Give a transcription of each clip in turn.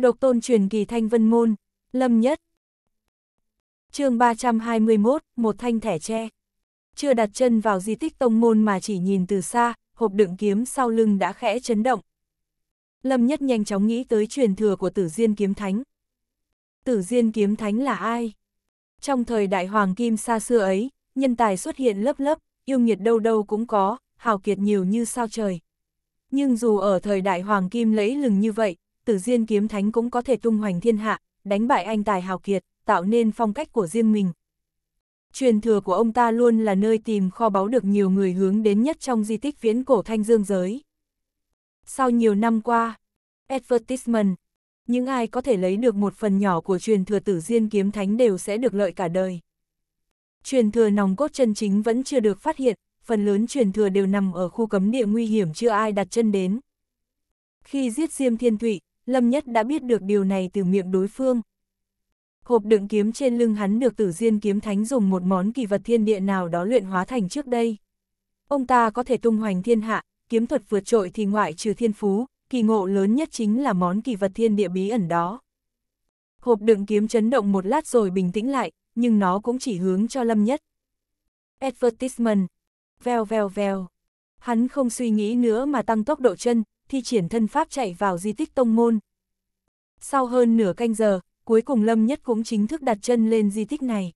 Độc tôn truyền kỳ thanh vân môn, lâm nhất. chương 321, một thanh thẻ tre. Chưa đặt chân vào di tích tông môn mà chỉ nhìn từ xa, hộp đựng kiếm sau lưng đã khẽ chấn động. Lâm nhất nhanh chóng nghĩ tới truyền thừa của tử diên kiếm thánh. Tử diên kiếm thánh là ai? Trong thời đại hoàng kim xa xưa ấy, nhân tài xuất hiện lớp lớp, yêu nghiệt đâu đâu cũng có, hào kiệt nhiều như sao trời. Nhưng dù ở thời đại hoàng kim lẫy lừng như vậy, tử diên kiếm thánh cũng có thể tung hoành thiên hạ, đánh bại anh tài hào kiệt, tạo nên phong cách của riêng mình. Truyền thừa của ông ta luôn là nơi tìm kho báu được nhiều người hướng đến nhất trong di tích viễn cổ thanh dương giới. Sau nhiều năm qua, advertisement, những ai có thể lấy được một phần nhỏ của truyền thừa tử diên kiếm thánh đều sẽ được lợi cả đời. Truyền thừa nòng cốt chân chính vẫn chưa được phát hiện, phần lớn truyền thừa đều nằm ở khu cấm địa nguy hiểm chưa ai đặt chân đến. Khi giết Diêm Thiên Thụy, Lâm Nhất đã biết được điều này từ miệng đối phương. Hộp đựng kiếm trên lưng hắn được tử diên kiếm thánh dùng một món kỳ vật thiên địa nào đó luyện hóa thành trước đây. Ông ta có thể tung hoành thiên hạ, kiếm thuật vượt trội thì ngoại trừ thiên phú, kỳ ngộ lớn nhất chính là món kỳ vật thiên địa bí ẩn đó. Hộp đựng kiếm chấn động một lát rồi bình tĩnh lại, nhưng nó cũng chỉ hướng cho Lâm Nhất. Advertisement. Vèo vèo vèo. Hắn không suy nghĩ nữa mà tăng tốc độ chân, thi triển thân pháp chạy vào di tích tông môn. Sau hơn nửa canh giờ, cuối cùng Lâm Nhất cũng chính thức đặt chân lên di tích này.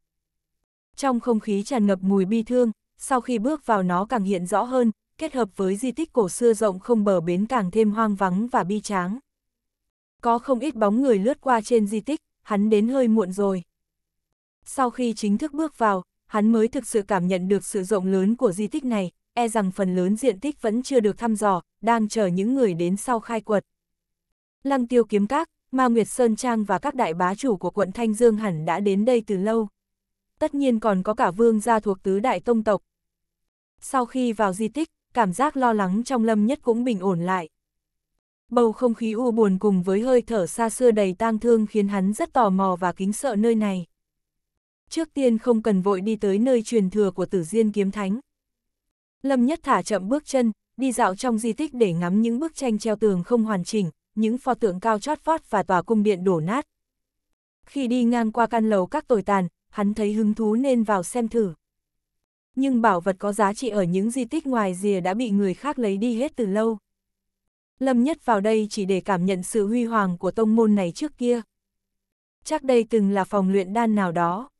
Trong không khí tràn ngập mùi bi thương, sau khi bước vào nó càng hiện rõ hơn, kết hợp với di tích cổ xưa rộng không bờ bến càng thêm hoang vắng và bi tráng. Có không ít bóng người lướt qua trên di tích, hắn đến hơi muộn rồi. Sau khi chính thức bước vào, hắn mới thực sự cảm nhận được sự rộng lớn của di tích này, e rằng phần lớn diện tích vẫn chưa được thăm dò, đang chờ những người đến sau khai quật. Lăng tiêu kiếm các, Ma Nguyệt Sơn Trang và các đại bá chủ của quận Thanh Dương hẳn đã đến đây từ lâu. Tất nhiên còn có cả vương gia thuộc tứ đại tông tộc. Sau khi vào di tích, cảm giác lo lắng trong lâm nhất cũng bình ổn lại. Bầu không khí u buồn cùng với hơi thở xa xưa đầy tang thương khiến hắn rất tò mò và kính sợ nơi này. Trước tiên không cần vội đi tới nơi truyền thừa của tử diên kiếm thánh, Lâm Nhất Thả chậm bước chân, đi dạo trong di tích để ngắm những bức tranh treo tường không hoàn chỉnh, những pho tượng cao chót vót và tòa cung điện đổ nát. Khi đi ngang qua căn lầu các tồi tàn, hắn thấy hứng thú nên vào xem thử. Nhưng bảo vật có giá trị ở những di tích ngoài rìa đã bị người khác lấy đi hết từ lâu. Lâm Nhất vào đây chỉ để cảm nhận sự huy hoàng của tông môn này trước kia. Chắc đây từng là phòng luyện đan nào đó.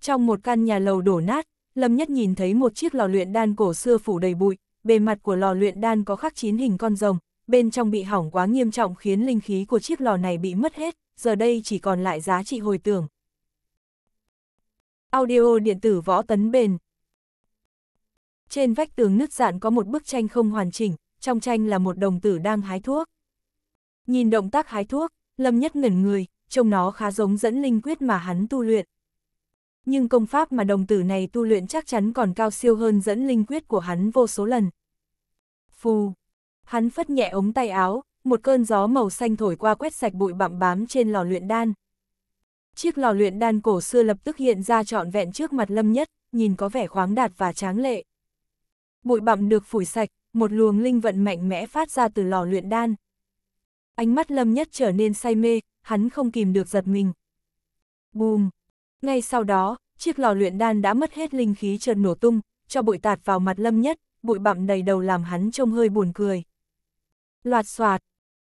Trong một căn nhà lầu đổ nát, Lâm Nhất nhìn thấy một chiếc lò luyện đan cổ xưa phủ đầy bụi, bề mặt của lò luyện đan có khắc chín hình con rồng, bên trong bị hỏng quá nghiêm trọng khiến linh khí của chiếc lò này bị mất hết, giờ đây chỉ còn lại giá trị hồi tưởng. Audio điện tử võ tấn bền Trên vách tường nứt dạn có một bức tranh không hoàn chỉnh, trong tranh là một đồng tử đang hái thuốc. Nhìn động tác hái thuốc, Lâm Nhất ngẩn người, trông nó khá giống dẫn linh quyết mà hắn tu luyện, nhưng công pháp mà đồng tử này tu luyện chắc chắn còn cao siêu hơn dẫn linh quyết của hắn vô số lần. Phù! Hắn phất nhẹ ống tay áo, một cơn gió màu xanh thổi qua quét sạch bụi bặm bám trên lò luyện đan. Chiếc lò luyện đan cổ xưa lập tức hiện ra trọn vẹn trước mặt lâm nhất, nhìn có vẻ khoáng đạt và tráng lệ. Bụi bặm được phủi sạch, một luồng linh vận mạnh mẽ phát ra từ lò luyện đan. Ánh mắt lâm nhất trở nên say mê, hắn không kìm được giật mình. Bùm! Ngay sau đó, chiếc lò luyện đan đã mất hết linh khí chợt nổ tung, cho bụi tạt vào mặt Lâm Nhất, bụi bặm đầy đầu làm hắn trông hơi buồn cười. Loạt xoạt,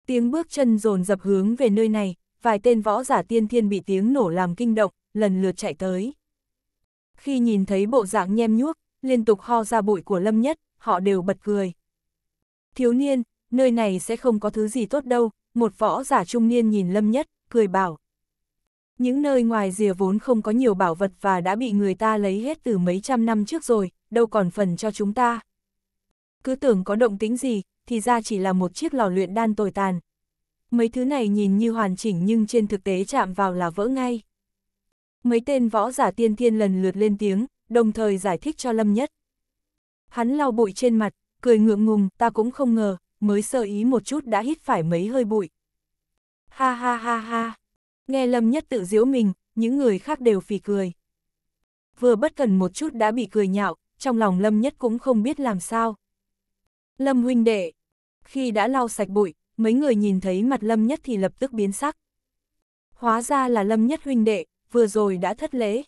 tiếng bước chân dồn dập hướng về nơi này, vài tên võ giả tiên thiên bị tiếng nổ làm kinh động, lần lượt chạy tới. Khi nhìn thấy bộ dạng nhem nhuốc, liên tục ho ra bụi của Lâm Nhất, họ đều bật cười. Thiếu niên, nơi này sẽ không có thứ gì tốt đâu, một võ giả trung niên nhìn Lâm Nhất, cười bảo. Những nơi ngoài rìa vốn không có nhiều bảo vật và đã bị người ta lấy hết từ mấy trăm năm trước rồi, đâu còn phần cho chúng ta. Cứ tưởng có động tính gì, thì ra chỉ là một chiếc lò luyện đan tồi tàn. Mấy thứ này nhìn như hoàn chỉnh nhưng trên thực tế chạm vào là vỡ ngay. Mấy tên võ giả tiên thiên lần lượt lên tiếng, đồng thời giải thích cho Lâm Nhất. Hắn lau bụi trên mặt, cười ngượng ngùng, ta cũng không ngờ, mới sơ ý một chút đã hít phải mấy hơi bụi. Ha ha ha ha. Nghe Lâm Nhất tự giễu mình, những người khác đều phì cười. Vừa bất cần một chút đã bị cười nhạo, trong lòng Lâm Nhất cũng không biết làm sao. Lâm huynh đệ, khi đã lau sạch bụi, mấy người nhìn thấy mặt Lâm Nhất thì lập tức biến sắc. Hóa ra là Lâm Nhất huynh đệ, vừa rồi đã thất lễ.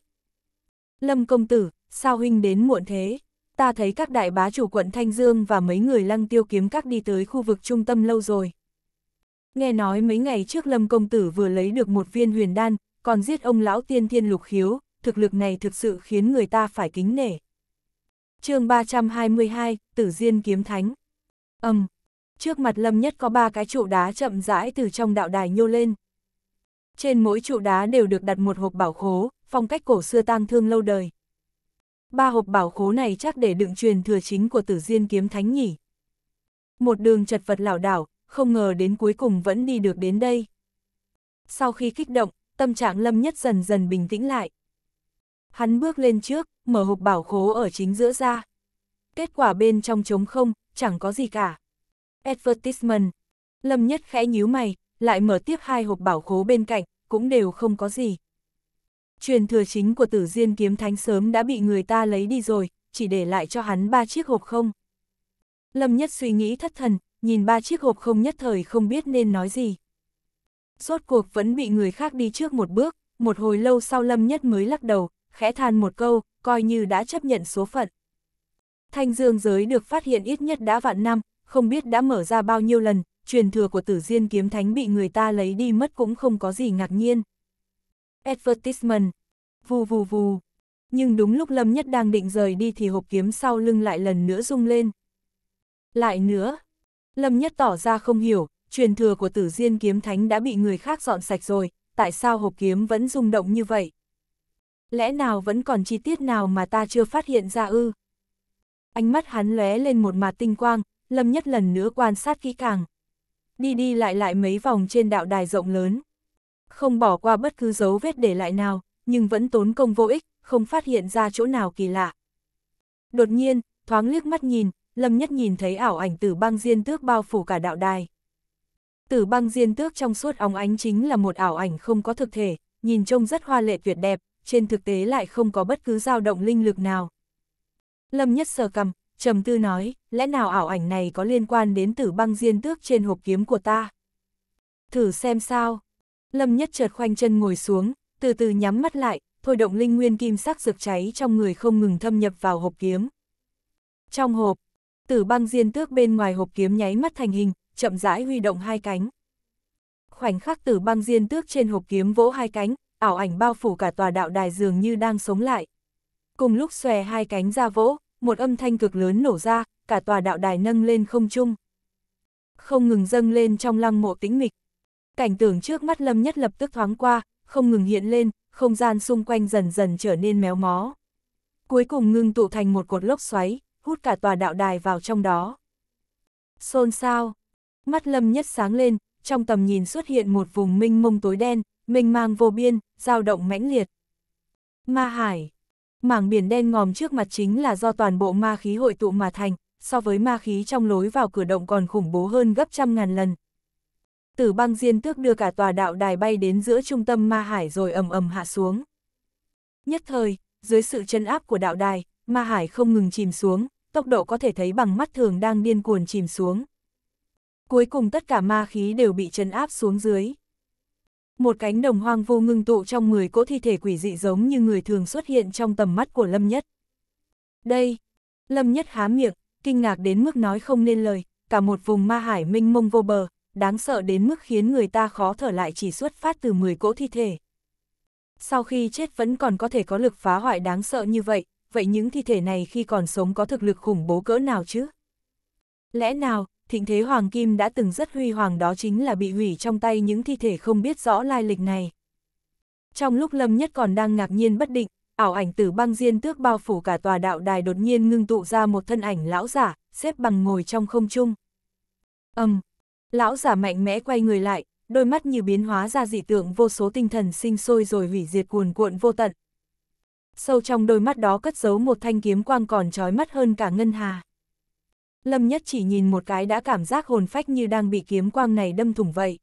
Lâm công tử, sao huynh đến muộn thế? Ta thấy các đại bá chủ quận Thanh Dương và mấy người lăng tiêu kiếm các đi tới khu vực trung tâm lâu rồi nghe nói mấy ngày trước Lâm Công Tử vừa lấy được một viên huyền đan, còn giết ông lão tiên thiên lục khiếu, thực lực này thực sự khiến người ta phải kính nể. chương 322, Tử Diên Kiếm Thánh Âm, um, trước mặt Lâm Nhất có ba cái trụ đá chậm rãi từ trong đạo đài nhô lên. Trên mỗi trụ đá đều được đặt một hộp bảo khố, phong cách cổ xưa tang thương lâu đời. Ba hộp bảo khố này chắc để đựng truyền thừa chính của Tử Diên Kiếm Thánh nhỉ. Một đường chật vật lảo đảo, không ngờ đến cuối cùng vẫn đi được đến đây. Sau khi kích động, tâm trạng Lâm Nhất dần dần bình tĩnh lại. Hắn bước lên trước, mở hộp bảo khố ở chính giữa ra. Kết quả bên trong trống không, chẳng có gì cả. Advertisement. Lâm Nhất khẽ nhíu mày, lại mở tiếp hai hộp bảo khố bên cạnh, cũng đều không có gì. Truyền thừa chính của tử diên kiếm thánh sớm đã bị người ta lấy đi rồi, chỉ để lại cho hắn ba chiếc hộp không. Lâm Nhất suy nghĩ thất thần, nhìn ba chiếc hộp không nhất thời không biết nên nói gì. Rốt cuộc vẫn bị người khác đi trước một bước, một hồi lâu sau Lâm Nhất mới lắc đầu, khẽ than một câu, coi như đã chấp nhận số phận. Thanh dương giới được phát hiện ít nhất đã vạn năm, không biết đã mở ra bao nhiêu lần, truyền thừa của tử diên kiếm thánh bị người ta lấy đi mất cũng không có gì ngạc nhiên. Advertisement. Vù vù vù. Nhưng đúng lúc Lâm Nhất đang định rời đi thì hộp kiếm sau lưng lại lần nữa rung lên. Lại nữa, Lâm Nhất tỏ ra không hiểu, truyền thừa của tử diên kiếm thánh đã bị người khác dọn sạch rồi, tại sao hộp kiếm vẫn rung động như vậy? Lẽ nào vẫn còn chi tiết nào mà ta chưa phát hiện ra ư? Ánh mắt hắn lóe lên một mặt tinh quang, Lâm Nhất lần nữa quan sát kỹ càng. Đi đi lại lại mấy vòng trên đạo đài rộng lớn. Không bỏ qua bất cứ dấu vết để lại nào, nhưng vẫn tốn công vô ích, không phát hiện ra chỗ nào kỳ lạ. Đột nhiên, thoáng liếc mắt nhìn, Lâm Nhất nhìn thấy ảo ảnh tử băng diên tước bao phủ cả đạo đài. Tử băng diên tước trong suốt óng ánh chính là một ảo ảnh không có thực thể, nhìn trông rất hoa lệ tuyệt đẹp, trên thực tế lại không có bất cứ dao động linh lực nào. Lâm Nhất sờ cầm, trầm tư nói, lẽ nào ảo ảnh này có liên quan đến tử băng diên tước trên hộp kiếm của ta? Thử xem sao. Lâm Nhất chợt khoanh chân ngồi xuống, từ từ nhắm mắt lại, thôi động linh nguyên kim sắc rực cháy trong người không ngừng thâm nhập vào hộp kiếm. Trong hộp, Tử băng diên tước bên ngoài hộp kiếm nháy mắt thành hình, chậm rãi huy động hai cánh. Khoảnh khắc tử băng diên tước trên hộp kiếm vỗ hai cánh, ảo ảnh bao phủ cả tòa đạo đài dường như đang sống lại. Cùng lúc xòe hai cánh ra vỗ, một âm thanh cực lớn nổ ra, cả tòa đạo đài nâng lên không trung. Không ngừng dâng lên trong lăng mộ tĩnh mịch. Cảnh tượng trước mắt Lâm Nhất lập tức thoáng qua, không ngừng hiện lên, không gian xung quanh dần dần trở nên méo mó. Cuối cùng ngưng tụ thành một cột lốc xoáy, hút cả tòa đạo đài vào trong đó. Xôn sao, mắt lâm nhất sáng lên, trong tầm nhìn xuất hiện một vùng minh mông tối đen, mênh mang vô biên, dao động mãnh liệt. Ma hải, mảng biển đen ngòm trước mặt chính là do toàn bộ ma khí hội tụ mà thành, so với ma khí trong lối vào cửa động còn khủng bố hơn gấp trăm ngàn lần. Tử băng diên tước đưa cả tòa đạo đài bay đến giữa trung tâm ma hải rồi ầm ầm hạ xuống. Nhất thời, dưới sự chân áp của đạo đài, ma hải không ngừng chìm xuống, tốc độ có thể thấy bằng mắt thường đang điên cuồn chìm xuống. Cuối cùng tất cả ma khí đều bị trấn áp xuống dưới. Một cánh đồng hoang vô ngưng tụ trong 10 cỗ thi thể quỷ dị giống như người thường xuất hiện trong tầm mắt của Lâm Nhất. Đây, Lâm Nhất há miệng, kinh ngạc đến mức nói không nên lời, cả một vùng ma hải minh mông vô bờ, đáng sợ đến mức khiến người ta khó thở lại chỉ xuất phát từ 10 cỗ thi thể. Sau khi chết vẫn còn có thể có lực phá hoại đáng sợ như vậy, vậy những thi thể này khi còn sống có thực lực khủng bố cỡ nào chứ? Lẽ nào, thịnh thế hoàng kim đã từng rất huy hoàng đó chính là bị hủy trong tay những thi thể không biết rõ lai lịch này. Trong lúc Lâm Nhất còn đang ngạc nhiên bất định, ảo ảnh tử băng diên tước bao phủ cả tòa đạo đài đột nhiên ngưng tụ ra một thân ảnh lão giả, xếp bằng ngồi trong không trung. Âm, um, lão giả mạnh mẽ quay người lại, đôi mắt như biến hóa ra dị tượng vô số tinh thần sinh sôi rồi hủy diệt cuồn cuộn vô tận, sâu trong đôi mắt đó cất giấu một thanh kiếm quang còn trói mắt hơn cả ngân hà. Lâm Nhất chỉ nhìn một cái đã cảm giác hồn phách như đang bị kiếm quang này đâm thủng vậy.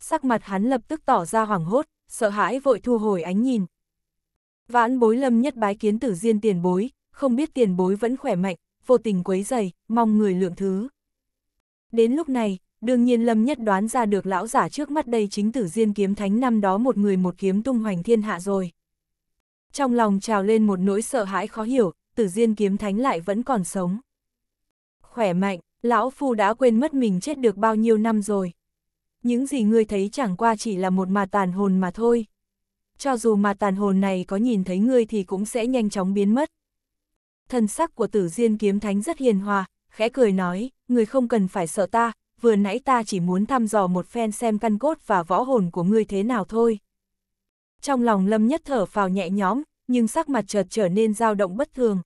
Sắc mặt hắn lập tức tỏ ra hoảng hốt, sợ hãi vội thu hồi ánh nhìn. Vãn bối Lâm Nhất bái kiến tử diên tiền bối, không biết tiền bối vẫn khỏe mạnh, vô tình quấy dày, mong người lượng thứ. Đến lúc này, đương nhiên Lâm Nhất đoán ra được lão giả trước mắt đây chính tử diên kiếm thánh năm đó một người một kiếm tung hoành thiên hạ rồi trong lòng trào lên một nỗi sợ hãi khó hiểu, tử diên kiếm thánh lại vẫn còn sống. Khỏe mạnh, lão phu đã quên mất mình chết được bao nhiêu năm rồi. Những gì ngươi thấy chẳng qua chỉ là một mà tàn hồn mà thôi. Cho dù mà tàn hồn này có nhìn thấy ngươi thì cũng sẽ nhanh chóng biến mất. Thân sắc của tử diên kiếm thánh rất hiền hòa, khẽ cười nói, ngươi không cần phải sợ ta, vừa nãy ta chỉ muốn thăm dò một phen xem căn cốt và võ hồn của ngươi thế nào thôi. Trong lòng Lâm Nhất thở phào nhẹ nhõm, nhưng sắc mặt chợt trở nên dao động bất thường.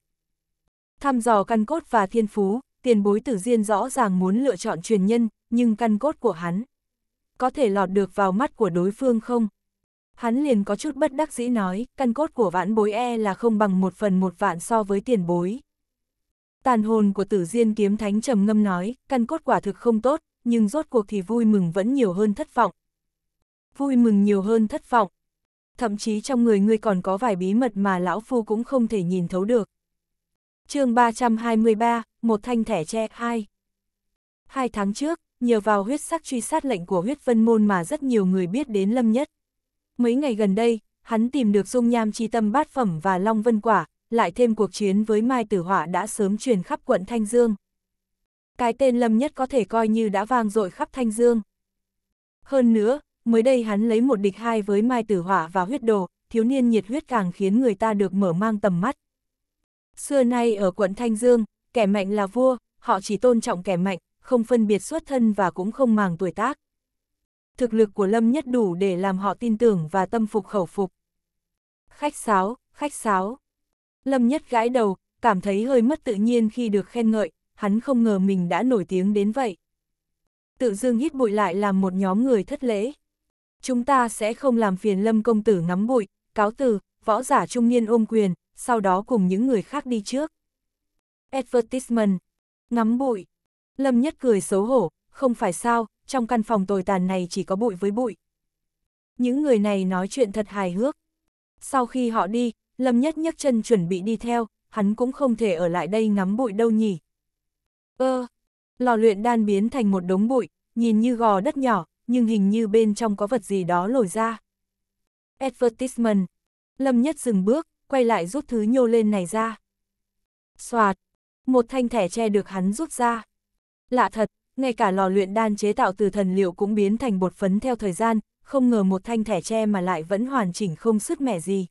Thăm dò căn cốt và thiên phú, tiền bối tử diên rõ ràng muốn lựa chọn truyền nhân, nhưng căn cốt của hắn. Có thể lọt được vào mắt của đối phương không? Hắn liền có chút bất đắc dĩ nói, căn cốt của vãn bối e là không bằng một phần một vạn so với tiền bối. Tàn hồn của tử diên kiếm thánh trầm ngâm nói, căn cốt quả thực không tốt, nhưng rốt cuộc thì vui mừng vẫn nhiều hơn thất vọng. Vui mừng nhiều hơn thất vọng, thậm chí trong người ngươi còn có vài bí mật mà lão phu cũng không thể nhìn thấu được. chương 323, một thanh thẻ tre hai Hai tháng trước, nhờ vào huyết sắc truy sát lệnh của huyết vân môn mà rất nhiều người biết đến Lâm Nhất. Mấy ngày gần đây, hắn tìm được dung nham chi tâm bát phẩm và long vân quả, lại thêm cuộc chiến với Mai Tử Hỏa đã sớm truyền khắp quận Thanh Dương. Cái tên Lâm Nhất có thể coi như đã vang dội khắp Thanh Dương. Hơn nữa, mới đây hắn lấy một địch hai với Mai Tử Hỏa và huyết đồ, thiếu niên nhiệt huyết càng khiến người ta được mở mang tầm mắt. Xưa nay ở quận Thanh Dương, kẻ mạnh là vua, họ chỉ tôn trọng kẻ mạnh, không phân biệt xuất thân và cũng không màng tuổi tác. Thực lực của Lâm Nhất đủ để làm họ tin tưởng và tâm phục khẩu phục. Khách sáo, khách sáo. Lâm Nhất gãi đầu, cảm thấy hơi mất tự nhiên khi được khen ngợi, hắn không ngờ mình đã nổi tiếng đến vậy. Tự dưng hít bụi lại làm một nhóm người thất lễ chúng ta sẽ không làm phiền lâm công tử ngắm bụi, cáo từ, võ giả trung niên ôm quyền, sau đó cùng những người khác đi trước. Advertisement, ngắm bụi. Lâm nhất cười xấu hổ, không phải sao, trong căn phòng tồi tàn này chỉ có bụi với bụi. Những người này nói chuyện thật hài hước. Sau khi họ đi, Lâm nhất nhấc chân chuẩn bị đi theo, hắn cũng không thể ở lại đây ngắm bụi đâu nhỉ. Ơ, lò luyện đan biến thành một đống bụi, nhìn như gò đất nhỏ, nhưng hình như bên trong có vật gì đó lồi ra. Advertisement. Lâm Nhất dừng bước, quay lại rút thứ nhô lên này ra. Xoạt. Một thanh thẻ tre được hắn rút ra. Lạ thật, ngay cả lò luyện đan chế tạo từ thần liệu cũng biến thành bột phấn theo thời gian, không ngờ một thanh thẻ tre mà lại vẫn hoàn chỉnh không sứt mẻ gì.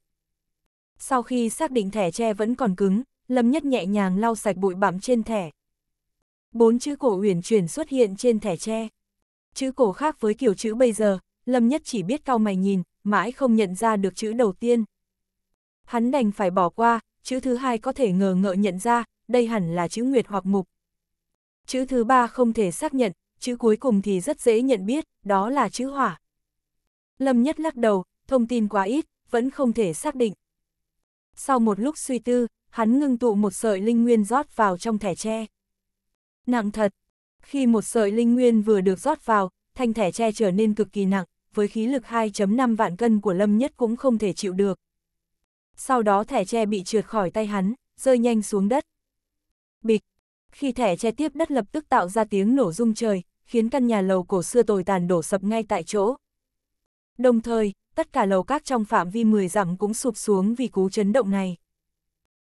Sau khi xác định thẻ tre vẫn còn cứng, Lâm Nhất nhẹ nhàng lau sạch bụi bặm trên thẻ. Bốn chữ cổ uyển chuyển xuất hiện trên thẻ tre chữ cổ khác với kiểu chữ bây giờ, Lâm Nhất chỉ biết cao mày nhìn, mãi không nhận ra được chữ đầu tiên. Hắn đành phải bỏ qua, chữ thứ hai có thể ngờ ngợ nhận ra, đây hẳn là chữ nguyệt hoặc mục. Chữ thứ ba không thể xác nhận, chữ cuối cùng thì rất dễ nhận biết, đó là chữ hỏa. Lâm Nhất lắc đầu, thông tin quá ít, vẫn không thể xác định. Sau một lúc suy tư, hắn ngưng tụ một sợi linh nguyên rót vào trong thẻ tre. Nặng thật, khi một sợi linh nguyên vừa được rót vào, thanh thẻ tre trở nên cực kỳ nặng, với khí lực 2.5 vạn cân của Lâm Nhất cũng không thể chịu được. Sau đó thẻ tre bị trượt khỏi tay hắn, rơi nhanh xuống đất. Bịch! Khi thẻ tre tiếp đất lập tức tạo ra tiếng nổ rung trời, khiến căn nhà lầu cổ xưa tồi tàn đổ sập ngay tại chỗ. Đồng thời, tất cả lầu các trong phạm vi 10 dặm cũng sụp xuống vì cú chấn động này.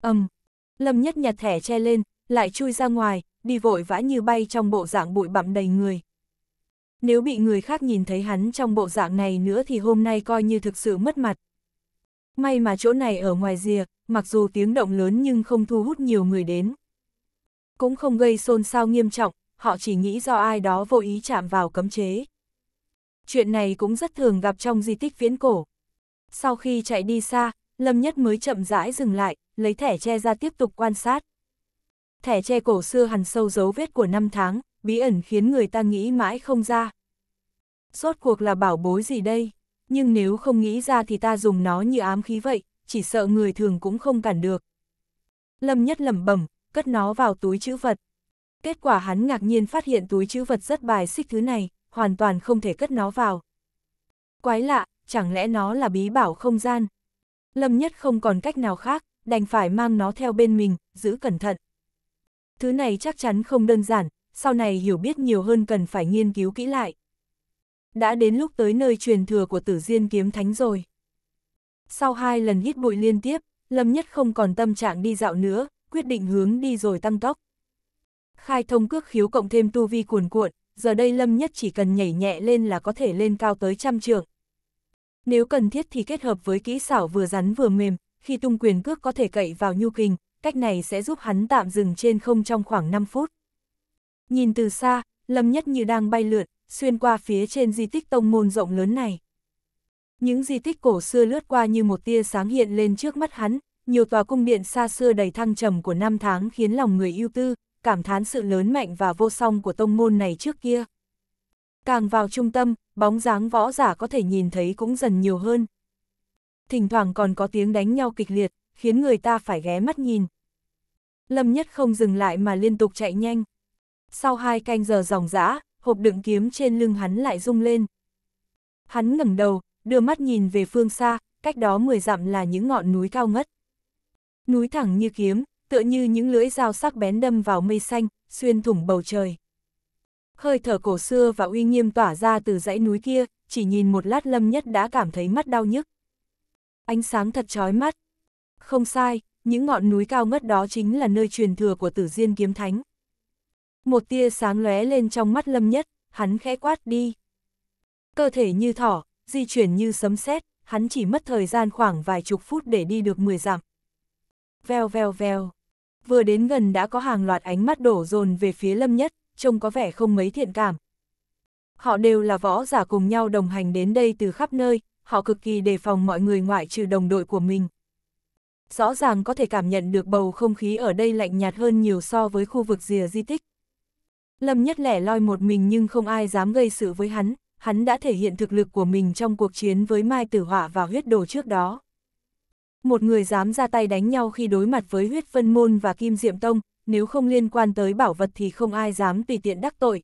Âm! Lâm Nhất nhặt thẻ tre lên, lại chui ra ngoài, đi vội vã như bay trong bộ dạng bụi bặm đầy người. Nếu bị người khác nhìn thấy hắn trong bộ dạng này nữa thì hôm nay coi như thực sự mất mặt. May mà chỗ này ở ngoài rìa, mặc dù tiếng động lớn nhưng không thu hút nhiều người đến. Cũng không gây xôn xao nghiêm trọng, họ chỉ nghĩ do ai đó vô ý chạm vào cấm chế. Chuyện này cũng rất thường gặp trong di tích viễn cổ. Sau khi chạy đi xa, Lâm Nhất mới chậm rãi dừng lại, lấy thẻ che ra tiếp tục quan sát thẻ che cổ xưa hằn sâu dấu vết của năm tháng, bí ẩn khiến người ta nghĩ mãi không ra. Rốt cuộc là bảo bối gì đây? Nhưng nếu không nghĩ ra thì ta dùng nó như ám khí vậy, chỉ sợ người thường cũng không cản được. Lâm Nhất lẩm bẩm, cất nó vào túi chữ vật. Kết quả hắn ngạc nhiên phát hiện túi chữ vật rất bài xích thứ này, hoàn toàn không thể cất nó vào. Quái lạ, chẳng lẽ nó là bí bảo không gian? Lâm Nhất không còn cách nào khác, đành phải mang nó theo bên mình, giữ cẩn thận. Thứ này chắc chắn không đơn giản, sau này hiểu biết nhiều hơn cần phải nghiên cứu kỹ lại. Đã đến lúc tới nơi truyền thừa của tử diên kiếm thánh rồi. Sau hai lần hít bụi liên tiếp, Lâm Nhất không còn tâm trạng đi dạo nữa, quyết định hướng đi rồi tăng tốc. Khai thông cước khiếu cộng thêm tu vi cuồn cuộn, giờ đây Lâm Nhất chỉ cần nhảy nhẹ lên là có thể lên cao tới trăm trượng. Nếu cần thiết thì kết hợp với kỹ xảo vừa rắn vừa mềm, khi tung quyền cước có thể cậy vào nhu kình, cách này sẽ giúp hắn tạm dừng trên không trong khoảng 5 phút. Nhìn từ xa, Lâm Nhất như đang bay lượn, xuyên qua phía trên di tích tông môn rộng lớn này. Những di tích cổ xưa lướt qua như một tia sáng hiện lên trước mắt hắn, nhiều tòa cung điện xa xưa đầy thăng trầm của năm tháng khiến lòng người yêu tư, cảm thán sự lớn mạnh và vô song của tông môn này trước kia. Càng vào trung tâm, bóng dáng võ giả có thể nhìn thấy cũng dần nhiều hơn. Thỉnh thoảng còn có tiếng đánh nhau kịch liệt, khiến người ta phải ghé mắt nhìn. Lâm Nhất không dừng lại mà liên tục chạy nhanh. Sau hai canh giờ ròng rã, hộp đựng kiếm trên lưng hắn lại rung lên. Hắn ngẩng đầu, đưa mắt nhìn về phương xa, cách đó mười dặm là những ngọn núi cao ngất. Núi thẳng như kiếm, tựa như những lưỡi dao sắc bén đâm vào mây xanh, xuyên thủng bầu trời. Hơi thở cổ xưa và uy nghiêm tỏa ra từ dãy núi kia, chỉ nhìn một lát Lâm Nhất đã cảm thấy mắt đau nhức. Ánh sáng thật chói mắt. Không sai, những ngọn núi cao ngất đó chính là nơi truyền thừa của tử diên kiếm thánh. Một tia sáng lóe lên trong mắt lâm nhất, hắn khẽ quát đi. Cơ thể như thỏ, di chuyển như sấm sét, hắn chỉ mất thời gian khoảng vài chục phút để đi được 10 dặm. Vèo vèo vèo. Vừa đến gần đã có hàng loạt ánh mắt đổ dồn về phía lâm nhất, trông có vẻ không mấy thiện cảm. Họ đều là võ giả cùng nhau đồng hành đến đây từ khắp nơi, họ cực kỳ đề phòng mọi người ngoại trừ đồng đội của mình rõ ràng có thể cảm nhận được bầu không khí ở đây lạnh nhạt hơn nhiều so với khu vực rìa di tích. Lâm Nhất lẻ loi một mình nhưng không ai dám gây sự với hắn, hắn đã thể hiện thực lực của mình trong cuộc chiến với Mai Tử Hỏa và huyết đồ trước đó. Một người dám ra tay đánh nhau khi đối mặt với huyết vân môn và kim diệm tông, nếu không liên quan tới bảo vật thì không ai dám tùy tiện đắc tội.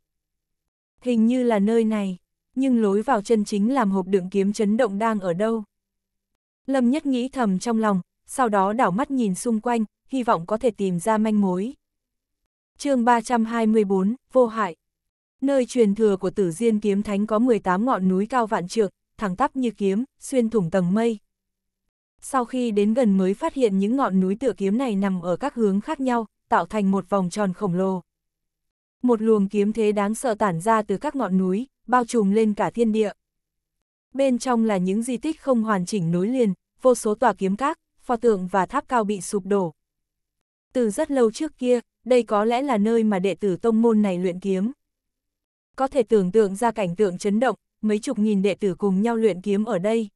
Hình như là nơi này, nhưng lối vào chân chính làm hộp đựng kiếm chấn động đang ở đâu. Lâm Nhất nghĩ thầm trong lòng, sau đó đảo mắt nhìn xung quanh, hy vọng có thể tìm ra manh mối. chương 324, Vô Hại Nơi truyền thừa của tử diên kiếm thánh có 18 ngọn núi cao vạn trượng, thẳng tắp như kiếm, xuyên thủng tầng mây. Sau khi đến gần mới phát hiện những ngọn núi tựa kiếm này nằm ở các hướng khác nhau, tạo thành một vòng tròn khổng lồ. Một luồng kiếm thế đáng sợ tản ra từ các ngọn núi, bao trùm lên cả thiên địa. Bên trong là những di tích không hoàn chỉnh nối liền, vô số tòa kiếm các, pho tượng và tháp cao bị sụp đổ. Từ rất lâu trước kia, đây có lẽ là nơi mà đệ tử tông môn này luyện kiếm. Có thể tưởng tượng ra cảnh tượng chấn động, mấy chục nghìn đệ tử cùng nhau luyện kiếm ở đây.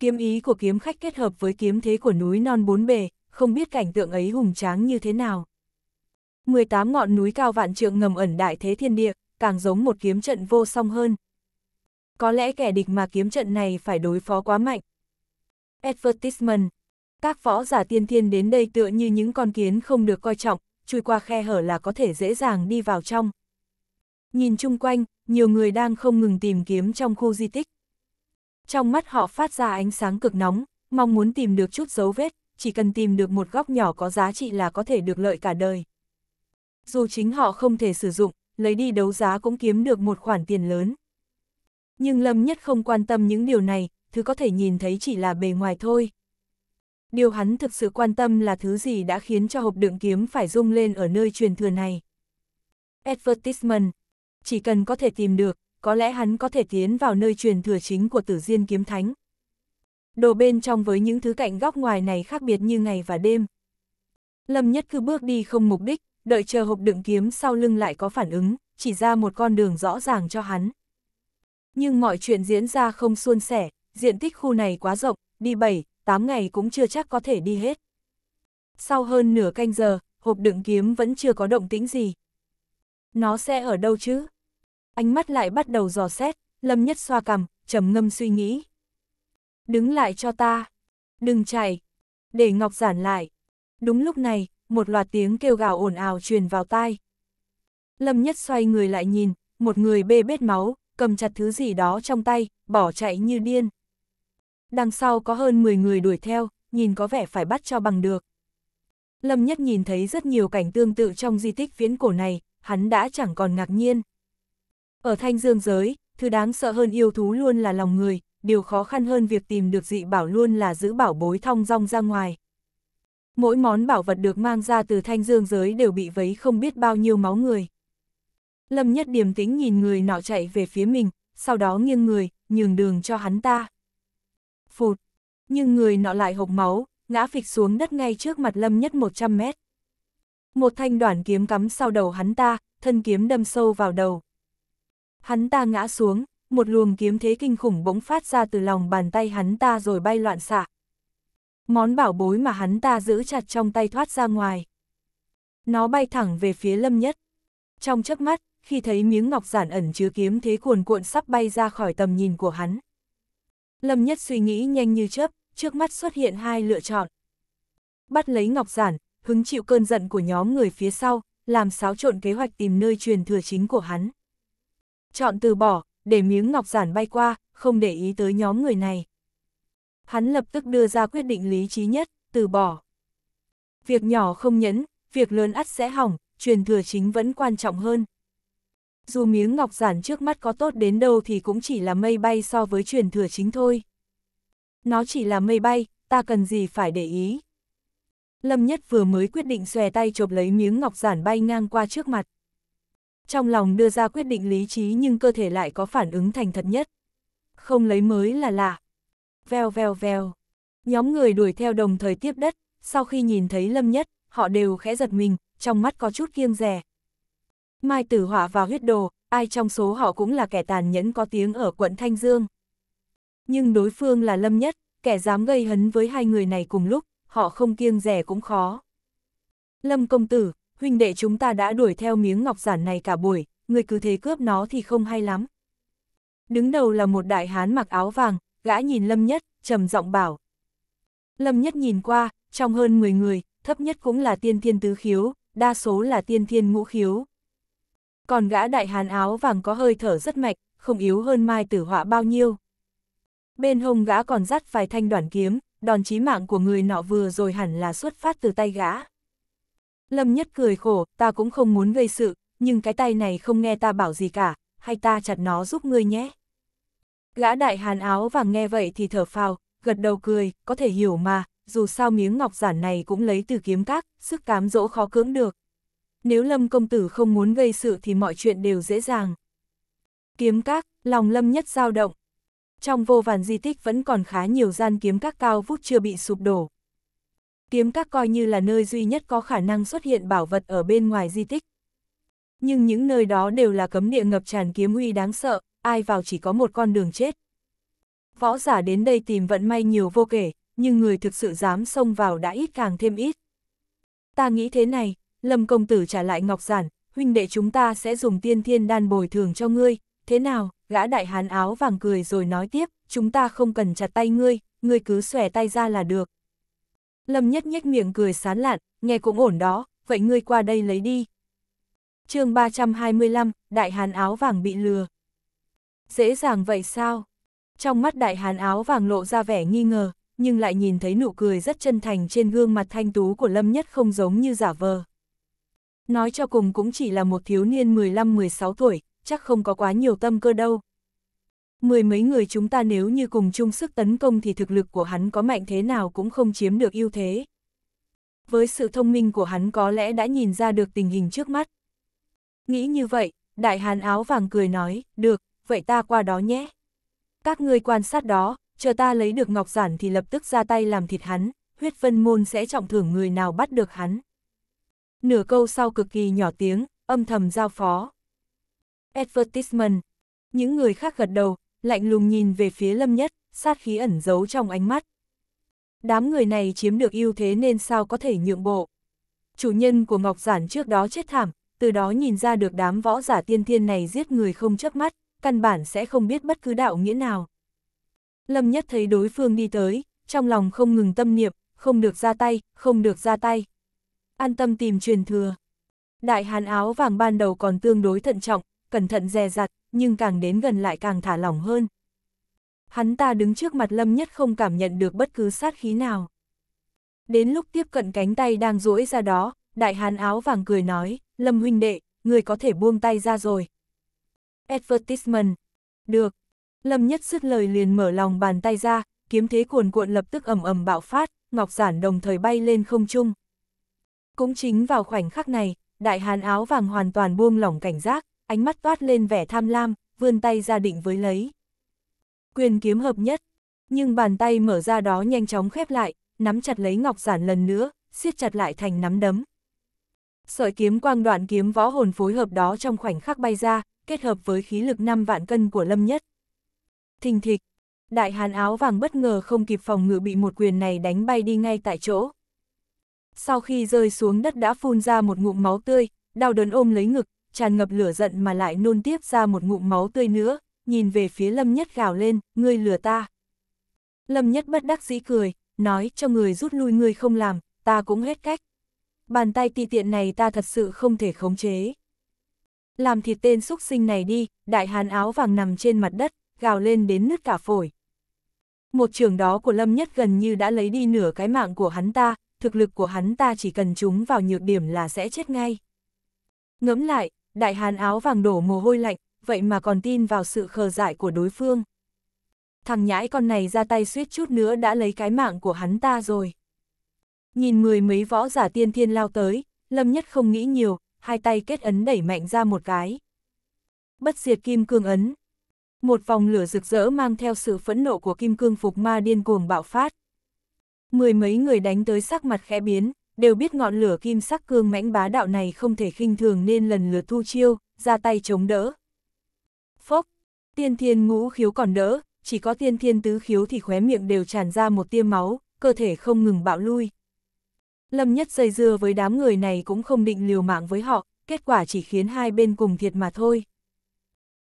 Kiếm ý của kiếm khách kết hợp với kiếm thế của núi non bốn bề, không biết cảnh tượng ấy hùng tráng như thế nào. 18 ngọn núi cao vạn trượng ngầm ẩn đại thế thiên địa, càng giống một kiếm trận vô song hơn. Có lẽ kẻ địch mà kiếm trận này phải đối phó quá mạnh. Advertisement, các võ giả tiên thiên đến đây tựa như những con kiến không được coi trọng, chui qua khe hở là có thể dễ dàng đi vào trong. Nhìn chung quanh, nhiều người đang không ngừng tìm kiếm trong khu di tích. Trong mắt họ phát ra ánh sáng cực nóng, mong muốn tìm được chút dấu vết, chỉ cần tìm được một góc nhỏ có giá trị là có thể được lợi cả đời. Dù chính họ không thể sử dụng, lấy đi đấu giá cũng kiếm được một khoản tiền lớn. Nhưng Lâm Nhất không quan tâm những điều này, thứ có thể nhìn thấy chỉ là bề ngoài thôi. Điều hắn thực sự quan tâm là thứ gì đã khiến cho hộp đựng kiếm phải rung lên ở nơi truyền thừa này. Advertisement. Chỉ cần có thể tìm được, có lẽ hắn có thể tiến vào nơi truyền thừa chính của tử diên kiếm thánh. Đồ bên trong với những thứ cạnh góc ngoài này khác biệt như ngày và đêm. Lâm nhất cứ bước đi không mục đích, đợi chờ hộp đựng kiếm sau lưng lại có phản ứng, chỉ ra một con đường rõ ràng cho hắn. Nhưng mọi chuyện diễn ra không suôn sẻ, diện tích khu này quá rộng, đi 7, 8 ngày cũng chưa chắc có thể đi hết. Sau hơn nửa canh giờ, hộp đựng kiếm vẫn chưa có động tĩnh gì. Nó sẽ ở đâu chứ? Ánh mắt lại bắt đầu dò xét, Lâm Nhất xoa cằm, trầm ngâm suy nghĩ. Đứng lại cho ta. Đừng chạy. Để Ngọc giản lại. Đúng lúc này, một loạt tiếng kêu gào ồn ào truyền vào tai. Lâm Nhất xoay người lại nhìn, một người bê bết máu, cầm chặt thứ gì đó trong tay, bỏ chạy như điên. Đằng sau có hơn 10 người đuổi theo, nhìn có vẻ phải bắt cho bằng được. Lâm Nhất nhìn thấy rất nhiều cảnh tương tự trong di tích viễn cổ này, hắn đã chẳng còn ngạc nhiên. Ở thanh dương giới, thứ đáng sợ hơn yêu thú luôn là lòng người, điều khó khăn hơn việc tìm được dị bảo luôn là giữ bảo bối thong rong ra ngoài. Mỗi món bảo vật được mang ra từ thanh dương giới đều bị vấy không biết bao nhiêu máu người. Lâm Nhất điềm tĩnh nhìn người nọ chạy về phía mình, sau đó nghiêng người, nhường đường cho hắn ta phụt. Nhưng người nọ lại hộc máu, ngã phịch xuống đất ngay trước mặt lâm nhất 100 mét. Một thanh đoạn kiếm cắm sau đầu hắn ta, thân kiếm đâm sâu vào đầu. Hắn ta ngã xuống, một luồng kiếm thế kinh khủng bỗng phát ra từ lòng bàn tay hắn ta rồi bay loạn xạ. Món bảo bối mà hắn ta giữ chặt trong tay thoát ra ngoài. Nó bay thẳng về phía lâm nhất. Trong chớp mắt, khi thấy miếng ngọc giản ẩn chứa kiếm thế cuồn cuộn sắp bay ra khỏi tầm nhìn của hắn. Lâm Nhất suy nghĩ nhanh như chớp, trước mắt xuất hiện hai lựa chọn. Bắt lấy Ngọc Giản, hứng chịu cơn giận của nhóm người phía sau, làm xáo trộn kế hoạch tìm nơi truyền thừa chính của hắn. Chọn từ bỏ, để miếng Ngọc Giản bay qua, không để ý tới nhóm người này. Hắn lập tức đưa ra quyết định lý trí nhất, từ bỏ. Việc nhỏ không nhẫn, việc lớn ắt sẽ hỏng, truyền thừa chính vẫn quan trọng hơn dù miếng ngọc giản trước mắt có tốt đến đâu thì cũng chỉ là mây bay so với truyền thừa chính thôi. Nó chỉ là mây bay, ta cần gì phải để ý. Lâm Nhất vừa mới quyết định xòe tay chộp lấy miếng ngọc giản bay ngang qua trước mặt. Trong lòng đưa ra quyết định lý trí nhưng cơ thể lại có phản ứng thành thật nhất. Không lấy mới là lạ. Vèo vèo vèo. Nhóm người đuổi theo đồng thời tiếp đất, sau khi nhìn thấy Lâm Nhất, họ đều khẽ giật mình, trong mắt có chút kiêng rẻ, Mai Tử Họa và huyết đồ, ai trong số họ cũng là kẻ tàn nhẫn có tiếng ở quận Thanh Dương. Nhưng đối phương là Lâm Nhất, kẻ dám gây hấn với hai người này cùng lúc, họ không kiêng rẻ cũng khó. Lâm công tử, huynh đệ chúng ta đã đuổi theo miếng ngọc giản này cả buổi, người cứ thế cướp nó thì không hay lắm. Đứng đầu là một đại hán mặc áo vàng, gã nhìn Lâm Nhất, trầm giọng bảo. Lâm Nhất nhìn qua, trong hơn 10 người, thấp nhất cũng là tiên thiên tứ khiếu, đa số là tiên thiên ngũ khiếu, còn gã đại hán áo vàng có hơi thở rất mạch, không yếu hơn mai tử họa bao nhiêu. Bên hông gã còn dắt vài thanh đoản kiếm, đòn chí mạng của người nọ vừa rồi hẳn là xuất phát từ tay gã. Lâm Nhất cười khổ, ta cũng không muốn gây sự, nhưng cái tay này không nghe ta bảo gì cả, hay ta chặt nó giúp ngươi nhé. Gã đại hàn áo vàng nghe vậy thì thở phào, gật đầu cười, có thể hiểu mà, dù sao miếng ngọc giản này cũng lấy từ kiếm các, sức cám dỗ khó cưỡng được nếu Lâm công tử không muốn gây sự thì mọi chuyện đều dễ dàng. Kiếm các, lòng Lâm nhất dao động. Trong vô vàn di tích vẫn còn khá nhiều gian kiếm các cao vút chưa bị sụp đổ. Kiếm các coi như là nơi duy nhất có khả năng xuất hiện bảo vật ở bên ngoài di tích. Nhưng những nơi đó đều là cấm địa ngập tràn kiếm uy đáng sợ, ai vào chỉ có một con đường chết. Võ giả đến đây tìm vận may nhiều vô kể, nhưng người thực sự dám xông vào đã ít càng thêm ít. Ta nghĩ thế này, Lâm công tử trả lại ngọc giản, huynh đệ chúng ta sẽ dùng tiên thiên đan bồi thường cho ngươi, thế nào, gã đại hán áo vàng cười rồi nói tiếp, chúng ta không cần chặt tay ngươi, ngươi cứ xòe tay ra là được. Lâm nhất nhếch miệng cười sán lạn, nghe cũng ổn đó, vậy ngươi qua đây lấy đi. chương 325, đại hán áo vàng bị lừa. Dễ dàng vậy sao? Trong mắt đại hán áo vàng lộ ra vẻ nghi ngờ, nhưng lại nhìn thấy nụ cười rất chân thành trên gương mặt thanh tú của Lâm nhất không giống như giả vờ. Nói cho cùng cũng chỉ là một thiếu niên 15-16 tuổi, chắc không có quá nhiều tâm cơ đâu. Mười mấy người chúng ta nếu như cùng chung sức tấn công thì thực lực của hắn có mạnh thế nào cũng không chiếm được ưu thế. Với sự thông minh của hắn có lẽ đã nhìn ra được tình hình trước mắt. Nghĩ như vậy, đại hàn áo vàng cười nói, được, vậy ta qua đó nhé. Các ngươi quan sát đó, chờ ta lấy được ngọc giản thì lập tức ra tay làm thịt hắn, huyết vân môn sẽ trọng thưởng người nào bắt được hắn. Nửa câu sau cực kỳ nhỏ tiếng, âm thầm giao phó. Advertisement. Những người khác gật đầu, lạnh lùng nhìn về phía lâm nhất, sát khí ẩn giấu trong ánh mắt. Đám người này chiếm được ưu thế nên sao có thể nhượng bộ. Chủ nhân của Ngọc Giản trước đó chết thảm, từ đó nhìn ra được đám võ giả tiên thiên này giết người không chớp mắt, căn bản sẽ không biết bất cứ đạo nghĩa nào. Lâm Nhất thấy đối phương đi tới, trong lòng không ngừng tâm niệm, không được ra tay, không được ra tay an tâm tìm truyền thừa. Đại hàn áo vàng ban đầu còn tương đối thận trọng, cẩn thận dè dặt, nhưng càng đến gần lại càng thả lỏng hơn. Hắn ta đứng trước mặt Lâm Nhất không cảm nhận được bất cứ sát khí nào. Đến lúc tiếp cận cánh tay đang duỗi ra đó, đại hàn áo vàng cười nói, Lâm huynh đệ, người có thể buông tay ra rồi. Advertisement. Được. Lâm Nhất dứt lời liền mở lòng bàn tay ra, kiếm thế cuồn cuộn lập tức ầm ầm bạo phát, ngọc giản đồng thời bay lên không trung. Cũng chính vào khoảnh khắc này, đại hán áo vàng hoàn toàn buông lỏng cảnh giác, ánh mắt toát lên vẻ tham lam, vươn tay ra định với lấy. Quyền kiếm hợp nhất, nhưng bàn tay mở ra đó nhanh chóng khép lại, nắm chặt lấy ngọc giản lần nữa, siết chặt lại thành nắm đấm. Sợi kiếm quang đoạn kiếm võ hồn phối hợp đó trong khoảnh khắc bay ra, kết hợp với khí lực 5 vạn cân của Lâm Nhất. Thình thịch, đại hàn áo vàng bất ngờ không kịp phòng ngự bị một quyền này đánh bay đi ngay tại chỗ sau khi rơi xuống đất đã phun ra một ngụm máu tươi, đau đớn ôm lấy ngực, tràn ngập lửa giận mà lại nôn tiếp ra một ngụm máu tươi nữa, nhìn về phía Lâm Nhất gào lên, ngươi lừa ta. Lâm Nhất bất đắc dĩ cười, nói cho người rút lui người không làm, ta cũng hết cách. Bàn tay ti tiện này ta thật sự không thể khống chế. Làm thịt tên xúc sinh này đi, đại hàn áo vàng nằm trên mặt đất, gào lên đến nứt cả phổi. Một trường đó của Lâm Nhất gần như đã lấy đi nửa cái mạng của hắn ta, thực lực của hắn ta chỉ cần trúng vào nhược điểm là sẽ chết ngay. Ngẫm lại, đại hàn áo vàng đổ mồ hôi lạnh, vậy mà còn tin vào sự khờ dại của đối phương. Thằng nhãi con này ra tay suýt chút nữa đã lấy cái mạng của hắn ta rồi. Nhìn mười mấy võ giả tiên thiên lao tới, Lâm Nhất không nghĩ nhiều, hai tay kết ấn đẩy mạnh ra một cái. Bất diệt kim cương ấn. Một vòng lửa rực rỡ mang theo sự phẫn nộ của kim cương phục ma điên cuồng bạo phát. Mười mấy người đánh tới sắc mặt khẽ biến, đều biết ngọn lửa kim sắc cương mãnh bá đạo này không thể khinh thường nên lần lượt thu chiêu, ra tay chống đỡ. Phốc, tiên thiên ngũ khiếu còn đỡ, chỉ có tiên thiên tứ khiếu thì khóe miệng đều tràn ra một tia máu, cơ thể không ngừng bạo lui. Lâm nhất dây dưa với đám người này cũng không định liều mạng với họ, kết quả chỉ khiến hai bên cùng thiệt mà thôi.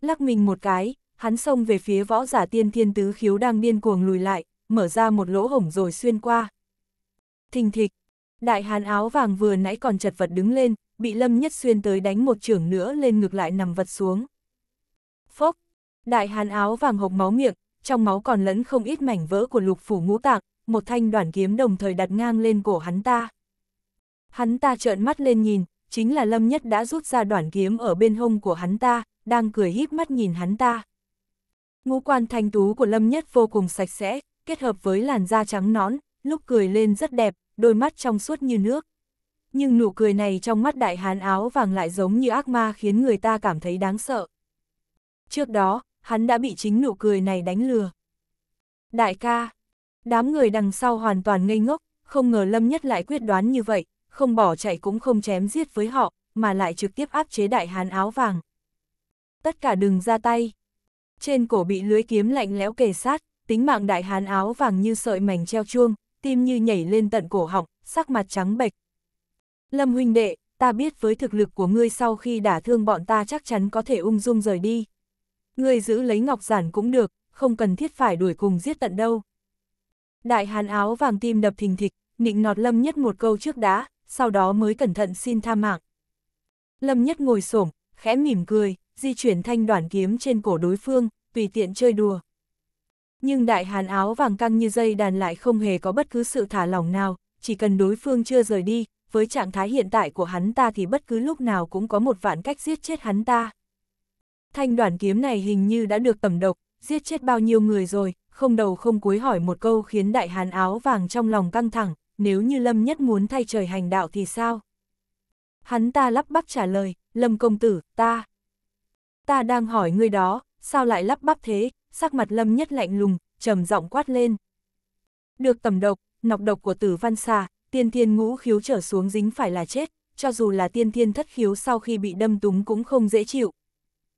Lắc mình một cái, hắn xông về phía võ giả tiên thiên tứ khiếu đang điên cuồng lùi lại, mở ra một lỗ hổng rồi xuyên qua. Thình thịch, đại hán áo vàng vừa nãy còn chật vật đứng lên, bị Lâm Nhất Xuyên tới đánh một trưởng nữa lên ngược lại nằm vật xuống. Phốc, đại hán áo vàng hộc máu miệng, trong máu còn lẫn không ít mảnh vỡ của lục phủ ngũ tạng, một thanh đoạn kiếm đồng thời đặt ngang lên cổ hắn ta. Hắn ta trợn mắt lên nhìn, chính là Lâm Nhất đã rút ra đoạn kiếm ở bên hông của hắn ta, đang cười híp mắt nhìn hắn ta. Ngũ quan thanh tú của Lâm Nhất vô cùng sạch sẽ, kết hợp với làn da trắng nõn, lúc cười lên rất đẹp, đôi mắt trong suốt như nước. Nhưng nụ cười này trong mắt đại hán áo vàng lại giống như ác ma khiến người ta cảm thấy đáng sợ. Trước đó, hắn đã bị chính nụ cười này đánh lừa. Đại ca, đám người đằng sau hoàn toàn ngây ngốc, không ngờ Lâm Nhất lại quyết đoán như vậy, không bỏ chạy cũng không chém giết với họ, mà lại trực tiếp áp chế đại hán áo vàng. Tất cả đừng ra tay. Trên cổ bị lưới kiếm lạnh lẽo kề sát, tính mạng đại hán áo vàng như sợi mảnh treo chuông, tim như nhảy lên tận cổ họng, sắc mặt trắng bệch. Lâm huynh đệ, ta biết với thực lực của ngươi sau khi đả thương bọn ta chắc chắn có thể ung dung rời đi. Ngươi giữ lấy ngọc giản cũng được, không cần thiết phải đuổi cùng giết tận đâu. Đại hán áo vàng tim đập thình thịch, nịnh nọt Lâm Nhất một câu trước đã, sau đó mới cẩn thận xin tha mạng. Lâm Nhất ngồi xổm, khẽ mỉm cười, di chuyển thanh đoàn kiếm trên cổ đối phương, tùy tiện chơi đùa. Nhưng đại hàn áo vàng căng như dây đàn lại không hề có bất cứ sự thả lỏng nào, chỉ cần đối phương chưa rời đi, với trạng thái hiện tại của hắn ta thì bất cứ lúc nào cũng có một vạn cách giết chết hắn ta. Thanh đoàn kiếm này hình như đã được tẩm độc, giết chết bao nhiêu người rồi, không đầu không cuối hỏi một câu khiến đại hàn áo vàng trong lòng căng thẳng, nếu như Lâm nhất muốn thay trời hành đạo thì sao? Hắn ta lắp bắp trả lời, Lâm công tử, ta. Ta đang hỏi ngươi đó, sao lại lắp bắp thế, sắc mặt lâm nhất lạnh lùng, trầm giọng quát lên. Được tầm độc, nọc độc của tử văn xà, tiên thiên ngũ khiếu trở xuống dính phải là chết, cho dù là tiên thiên thất khiếu sau khi bị đâm túng cũng không dễ chịu.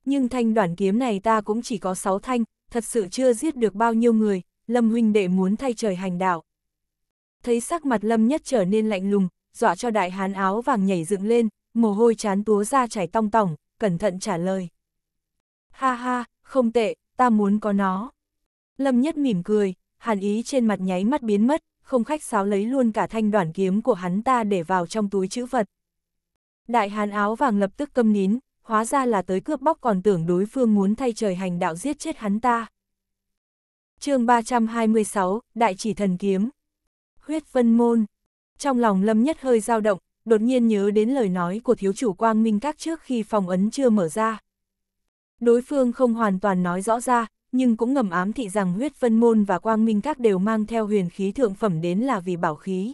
Nhưng thanh đoạn kiếm này ta cũng chỉ có 6 thanh, thật sự chưa giết được bao nhiêu người, lâm huynh đệ muốn thay trời hành đạo. Thấy sắc mặt lâm nhất trở nên lạnh lùng, dọa cho đại hán áo vàng nhảy dựng lên, mồ hôi chán túa ra chảy tong tỏng, cẩn thận trả lời. Ha ha, không tệ, ta muốn có nó. Lâm Nhất mỉm cười, hàn ý trên mặt nháy mắt biến mất, không khách sáo lấy luôn cả thanh đoản kiếm của hắn ta để vào trong túi chữ vật. Đại hàn áo vàng lập tức câm nín, hóa ra là tới cướp bóc còn tưởng đối phương muốn thay trời hành đạo giết chết hắn ta. chương 326, Đại chỉ thần kiếm. Huyết vân môn. Trong lòng Lâm Nhất hơi dao động, đột nhiên nhớ đến lời nói của thiếu chủ quang minh các trước khi phòng ấn chưa mở ra. Đối phương không hoàn toàn nói rõ ra, nhưng cũng ngầm ám thị rằng huyết vân môn và quang minh các đều mang theo huyền khí thượng phẩm đến là vì bảo khí.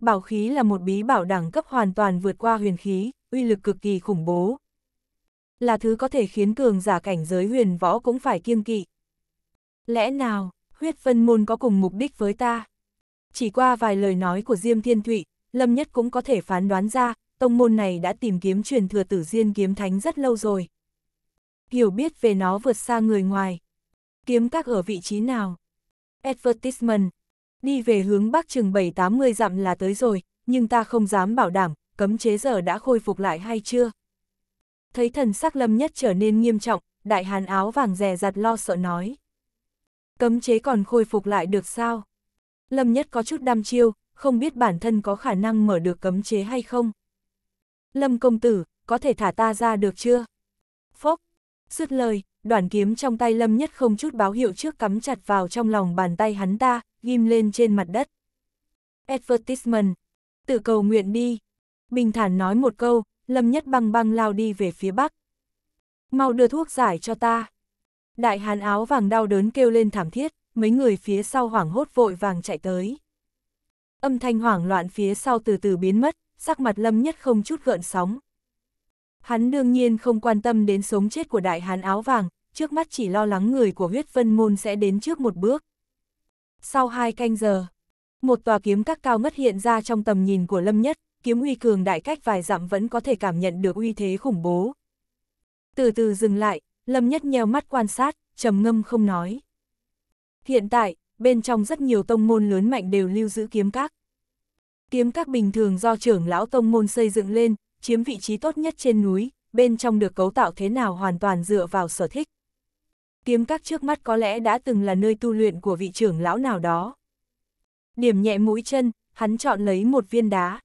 Bảo khí là một bí bảo đẳng cấp hoàn toàn vượt qua huyền khí, uy lực cực kỳ khủng bố. Là thứ có thể khiến cường giả cảnh giới huyền võ cũng phải kiêng kỵ. Lẽ nào, huyết vân môn có cùng mục đích với ta? Chỉ qua vài lời nói của Diêm Thiên Thụy, Lâm Nhất cũng có thể phán đoán ra, tông môn này đã tìm kiếm truyền thừa tử diên kiếm thánh rất lâu rồi, hiểu biết về nó vượt xa người ngoài. Kiếm các ở vị trí nào? Advertisement. Đi về hướng bắc chừng 7-80 dặm là tới rồi, nhưng ta không dám bảo đảm, cấm chế giờ đã khôi phục lại hay chưa? Thấy thần sắc lâm nhất trở nên nghiêm trọng, đại hàn áo vàng rè rặt lo sợ nói. Cấm chế còn khôi phục lại được sao? Lâm nhất có chút đam chiêu, không biết bản thân có khả năng mở được cấm chế hay không? Lâm công tử, có thể thả ta ra được chưa? Phốc, Dứt lời, đoạn kiếm trong tay Lâm Nhất không chút báo hiệu trước cắm chặt vào trong lòng bàn tay hắn ta, ghim lên trên mặt đất. Advertisement. Tự cầu nguyện đi. Bình thản nói một câu, Lâm Nhất băng băng lao đi về phía bắc. Mau đưa thuốc giải cho ta. Đại hàn áo vàng đau đớn kêu lên thảm thiết, mấy người phía sau hoảng hốt vội vàng chạy tới. Âm thanh hoảng loạn phía sau từ từ biến mất, sắc mặt Lâm Nhất không chút gợn sóng, Hắn đương nhiên không quan tâm đến sống chết của đại hán áo vàng, trước mắt chỉ lo lắng người của huyết vân môn sẽ đến trước một bước. Sau hai canh giờ, một tòa kiếm các cao ngất hiện ra trong tầm nhìn của Lâm Nhất, kiếm uy cường đại cách vài dặm vẫn có thể cảm nhận được uy thế khủng bố. Từ từ dừng lại, Lâm Nhất nheo mắt quan sát, trầm ngâm không nói. Hiện tại, bên trong rất nhiều tông môn lớn mạnh đều lưu giữ kiếm các. Kiếm các bình thường do trưởng lão tông môn xây dựng lên, chiếm vị trí tốt nhất trên núi, bên trong được cấu tạo thế nào hoàn toàn dựa vào sở thích. Kiếm các trước mắt có lẽ đã từng là nơi tu luyện của vị trưởng lão nào đó. Điểm nhẹ mũi chân, hắn chọn lấy một viên đá.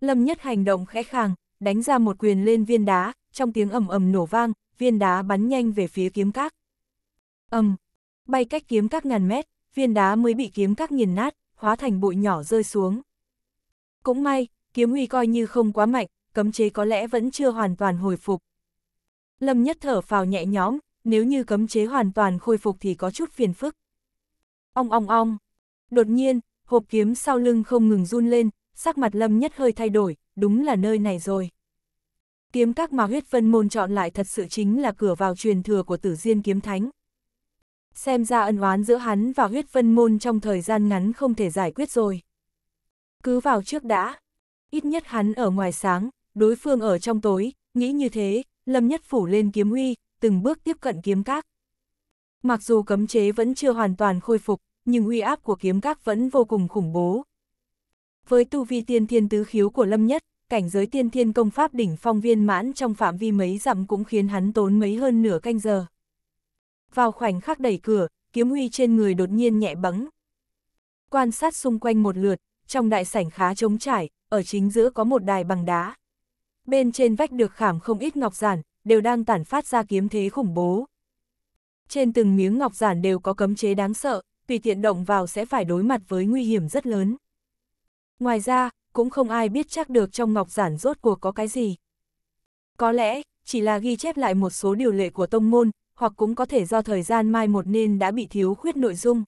Lâm Nhất hành động khẽ khàng, đánh ra một quyền lên viên đá, trong tiếng ầm ầm nổ vang, viên đá bắn nhanh về phía kiếm các. Ầm, bay cách kiếm các ngàn mét, viên đá mới bị kiếm các nghiền nát, hóa thành bụi nhỏ rơi xuống. Cũng may, kiếm uy coi như không quá mạnh, cấm chế có lẽ vẫn chưa hoàn toàn hồi phục. Lâm Nhất thở phào nhẹ nhõm, nếu như cấm chế hoàn toàn khôi phục thì có chút phiền phức. Ong ong ong. Đột nhiên, hộp kiếm sau lưng không ngừng run lên, sắc mặt Lâm Nhất hơi thay đổi, đúng là nơi này rồi. Kiếm các mà huyết vân môn chọn lại thật sự chính là cửa vào truyền thừa của tử diên kiếm thánh. Xem ra ân oán giữa hắn và huyết vân môn trong thời gian ngắn không thể giải quyết rồi. Cứ vào trước đã. Ít nhất hắn ở ngoài sáng, Đối phương ở trong tối, nghĩ như thế, Lâm Nhất Phủ lên kiếm huy, từng bước tiếp cận kiếm các. Mặc dù cấm chế vẫn chưa hoàn toàn khôi phục, nhưng uy áp của kiếm các vẫn vô cùng khủng bố. Với tu vi tiên thiên tứ khiếu của Lâm Nhất, cảnh giới tiên thiên công pháp đỉnh phong viên mãn trong phạm vi mấy dặm cũng khiến hắn tốn mấy hơn nửa canh giờ. Vào khoảnh khắc đẩy cửa, kiếm huy trên người đột nhiên nhẹ bắn. Quan sát xung quanh một lượt, trong đại sảnh khá trống trải, ở chính giữa có một đài bằng đá bên trên vách được khảm không ít ngọc giản, đều đang tản phát ra kiếm thế khủng bố. Trên từng miếng ngọc giản đều có cấm chế đáng sợ, tùy tiện động vào sẽ phải đối mặt với nguy hiểm rất lớn. Ngoài ra, cũng không ai biết chắc được trong ngọc giản rốt cuộc có cái gì. Có lẽ, chỉ là ghi chép lại một số điều lệ của tông môn, hoặc cũng có thể do thời gian mai một nên đã bị thiếu khuyết nội dung.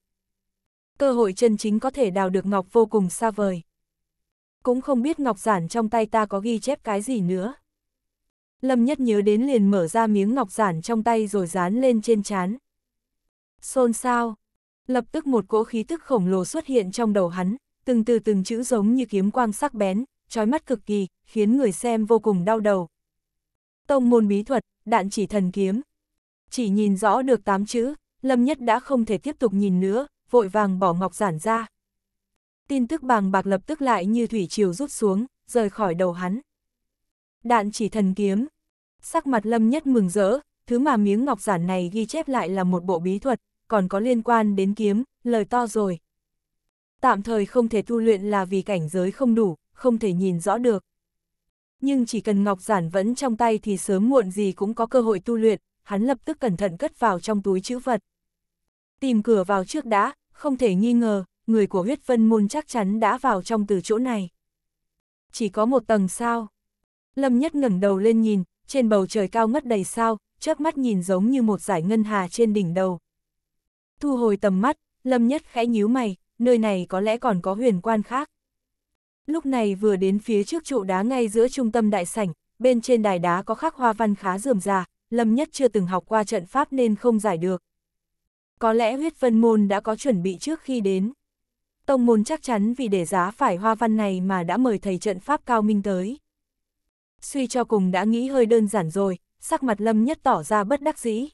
Cơ hội chân chính có thể đào được ngọc vô cùng xa vời cũng không biết ngọc giản trong tay ta có ghi chép cái gì nữa. Lâm Nhất nhớ đến liền mở ra miếng ngọc giản trong tay rồi dán lên trên chán. Xôn sao? Lập tức một cỗ khí tức khổng lồ xuất hiện trong đầu hắn, từng từ từng chữ giống như kiếm quang sắc bén, trói mắt cực kỳ, khiến người xem vô cùng đau đầu. Tông môn bí thuật, đạn chỉ thần kiếm. Chỉ nhìn rõ được tám chữ, Lâm Nhất đã không thể tiếp tục nhìn nữa, vội vàng bỏ ngọc giản ra tin tức bàng bạc lập tức lại như thủy triều rút xuống, rời khỏi đầu hắn. Đạn chỉ thần kiếm. Sắc mặt Lâm Nhất mừng rỡ, thứ mà miếng ngọc giản này ghi chép lại là một bộ bí thuật, còn có liên quan đến kiếm, lời to rồi. Tạm thời không thể tu luyện là vì cảnh giới không đủ, không thể nhìn rõ được. Nhưng chỉ cần ngọc giản vẫn trong tay thì sớm muộn gì cũng có cơ hội tu luyện, hắn lập tức cẩn thận cất vào trong túi chữ vật. Tìm cửa vào trước đã, không thể nghi ngờ, người của huyết vân môn chắc chắn đã vào trong từ chỗ này. Chỉ có một tầng sao. Lâm Nhất ngẩng đầu lên nhìn, trên bầu trời cao ngất đầy sao, chớp mắt nhìn giống như một giải ngân hà trên đỉnh đầu. Thu hồi tầm mắt, Lâm Nhất khẽ nhíu mày, nơi này có lẽ còn có huyền quan khác. Lúc này vừa đến phía trước trụ đá ngay giữa trung tâm đại sảnh, bên trên đài đá có khắc hoa văn khá rườm rà, Lâm Nhất chưa từng học qua trận pháp nên không giải được. Có lẽ huyết vân môn đã có chuẩn bị trước khi đến tông môn chắc chắn vì để giá phải hoa văn này mà đã mời thầy trận pháp cao minh tới. Suy cho cùng đã nghĩ hơi đơn giản rồi, sắc mặt lâm nhất tỏ ra bất đắc dĩ.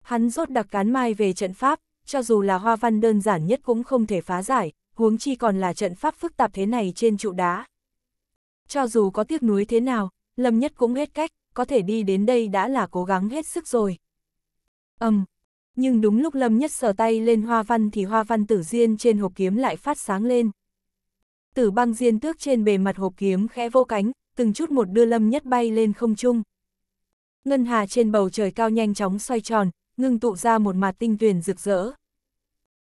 Hắn rốt đặc cán mai về trận pháp, cho dù là hoa văn đơn giản nhất cũng không thể phá giải, huống chi còn là trận pháp phức tạp thế này trên trụ đá. Cho dù có tiếc nuối thế nào, Lâm Nhất cũng hết cách, có thể đi đến đây đã là cố gắng hết sức rồi. Ầm, nhưng đúng lúc Lâm Nhất sờ tay lên hoa văn thì hoa văn tử diên trên hộp kiếm lại phát sáng lên. Tử băng diên tước trên bề mặt hộp kiếm khẽ vô cánh, từng chút một đưa Lâm Nhất bay lên không trung. Ngân hà trên bầu trời cao nhanh chóng xoay tròn, ngưng tụ ra một mặt tinh tuyền rực rỡ.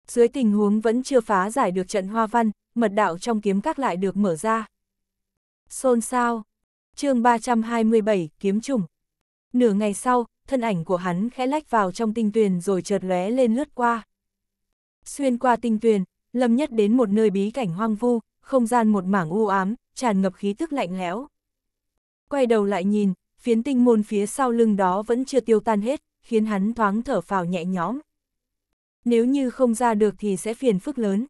Dưới tình huống vẫn chưa phá giải được trận hoa văn, mật đạo trong kiếm các lại được mở ra. Xôn sao chương 327, kiếm trùng. Nửa ngày sau, thân ảnh của hắn khẽ lách vào trong tinh tuyền rồi chợt lóe lên lướt qua. Xuyên qua tinh tuyền, Lâm Nhất đến một nơi bí cảnh hoang vu, không gian một mảng u ám, tràn ngập khí tức lạnh lẽo. Quay đầu lại nhìn, phiến tinh môn phía sau lưng đó vẫn chưa tiêu tan hết, khiến hắn thoáng thở phào nhẹ nhõm. Nếu như không ra được thì sẽ phiền phức lớn.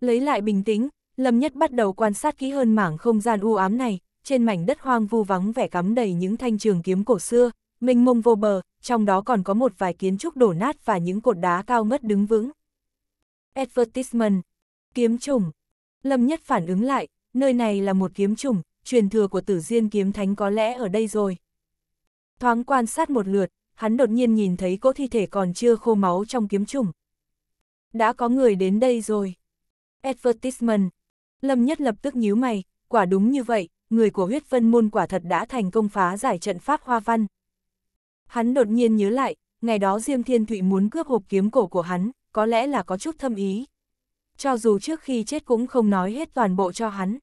Lấy lại bình tĩnh, Lâm Nhất bắt đầu quan sát kỹ hơn mảng không gian u ám này, trên mảnh đất hoang vu vắng vẻ cắm đầy những thanh trường kiếm cổ xưa mênh mông vô bờ, trong đó còn có một vài kiến trúc đổ nát và những cột đá cao ngất đứng vững. Advertisement, kiếm trùng. Lâm Nhất phản ứng lại, nơi này là một kiếm trùng, truyền thừa của tử diên kiếm thánh có lẽ ở đây rồi. Thoáng quan sát một lượt, hắn đột nhiên nhìn thấy cỗ thi thể còn chưa khô máu trong kiếm trùng. Đã có người đến đây rồi. Advertisement. Lâm Nhất lập tức nhíu mày, quả đúng như vậy, người của huyết vân môn quả thật đã thành công phá giải trận pháp hoa văn, Hắn đột nhiên nhớ lại, ngày đó Diêm Thiên Thụy muốn cướp hộp kiếm cổ của hắn, có lẽ là có chút thâm ý. Cho dù trước khi chết cũng không nói hết toàn bộ cho hắn.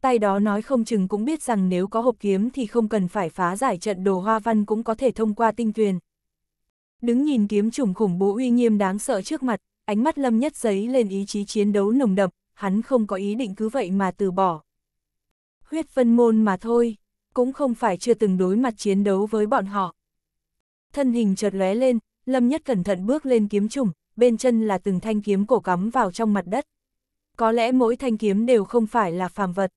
Tay đó nói không chừng cũng biết rằng nếu có hộp kiếm thì không cần phải phá giải trận đồ hoa văn cũng có thể thông qua tinh tuyền. Đứng nhìn kiếm trùng khủng bố uy nghiêm đáng sợ trước mặt, ánh mắt lâm nhất giấy lên ý chí chiến đấu nồng đậm, hắn không có ý định cứ vậy mà từ bỏ. Huyết phân môn mà thôi, cũng không phải chưa từng đối mặt chiến đấu với bọn họ thân hình chợt lóe lên, Lâm Nhất cẩn thận bước lên kiếm trùng, bên chân là từng thanh kiếm cổ cắm vào trong mặt đất. Có lẽ mỗi thanh kiếm đều không phải là phàm vật.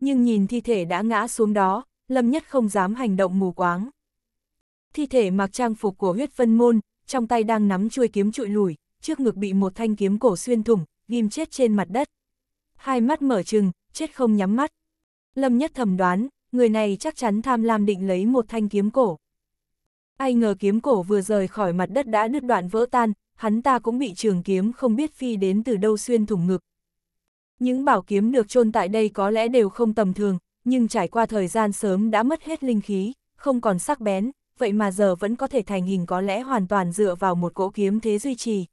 Nhưng nhìn thi thể đã ngã xuống đó, Lâm Nhất không dám hành động mù quáng. Thi thể mặc trang phục của huyết vân môn, trong tay đang nắm chuôi kiếm trụi lùi, trước ngực bị một thanh kiếm cổ xuyên thủng, ghim chết trên mặt đất. Hai mắt mở trừng, chết không nhắm mắt. Lâm Nhất thầm đoán, người này chắc chắn tham lam định lấy một thanh kiếm cổ. Ai ngờ kiếm cổ vừa rời khỏi mặt đất đã đứt đoạn vỡ tan, hắn ta cũng bị trường kiếm không biết phi đến từ đâu xuyên thủng ngực. Những bảo kiếm được chôn tại đây có lẽ đều không tầm thường, nhưng trải qua thời gian sớm đã mất hết linh khí, không còn sắc bén, vậy mà giờ vẫn có thể thành hình có lẽ hoàn toàn dựa vào một cỗ kiếm thế duy trì.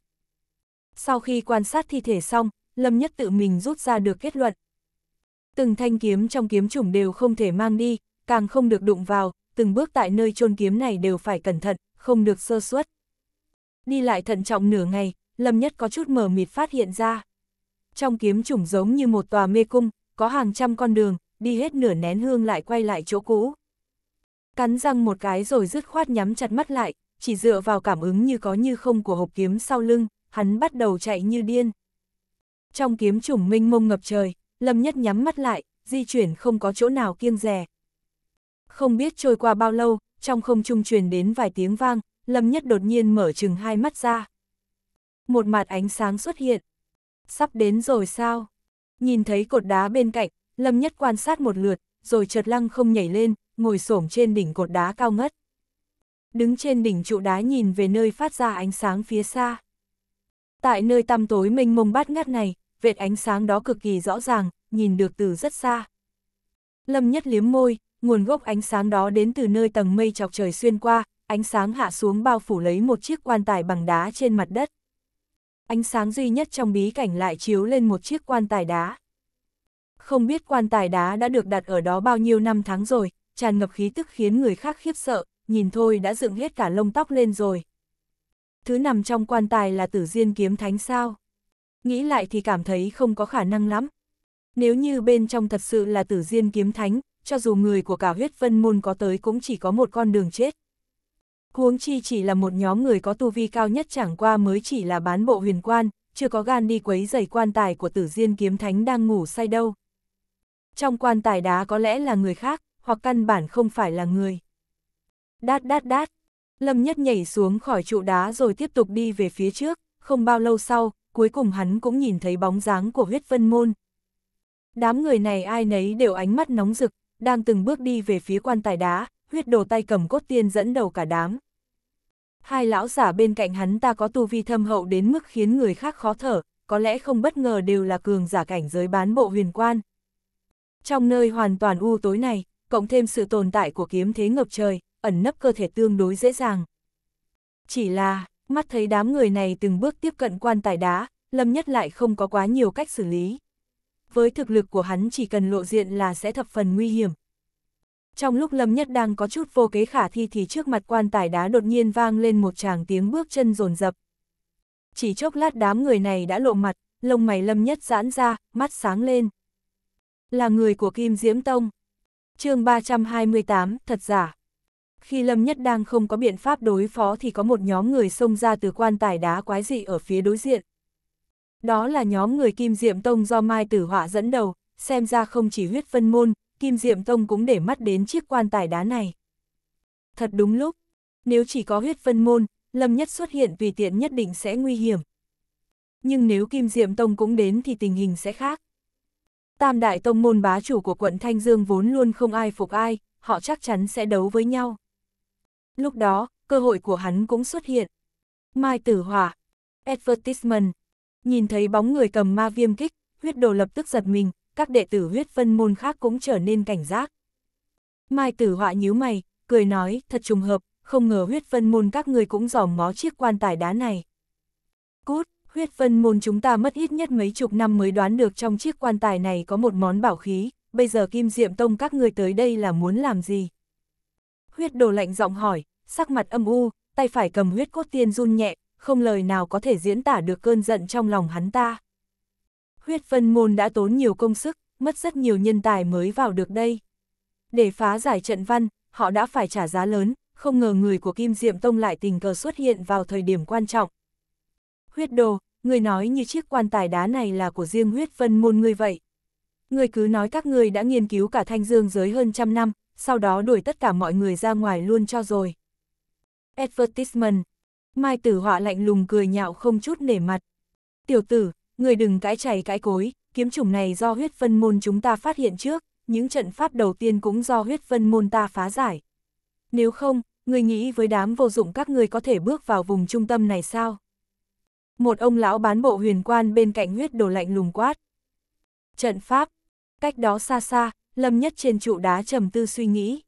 Sau khi quan sát thi thể xong, Lâm Nhất tự mình rút ra được kết luận. Từng thanh kiếm trong kiếm chủng đều không thể mang đi, càng không được đụng vào, từng bước tại nơi chôn kiếm này đều phải cẩn thận, không được sơ suất. Đi lại thận trọng nửa ngày, Lâm Nhất có chút mờ mịt phát hiện ra. Trong kiếm trùng giống như một tòa mê cung, có hàng trăm con đường, đi hết nửa nén hương lại quay lại chỗ cũ. Cắn răng một cái rồi dứt khoát nhắm chặt mắt lại, chỉ dựa vào cảm ứng như có như không của hộp kiếm sau lưng, hắn bắt đầu chạy như điên. Trong kiếm trùng minh mông ngập trời, Lâm Nhất nhắm mắt lại, di chuyển không có chỗ nào kiêng rè, không biết trôi qua bao lâu, trong không trung truyền đến vài tiếng vang, Lâm Nhất đột nhiên mở chừng hai mắt ra. Một mặt ánh sáng xuất hiện. Sắp đến rồi sao? Nhìn thấy cột đá bên cạnh, Lâm Nhất quan sát một lượt, rồi chợt lăng không nhảy lên, ngồi xổm trên đỉnh cột đá cao ngất. Đứng trên đỉnh trụ đá nhìn về nơi phát ra ánh sáng phía xa. Tại nơi tăm tối mênh mông bát ngát này, vệt ánh sáng đó cực kỳ rõ ràng, nhìn được từ rất xa. Lâm Nhất liếm môi, nguồn gốc ánh sáng đó đến từ nơi tầng mây chọc trời xuyên qua, ánh sáng hạ xuống bao phủ lấy một chiếc quan tài bằng đá trên mặt đất. Ánh sáng duy nhất trong bí cảnh lại chiếu lên một chiếc quan tài đá. Không biết quan tài đá đã được đặt ở đó bao nhiêu năm tháng rồi, tràn ngập khí tức khiến người khác khiếp sợ, nhìn thôi đã dựng hết cả lông tóc lên rồi. Thứ nằm trong quan tài là tử diên kiếm thánh sao? Nghĩ lại thì cảm thấy không có khả năng lắm. Nếu như bên trong thật sự là tử diên kiếm thánh, cho dù người của cả huyết vân môn có tới cũng chỉ có một con đường chết. Huống chi chỉ là một nhóm người có tu vi cao nhất chẳng qua mới chỉ là bán bộ huyền quan, chưa có gan đi quấy giày quan tài của tử diên kiếm thánh đang ngủ say đâu. Trong quan tài đá có lẽ là người khác, hoặc căn bản không phải là người. Đát đát đát, Lâm Nhất nhảy xuống khỏi trụ đá rồi tiếp tục đi về phía trước, không bao lâu sau, cuối cùng hắn cũng nhìn thấy bóng dáng của huyết vân môn. Đám người này ai nấy đều ánh mắt nóng rực, đang từng bước đi về phía quan tài đá, huyết đồ tay cầm cốt tiên dẫn đầu cả đám. Hai lão giả bên cạnh hắn ta có tu vi thâm hậu đến mức khiến người khác khó thở, có lẽ không bất ngờ đều là cường giả cảnh giới bán bộ huyền quan. Trong nơi hoàn toàn u tối này, cộng thêm sự tồn tại của kiếm thế ngập trời, ẩn nấp cơ thể tương đối dễ dàng. Chỉ là, mắt thấy đám người này từng bước tiếp cận quan tài đá, Lâm Nhất lại không có quá nhiều cách xử lý với thực lực của hắn chỉ cần lộ diện là sẽ thập phần nguy hiểm. Trong lúc Lâm Nhất đang có chút vô kế khả thi thì trước mặt quan tài đá đột nhiên vang lên một tràng tiếng bước chân rồn rập. Chỉ chốc lát đám người này đã lộ mặt, lông mày Lâm Nhất giãn ra, mắt sáng lên. Là người của Kim Diễm Tông. chương 328, thật giả. Khi Lâm Nhất đang không có biện pháp đối phó thì có một nhóm người xông ra từ quan tài đá quái dị ở phía đối diện. Đó là nhóm người Kim Diệm Tông do Mai Tử Họa dẫn đầu, xem ra không chỉ huyết phân môn, Kim Diệm Tông cũng để mắt đến chiếc quan tài đá này. Thật đúng lúc, nếu chỉ có huyết phân môn, Lâm Nhất xuất hiện tùy tiện nhất định sẽ nguy hiểm. Nhưng nếu Kim Diệm Tông cũng đến thì tình hình sẽ khác. Tam đại tông môn bá chủ của quận Thanh Dương vốn luôn không ai phục ai, họ chắc chắn sẽ đấu với nhau. Lúc đó, cơ hội của hắn cũng xuất hiện. Mai Tử Hỏa, advertisement, Nhìn thấy bóng người cầm ma viêm kích, huyết đồ lập tức giật mình, các đệ tử huyết phân môn khác cũng trở nên cảnh giác. Mai tử họa nhíu mày, cười nói, thật trùng hợp, không ngờ huyết phân môn các người cũng dòm ngó chiếc quan tài đá này. Cút, huyết phân môn chúng ta mất ít nhất mấy chục năm mới đoán được trong chiếc quan tài này có một món bảo khí, bây giờ kim diệm tông các người tới đây là muốn làm gì? Huyết đồ lạnh giọng hỏi, sắc mặt âm u, tay phải cầm huyết cốt tiên run nhẹ, không lời nào có thể diễn tả được cơn giận trong lòng hắn ta. Huyết phân môn đã tốn nhiều công sức, mất rất nhiều nhân tài mới vào được đây. Để phá giải trận văn, họ đã phải trả giá lớn, không ngờ người của Kim Diệm Tông lại tình cờ xuất hiện vào thời điểm quan trọng. Huyết đồ, người nói như chiếc quan tài đá này là của riêng huyết phân môn ngươi vậy. Người cứ nói các người đã nghiên cứu cả thanh dương giới hơn trăm năm, sau đó đuổi tất cả mọi người ra ngoài luôn cho rồi. Advertisement, Mai tử họa lạnh lùng cười nhạo không chút nể mặt. Tiểu tử, người đừng cãi chày cãi cối, kiếm chủng này do huyết phân môn chúng ta phát hiện trước, những trận pháp đầu tiên cũng do huyết phân môn ta phá giải. Nếu không, người nghĩ với đám vô dụng các người có thể bước vào vùng trung tâm này sao? Một ông lão bán bộ huyền quan bên cạnh huyết đồ lạnh lùng quát. Trận pháp, cách đó xa xa, lâm nhất trên trụ đá trầm tư suy nghĩ.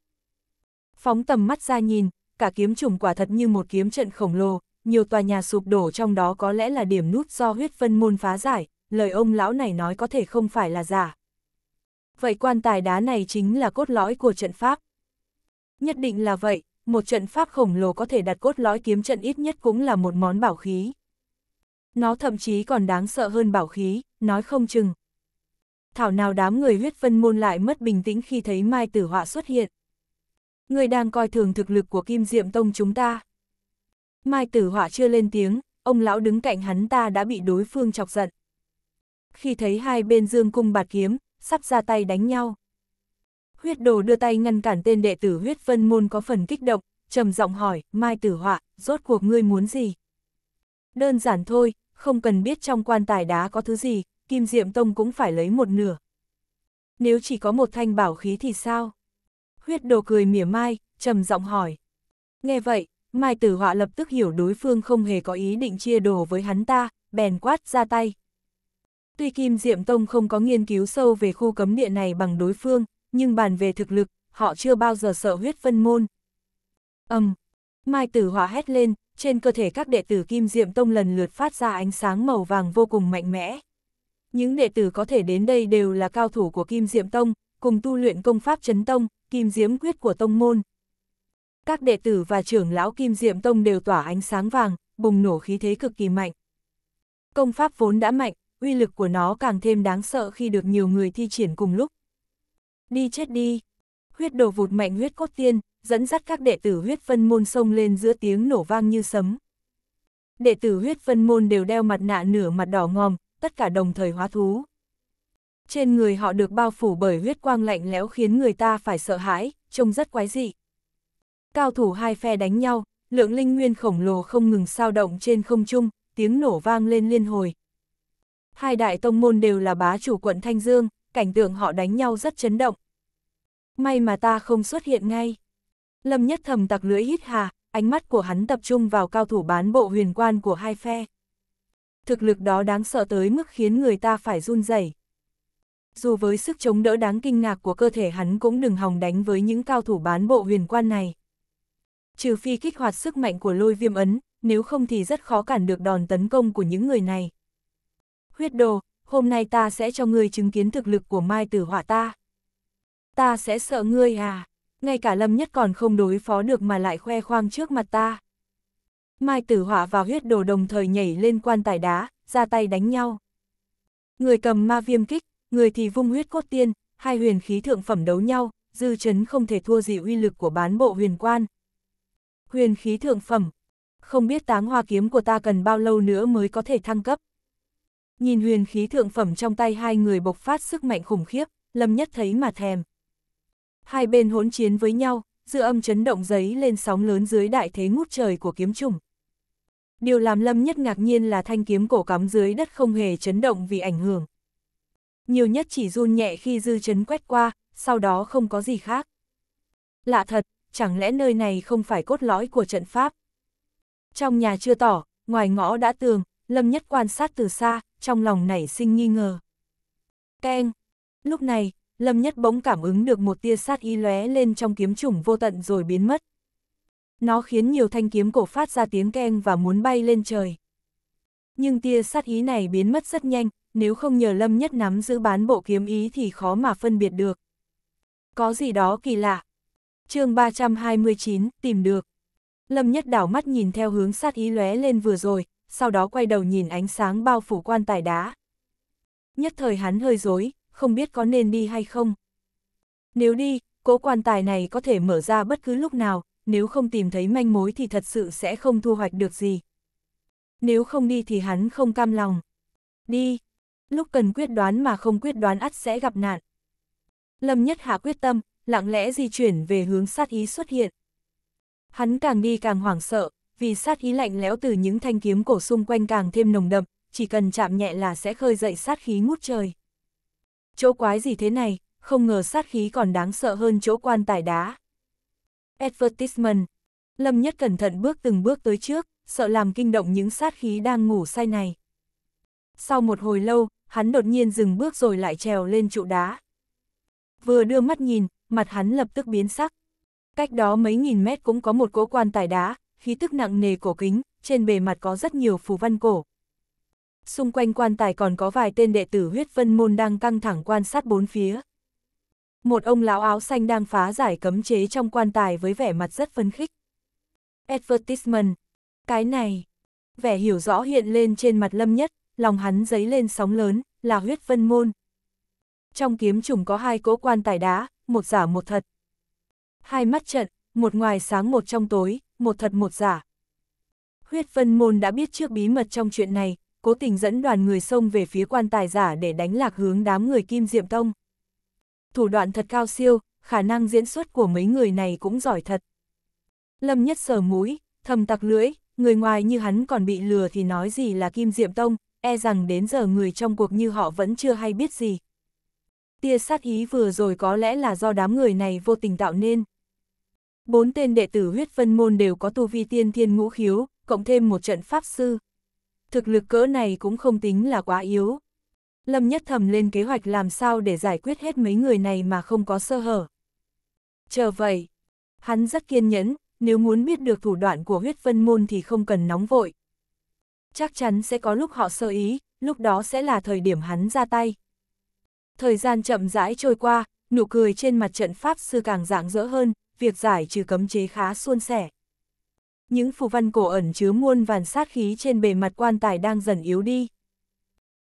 Phóng tầm mắt ra nhìn, cả kiếm trùng quả thật như một kiếm trận khổng lồ, nhiều tòa nhà sụp đổ trong đó có lẽ là điểm nút do huyết phân môn phá giải, lời ông lão này nói có thể không phải là giả. Vậy quan tài đá này chính là cốt lõi của trận pháp. Nhất định là vậy, một trận pháp khổng lồ có thể đặt cốt lõi kiếm trận ít nhất cũng là một món bảo khí. Nó thậm chí còn đáng sợ hơn bảo khí, nói không chừng. Thảo nào đám người huyết phân môn lại mất bình tĩnh khi thấy Mai Tử Họa xuất hiện người đang coi thường thực lực của Kim Diệm Tông chúng ta. Mai Tử Họa chưa lên tiếng, ông lão đứng cạnh hắn ta đã bị đối phương chọc giận. Khi thấy hai bên dương cung bạt kiếm, sắp ra tay đánh nhau. Huyết đồ đưa tay ngăn cản tên đệ tử huyết vân môn có phần kích động, trầm giọng hỏi, Mai Tử Họa, rốt cuộc ngươi muốn gì? Đơn giản thôi, không cần biết trong quan tài đá có thứ gì, Kim Diệm Tông cũng phải lấy một nửa. Nếu chỉ có một thanh bảo khí thì sao? huyết đồ cười mỉa mai, trầm giọng hỏi. Nghe vậy, Mai Tử Họa lập tức hiểu đối phương không hề có ý định chia đồ với hắn ta, bèn quát ra tay. Tuy Kim Diệm Tông không có nghiên cứu sâu về khu cấm địa này bằng đối phương, nhưng bàn về thực lực, họ chưa bao giờ sợ huyết phân môn. Âm! Mai Tử Họa hét lên, trên cơ thể các đệ tử Kim Diệm Tông lần lượt phát ra ánh sáng màu vàng vô cùng mạnh mẽ. Những đệ tử có thể đến đây đều là cao thủ của Kim Diệm Tông, cùng tu luyện công pháp chấn tông, kim diễm quyết của tông môn. Các đệ tử và trưởng lão kim diệm tông đều tỏa ánh sáng vàng, bùng nổ khí thế cực kỳ mạnh. Công pháp vốn đã mạnh, uy lực của nó càng thêm đáng sợ khi được nhiều người thi triển cùng lúc. Đi chết đi! Huyết đồ vụt mạnh huyết cốt tiên, dẫn dắt các đệ tử huyết phân môn sông lên giữa tiếng nổ vang như sấm. Đệ tử huyết phân môn đều đeo mặt nạ nửa mặt đỏ ngòm, tất cả đồng thời hóa thú. Trên người họ được bao phủ bởi huyết quang lạnh lẽo khiến người ta phải sợ hãi, trông rất quái dị. Cao thủ hai phe đánh nhau, lượng linh nguyên khổng lồ không ngừng sao động trên không trung, tiếng nổ vang lên liên hồi. Hai đại tông môn đều là bá chủ quận Thanh Dương, cảnh tượng họ đánh nhau rất chấn động. May mà ta không xuất hiện ngay. Lâm nhất thầm tặc lưỡi hít hà, ánh mắt của hắn tập trung vào cao thủ bán bộ huyền quan của hai phe. Thực lực đó đáng sợ tới mức khiến người ta phải run rẩy dù với sức chống đỡ đáng kinh ngạc của cơ thể hắn cũng đừng hòng đánh với những cao thủ bán bộ huyền quan này. Trừ phi kích hoạt sức mạnh của lôi viêm ấn, nếu không thì rất khó cản được đòn tấn công của những người này. Huyết đồ, hôm nay ta sẽ cho ngươi chứng kiến thực lực của Mai Tử Họa ta. Ta sẽ sợ ngươi à, ngay cả Lâm Nhất còn không đối phó được mà lại khoe khoang trước mặt ta. Mai Tử Họa và huyết đồ đồng thời nhảy lên quan tài đá, ra tay đánh nhau. Người cầm ma viêm kích, người thì vung huyết cốt tiên, hai huyền khí thượng phẩm đấu nhau, dư chấn không thể thua gì uy lực của bán bộ huyền quan. Huyền khí thượng phẩm, không biết táng hoa kiếm của ta cần bao lâu nữa mới có thể thăng cấp. Nhìn huyền khí thượng phẩm trong tay hai người bộc phát sức mạnh khủng khiếp, Lâm Nhất thấy mà thèm. Hai bên hỗn chiến với nhau, dư âm chấn động giấy lên sóng lớn dưới đại thế ngút trời của kiếm trùng. Điều làm Lâm Nhất ngạc nhiên là thanh kiếm cổ cắm dưới đất không hề chấn động vì ảnh hưởng nhiều nhất chỉ run nhẹ khi dư chấn quét qua, sau đó không có gì khác. Lạ thật, chẳng lẽ nơi này không phải cốt lõi của trận pháp? Trong nhà chưa tỏ, ngoài ngõ đã tường, Lâm Nhất quan sát từ xa, trong lòng nảy sinh nghi ngờ. Keng! Lúc này, Lâm Nhất bỗng cảm ứng được một tia sát ý lóe lên trong kiếm chủng vô tận rồi biến mất. Nó khiến nhiều thanh kiếm cổ phát ra tiếng keng và muốn bay lên trời. Nhưng tia sát ý này biến mất rất nhanh, nếu không nhờ Lâm Nhất nắm giữ bán bộ kiếm ý thì khó mà phân biệt được. Có gì đó kỳ lạ. chương 329, tìm được. Lâm Nhất đảo mắt nhìn theo hướng sát ý lóe lên vừa rồi, sau đó quay đầu nhìn ánh sáng bao phủ quan tài đá. Nhất thời hắn hơi dối, không biết có nên đi hay không. Nếu đi, cỗ quan tài này có thể mở ra bất cứ lúc nào, nếu không tìm thấy manh mối thì thật sự sẽ không thu hoạch được gì. Nếu không đi thì hắn không cam lòng. Đi, lúc cần quyết đoán mà không quyết đoán ắt sẽ gặp nạn. Lâm Nhất Hạ quyết tâm, lặng lẽ di chuyển về hướng sát ý xuất hiện. Hắn càng đi càng hoảng sợ, vì sát ý lạnh lẽo từ những thanh kiếm cổ xung quanh càng thêm nồng đậm, chỉ cần chạm nhẹ là sẽ khơi dậy sát khí ngút trời. Chỗ quái gì thế này, không ngờ sát khí còn đáng sợ hơn chỗ quan tài đá. Advertisement Lâm Nhất cẩn thận bước từng bước tới trước, sợ làm kinh động những sát khí đang ngủ say này. Sau một hồi lâu, hắn đột nhiên dừng bước rồi lại trèo lên trụ đá. Vừa đưa mắt nhìn, mặt hắn lập tức biến sắc. Cách đó mấy nghìn mét cũng có một cỗ quan tài đá, khí tức nặng nề cổ kính, trên bề mặt có rất nhiều phù văn cổ. Xung quanh quan tài còn có vài tên đệ tử huyết vân môn đang căng thẳng quan sát bốn phía. Một ông lão áo xanh đang phá giải cấm chế trong quan tài với vẻ mặt rất phấn khích. Advertisement. Cái này. Vẻ hiểu rõ hiện lên trên mặt lâm nhất, lòng hắn dấy lên sóng lớn, là huyết vân môn. Trong kiếm trùng có hai cỗ quan tài đá, một giả một thật. Hai mắt trận, một ngoài sáng một trong tối, một thật một giả. Huyết vân môn đã biết trước bí mật trong chuyện này, cố tình dẫn đoàn người sông về phía quan tài giả để đánh lạc hướng đám người kim diệm tông. Thủ đoạn thật cao siêu, khả năng diễn xuất của mấy người này cũng giỏi thật. Lâm nhất sờ mũi, thầm tặc lưỡi, người ngoài như hắn còn bị lừa thì nói gì là kim diệm tông, e rằng đến giờ người trong cuộc như họ vẫn chưa hay biết gì. Tia sát ý vừa rồi có lẽ là do đám người này vô tình tạo nên. Bốn tên đệ tử huyết vân môn đều có tu vi tiên thiên ngũ khiếu, cộng thêm một trận pháp sư. Thực lực cỡ này cũng không tính là quá yếu. Lâm Nhất Thầm lên kế hoạch làm sao để giải quyết hết mấy người này mà không có sơ hở. Chờ vậy, hắn rất kiên nhẫn, nếu muốn biết được thủ đoạn của huyết vân môn thì không cần nóng vội, chắc chắn sẽ có lúc họ sơ ý, lúc đó sẽ là thời điểm hắn ra tay. Thời gian chậm rãi trôi qua, nụ cười trên mặt trận pháp sư càng rạng rỡ hơn, việc giải trừ cấm chế khá suôn sẻ. Những phù văn cổ ẩn chứa muôn vàn sát khí trên bề mặt quan tài đang dần yếu đi.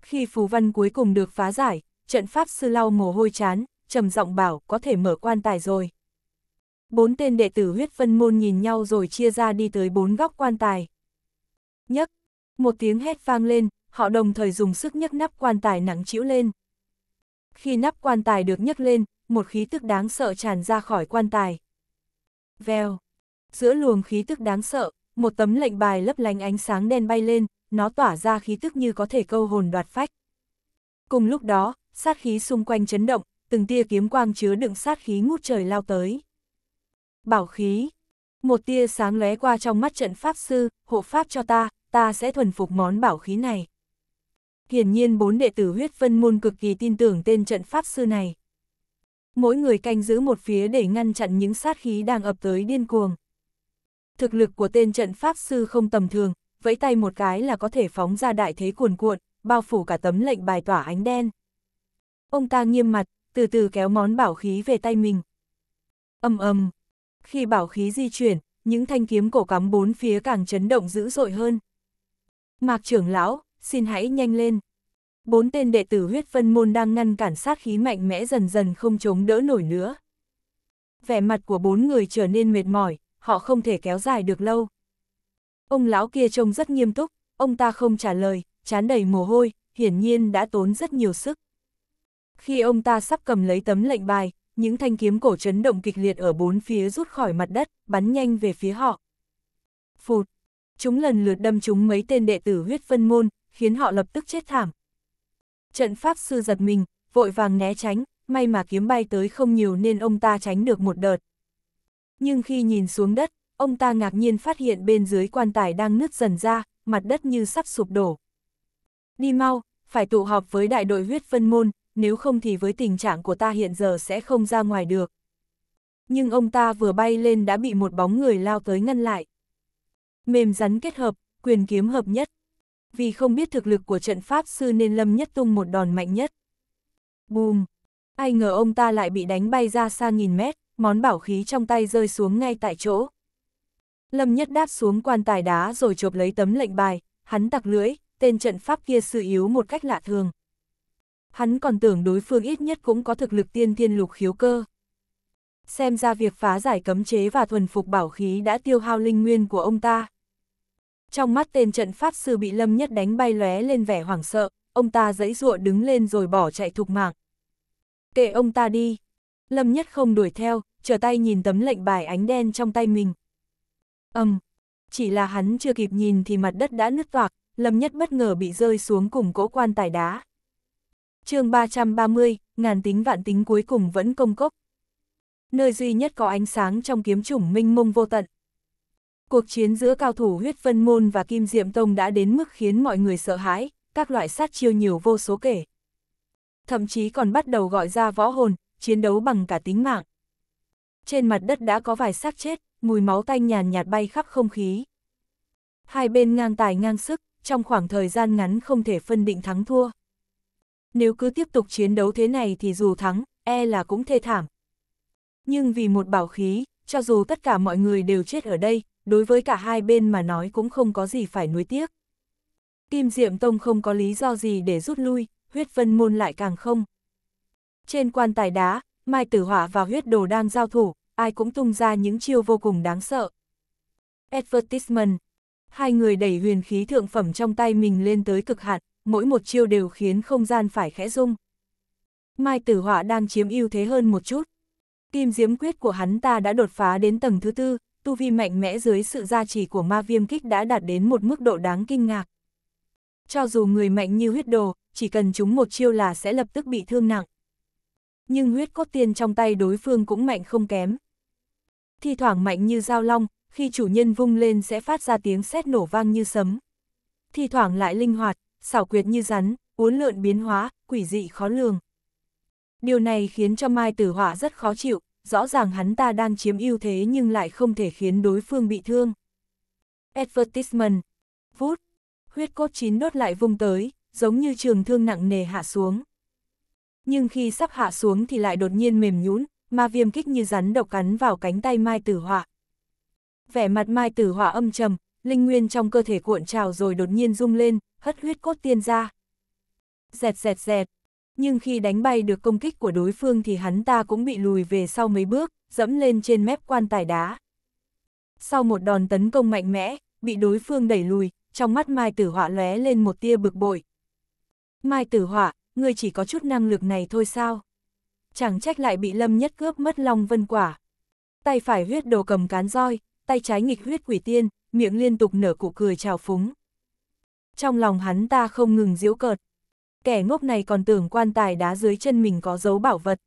Khi phù văn cuối cùng được phá giải, trận pháp sư lau mồ hôi chán, trầm giọng bảo có thể mở quan tài rồi. Bốn tên đệ tử huyết vân môn nhìn nhau rồi chia ra đi tới bốn góc quan tài. Nhất một tiếng hét vang lên, họ đồng thời dùng sức nhấc nắp quan tài nặng chĩu lên. Khi nắp quan tài được nhấc lên, một khí tức đáng sợ tràn ra khỏi quan tài. Vèo. Giữa luồng khí tức đáng sợ, một tấm lệnh bài lấp lánh ánh sáng đen bay lên, nó tỏa ra khí tức như có thể câu hồn đoạt phách. Cùng lúc đó, sát khí xung quanh chấn động, từng tia kiếm quang chứa đựng sát khí ngút trời lao tới. Bảo khí. Một tia sáng lóe qua trong mắt trận pháp sư, hộ pháp cho ta, ta sẽ thuần phục món bảo khí này. Hiển nhiên bốn đệ tử huyết vân môn cực kỳ tin tưởng tên trận pháp sư này. Mỗi người canh giữ một phía để ngăn chặn những sát khí đang ập tới điên cuồng. Thực lực của tên trận pháp sư không tầm thường, vẫy tay một cái là có thể phóng ra đại thế cuồn cuộn, bao phủ cả tấm lệnh bài tỏa ánh đen. Ông ta nghiêm mặt, từ từ kéo món bảo khí về tay mình. Âm âm, khi bảo khí di chuyển, những thanh kiếm cổ cắm bốn phía càng chấn động dữ dội hơn. Mạc trưởng lão, xin hãy nhanh lên. Bốn tên đệ tử huyết vân môn đang ngăn cản sát khí mạnh mẽ dần dần không chống đỡ nổi nữa. Vẻ mặt của bốn người trở nên mệt mỏi, họ không thể kéo dài được lâu. Ông lão kia trông rất nghiêm túc, ông ta không trả lời, chán đầy mồ hôi, hiển nhiên đã tốn rất nhiều sức. Khi ông ta sắp cầm lấy tấm lệnh bài, những thanh kiếm cổ chấn động kịch liệt ở bốn phía rút khỏi mặt đất, bắn nhanh về phía họ. Phụt, chúng lần lượt đâm chúng mấy tên đệ tử huyết phân môn, khiến họ lập tức chết thảm. Trận pháp sư giật mình, vội vàng né tránh, may mà kiếm bay tới không nhiều nên ông ta tránh được một đợt. Nhưng khi nhìn xuống đất, ông ta ngạc nhiên phát hiện bên dưới quan tài đang nứt dần ra, mặt đất như sắp sụp đổ. Đi mau, phải tụ họp với đại đội huyết phân môn, nếu không thì với tình trạng của ta hiện giờ sẽ không ra ngoài được. Nhưng ông ta vừa bay lên đã bị một bóng người lao tới ngăn lại. Mềm rắn kết hợp, quyền kiếm hợp nhất. Vì không biết thực lực của trận pháp sư nên Lâm Nhất tung một đòn mạnh nhất. Bùm! Ai ngờ ông ta lại bị đánh bay ra xa nghìn mét, món bảo khí trong tay rơi xuống ngay tại chỗ. Lâm Nhất đáp xuống quan tài đá rồi chộp lấy tấm lệnh bài, hắn tặc lưỡi, tên trận pháp kia sự yếu một cách lạ thường. Hắn còn tưởng đối phương ít nhất cũng có thực lực tiên thiên lục khiếu cơ. Xem ra việc phá giải cấm chế và thuần phục bảo khí đã tiêu hao linh nguyên của ông ta. Trong mắt tên trận pháp sư bị Lâm Nhất đánh bay lóe lên vẻ hoảng sợ, ông ta dãy dụa đứng lên rồi bỏ chạy thục mạng. Kệ ông ta đi. Lâm Nhất không đuổi theo, trở tay nhìn tấm lệnh bài ánh đen trong tay mình. Âm. Um, chỉ là hắn chưa kịp nhìn thì mặt đất đã nứt toạc, Lâm Nhất bất ngờ bị rơi xuống cùng cỗ quan tài đá. chương 330, ngàn tính vạn tính cuối cùng vẫn công cốc. Nơi duy nhất có ánh sáng trong kiếm chủng minh mông vô tận. Cuộc chiến giữa cao thủ huyết vân môn và Kim Diệm Tông đã đến mức khiến mọi người sợ hãi, các loại sát chiêu nhiều vô số kể. Thậm chí còn bắt đầu gọi ra võ hồn, chiến đấu bằng cả tính mạng. Trên mặt đất đã có vài xác chết, mùi máu tanh nhàn nhạt bay khắp không khí. Hai bên ngang tài ngang sức, trong khoảng thời gian ngắn không thể phân định thắng thua. Nếu cứ tiếp tục chiến đấu thế này thì dù thắng, e là cũng thê thảm. Nhưng vì một bảo khí, cho dù tất cả mọi người đều chết ở đây, đối với cả hai bên mà nói cũng không có gì phải nuối tiếc. Kim Diệm Tông không có lý do gì để rút lui, huyết vân môn lại càng không. Trên quan tài đá, Mai Tử Hỏa và huyết đồ đang giao thủ, ai cũng tung ra những chiêu vô cùng đáng sợ. Advertisement Hai người đẩy huyền khí thượng phẩm trong tay mình lên tới cực hạn, mỗi một chiêu đều khiến không gian phải khẽ rung. Mai Tử Họa đang chiếm ưu thế hơn một chút. Kim diễm quyết của hắn ta đã đột phá đến tầng thứ tư, tu vi mạnh mẽ dưới sự gia trì của ma viêm kích đã đạt đến một mức độ đáng kinh ngạc. Cho dù người mạnh như huyết đồ, chỉ cần chúng một chiêu là sẽ lập tức bị thương nặng. Nhưng huyết cốt tiên trong tay đối phương cũng mạnh không kém. Thi thoảng mạnh như dao long, khi chủ nhân vung lên sẽ phát ra tiếng sét nổ vang như sấm. Thi thoảng lại linh hoạt, xảo quyệt như rắn, uốn lượn biến hóa, quỷ dị khó lường. Điều này khiến cho Mai Tử Hỏa rất khó chịu, rõ ràng hắn ta đang chiếm ưu thế nhưng lại không thể khiến đối phương bị thương. Advertisement, vút, huyết cốt chín đốt lại vung tới, giống như trường thương nặng nề hạ xuống. Nhưng khi sắp hạ xuống thì lại đột nhiên mềm nhũn, ma viêm kích như rắn độc cắn vào cánh tay Mai Tử Họa. Vẻ mặt Mai Tử Họa âm trầm, linh nguyên trong cơ thể cuộn trào rồi đột nhiên rung lên, hất huyết cốt tiên ra. Dẹt dẹt dẹt, nhưng khi đánh bay được công kích của đối phương thì hắn ta cũng bị lùi về sau mấy bước, dẫm lên trên mép quan tài đá. Sau một đòn tấn công mạnh mẽ, bị đối phương đẩy lùi, trong mắt Mai Tử Họa lóe lên một tia bực bội. Mai Tử Họa, ngươi chỉ có chút năng lực này thôi sao? Chẳng trách lại bị Lâm Nhất cướp mất Long Vân Quả. Tay phải huyết đồ cầm cán roi, tay trái nghịch huyết quỷ tiên, miệng liên tục nở cụ cười trào phúng. Trong lòng hắn ta không ngừng giễu cợt, kẻ ngốc này còn tưởng quan tài đá dưới chân mình có dấu bảo vật.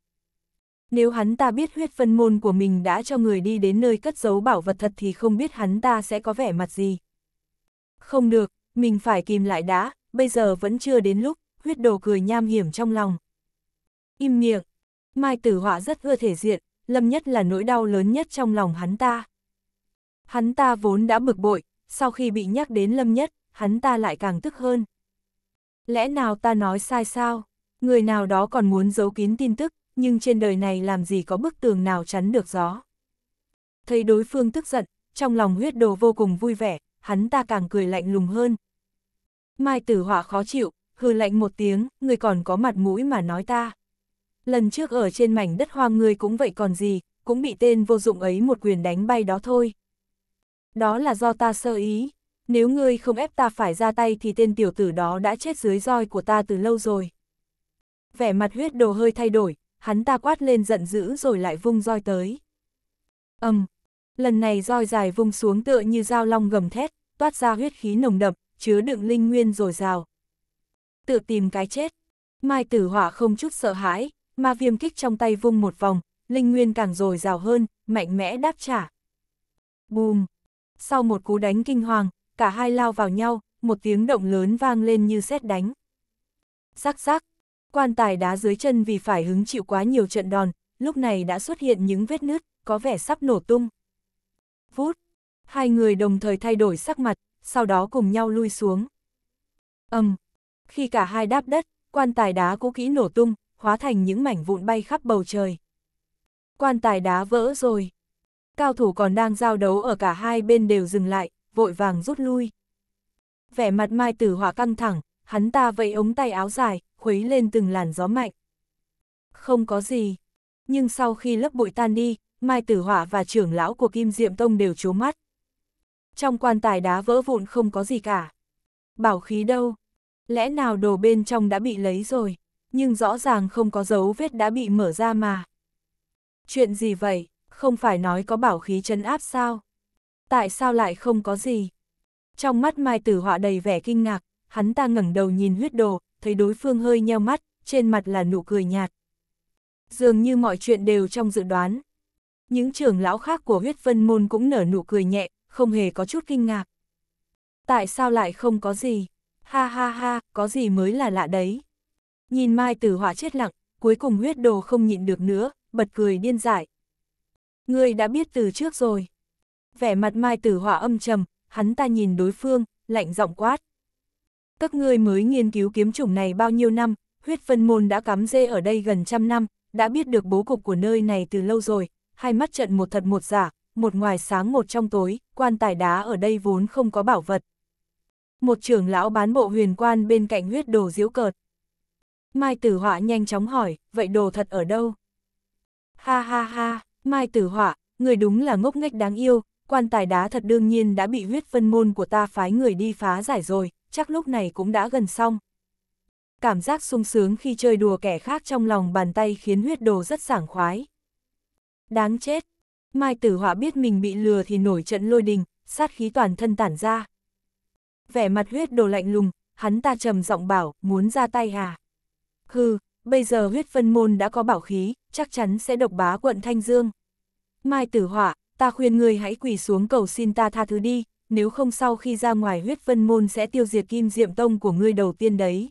Nếu hắn ta biết huyết phân môn của mình đã cho người đi đến nơi cất dấu bảo vật thật thì không biết hắn ta sẽ có vẻ mặt gì. Không được, mình phải kìm lại đã, bây giờ vẫn chưa đến lúc, huyết đồ cười nham hiểm trong lòng. Im miệng, Mai Tử Họa rất ưa thể diện, Lâm Nhất là nỗi đau lớn nhất trong lòng hắn ta. Hắn ta vốn đã bực bội, sau khi bị nhắc đến Lâm Nhất, hắn ta lại càng tức hơn. Lẽ nào ta nói sai sao? Người nào đó còn muốn giấu kín tin tức, nhưng trên đời này làm gì có bức tường nào chắn được gió. Thấy đối phương tức giận, trong lòng huyết đồ vô cùng vui vẻ, hắn ta càng cười lạnh lùng hơn. Mai tử họa khó chịu, hừ lạnh một tiếng, người còn có mặt mũi mà nói ta. Lần trước ở trên mảnh đất hoang người cũng vậy còn gì, cũng bị tên vô dụng ấy một quyền đánh bay đó thôi. Đó là do ta sơ ý, nếu ngươi không ép ta phải ra tay thì tên tiểu tử đó đã chết dưới roi của ta từ lâu rồi. Vẻ mặt huyết đồ hơi thay đổi, hắn ta quát lên giận dữ rồi lại vung roi tới. Âm, um, lần này roi dài vung xuống tựa như dao long gầm thét, toát ra huyết khí nồng đậm, chứa đựng linh nguyên rồi rào. Tự tìm cái chết, mai tử hỏa không chút sợ hãi, mà viêm kích trong tay vung một vòng, linh nguyên càng rồi rào hơn, mạnh mẽ đáp trả. Bùm, sau một cú đánh kinh hoàng, cả hai lao vào nhau, một tiếng động lớn vang lên như sét đánh. Rắc rắc, quan tài đá dưới chân vì phải hứng chịu quá nhiều trận đòn, lúc này đã xuất hiện những vết nứt, có vẻ sắp nổ tung. Vút, hai người đồng thời thay đổi sắc mặt, sau đó cùng nhau lui xuống. âm, um, khi cả hai đáp đất, quan tài đá cũ kỹ nổ tung, hóa thành những mảnh vụn bay khắp bầu trời. Quan tài đá vỡ rồi. Cao thủ còn đang giao đấu ở cả hai bên đều dừng lại, vội vàng rút lui. Vẻ mặt Mai Tử Hỏa căng thẳng, hắn ta vẫy ống tay áo dài, khuấy lên từng làn gió mạnh. Không có gì. Nhưng sau khi lớp bụi tan đi, Mai Tử Hỏa và trưởng lão của Kim Diệm Tông đều trố mắt. Trong quan tài đá vỡ vụn không có gì cả. Bảo khí đâu? Lẽ nào đồ bên trong đã bị lấy rồi? Nhưng rõ ràng không có dấu vết đã bị mở ra mà. Chuyện gì vậy? Không phải nói có bảo khí chân áp sao? tại sao lại không có gì? Trong mắt Mai Tử Họa đầy vẻ kinh ngạc, hắn ta ngẩng đầu nhìn huyết đồ, thấy đối phương hơi nheo mắt, trên mặt là nụ cười nhạt. Dường như mọi chuyện đều trong dự đoán. Những trưởng lão khác của huyết vân môn cũng nở nụ cười nhẹ, không hề có chút kinh ngạc. Tại sao lại không có gì? Ha ha ha, có gì mới là lạ đấy? Nhìn Mai Tử Họa chết lặng, cuối cùng huyết đồ không nhịn được nữa, bật cười điên dại. Người đã biết từ trước rồi vẻ mặt Mai Tử Hỏa âm trầm, hắn ta nhìn đối phương, lạnh giọng quát. Các ngươi mới nghiên cứu kiếm chủng này bao nhiêu năm, huyết phân môn đã cắm dê ở đây gần trăm năm, đã biết được bố cục của nơi này từ lâu rồi, hai mắt trận một thật một giả, một ngoài sáng một trong tối, quan tài đá ở đây vốn không có bảo vật. Một trưởng lão bán bộ huyền quan bên cạnh huyết đồ diễu cợt. Mai tử họa nhanh chóng hỏi, vậy đồ thật ở đâu? Ha ha ha, Mai tử họa, người đúng là ngốc nghếch đáng yêu, quan tài đá thật đương nhiên đã bị huyết phân môn của ta phái người đi phá giải rồi, chắc lúc này cũng đã gần xong. Cảm giác sung sướng khi chơi đùa kẻ khác trong lòng bàn tay khiến huyết đồ rất sảng khoái. Đáng chết! Mai tử họa biết mình bị lừa thì nổi trận lôi đình, sát khí toàn thân tản ra. Vẻ mặt huyết đồ lạnh lùng, hắn ta trầm giọng bảo, muốn ra tay à? Hừ, bây giờ huyết phân môn đã có bảo khí, chắc chắn sẽ độc bá quận Thanh Dương. Mai tử họa, ta khuyên ngươi hãy quỳ xuống cầu xin ta tha thứ đi, nếu không sau khi ra ngoài huyết vân môn sẽ tiêu diệt kim diệm tông của ngươi đầu tiên đấy.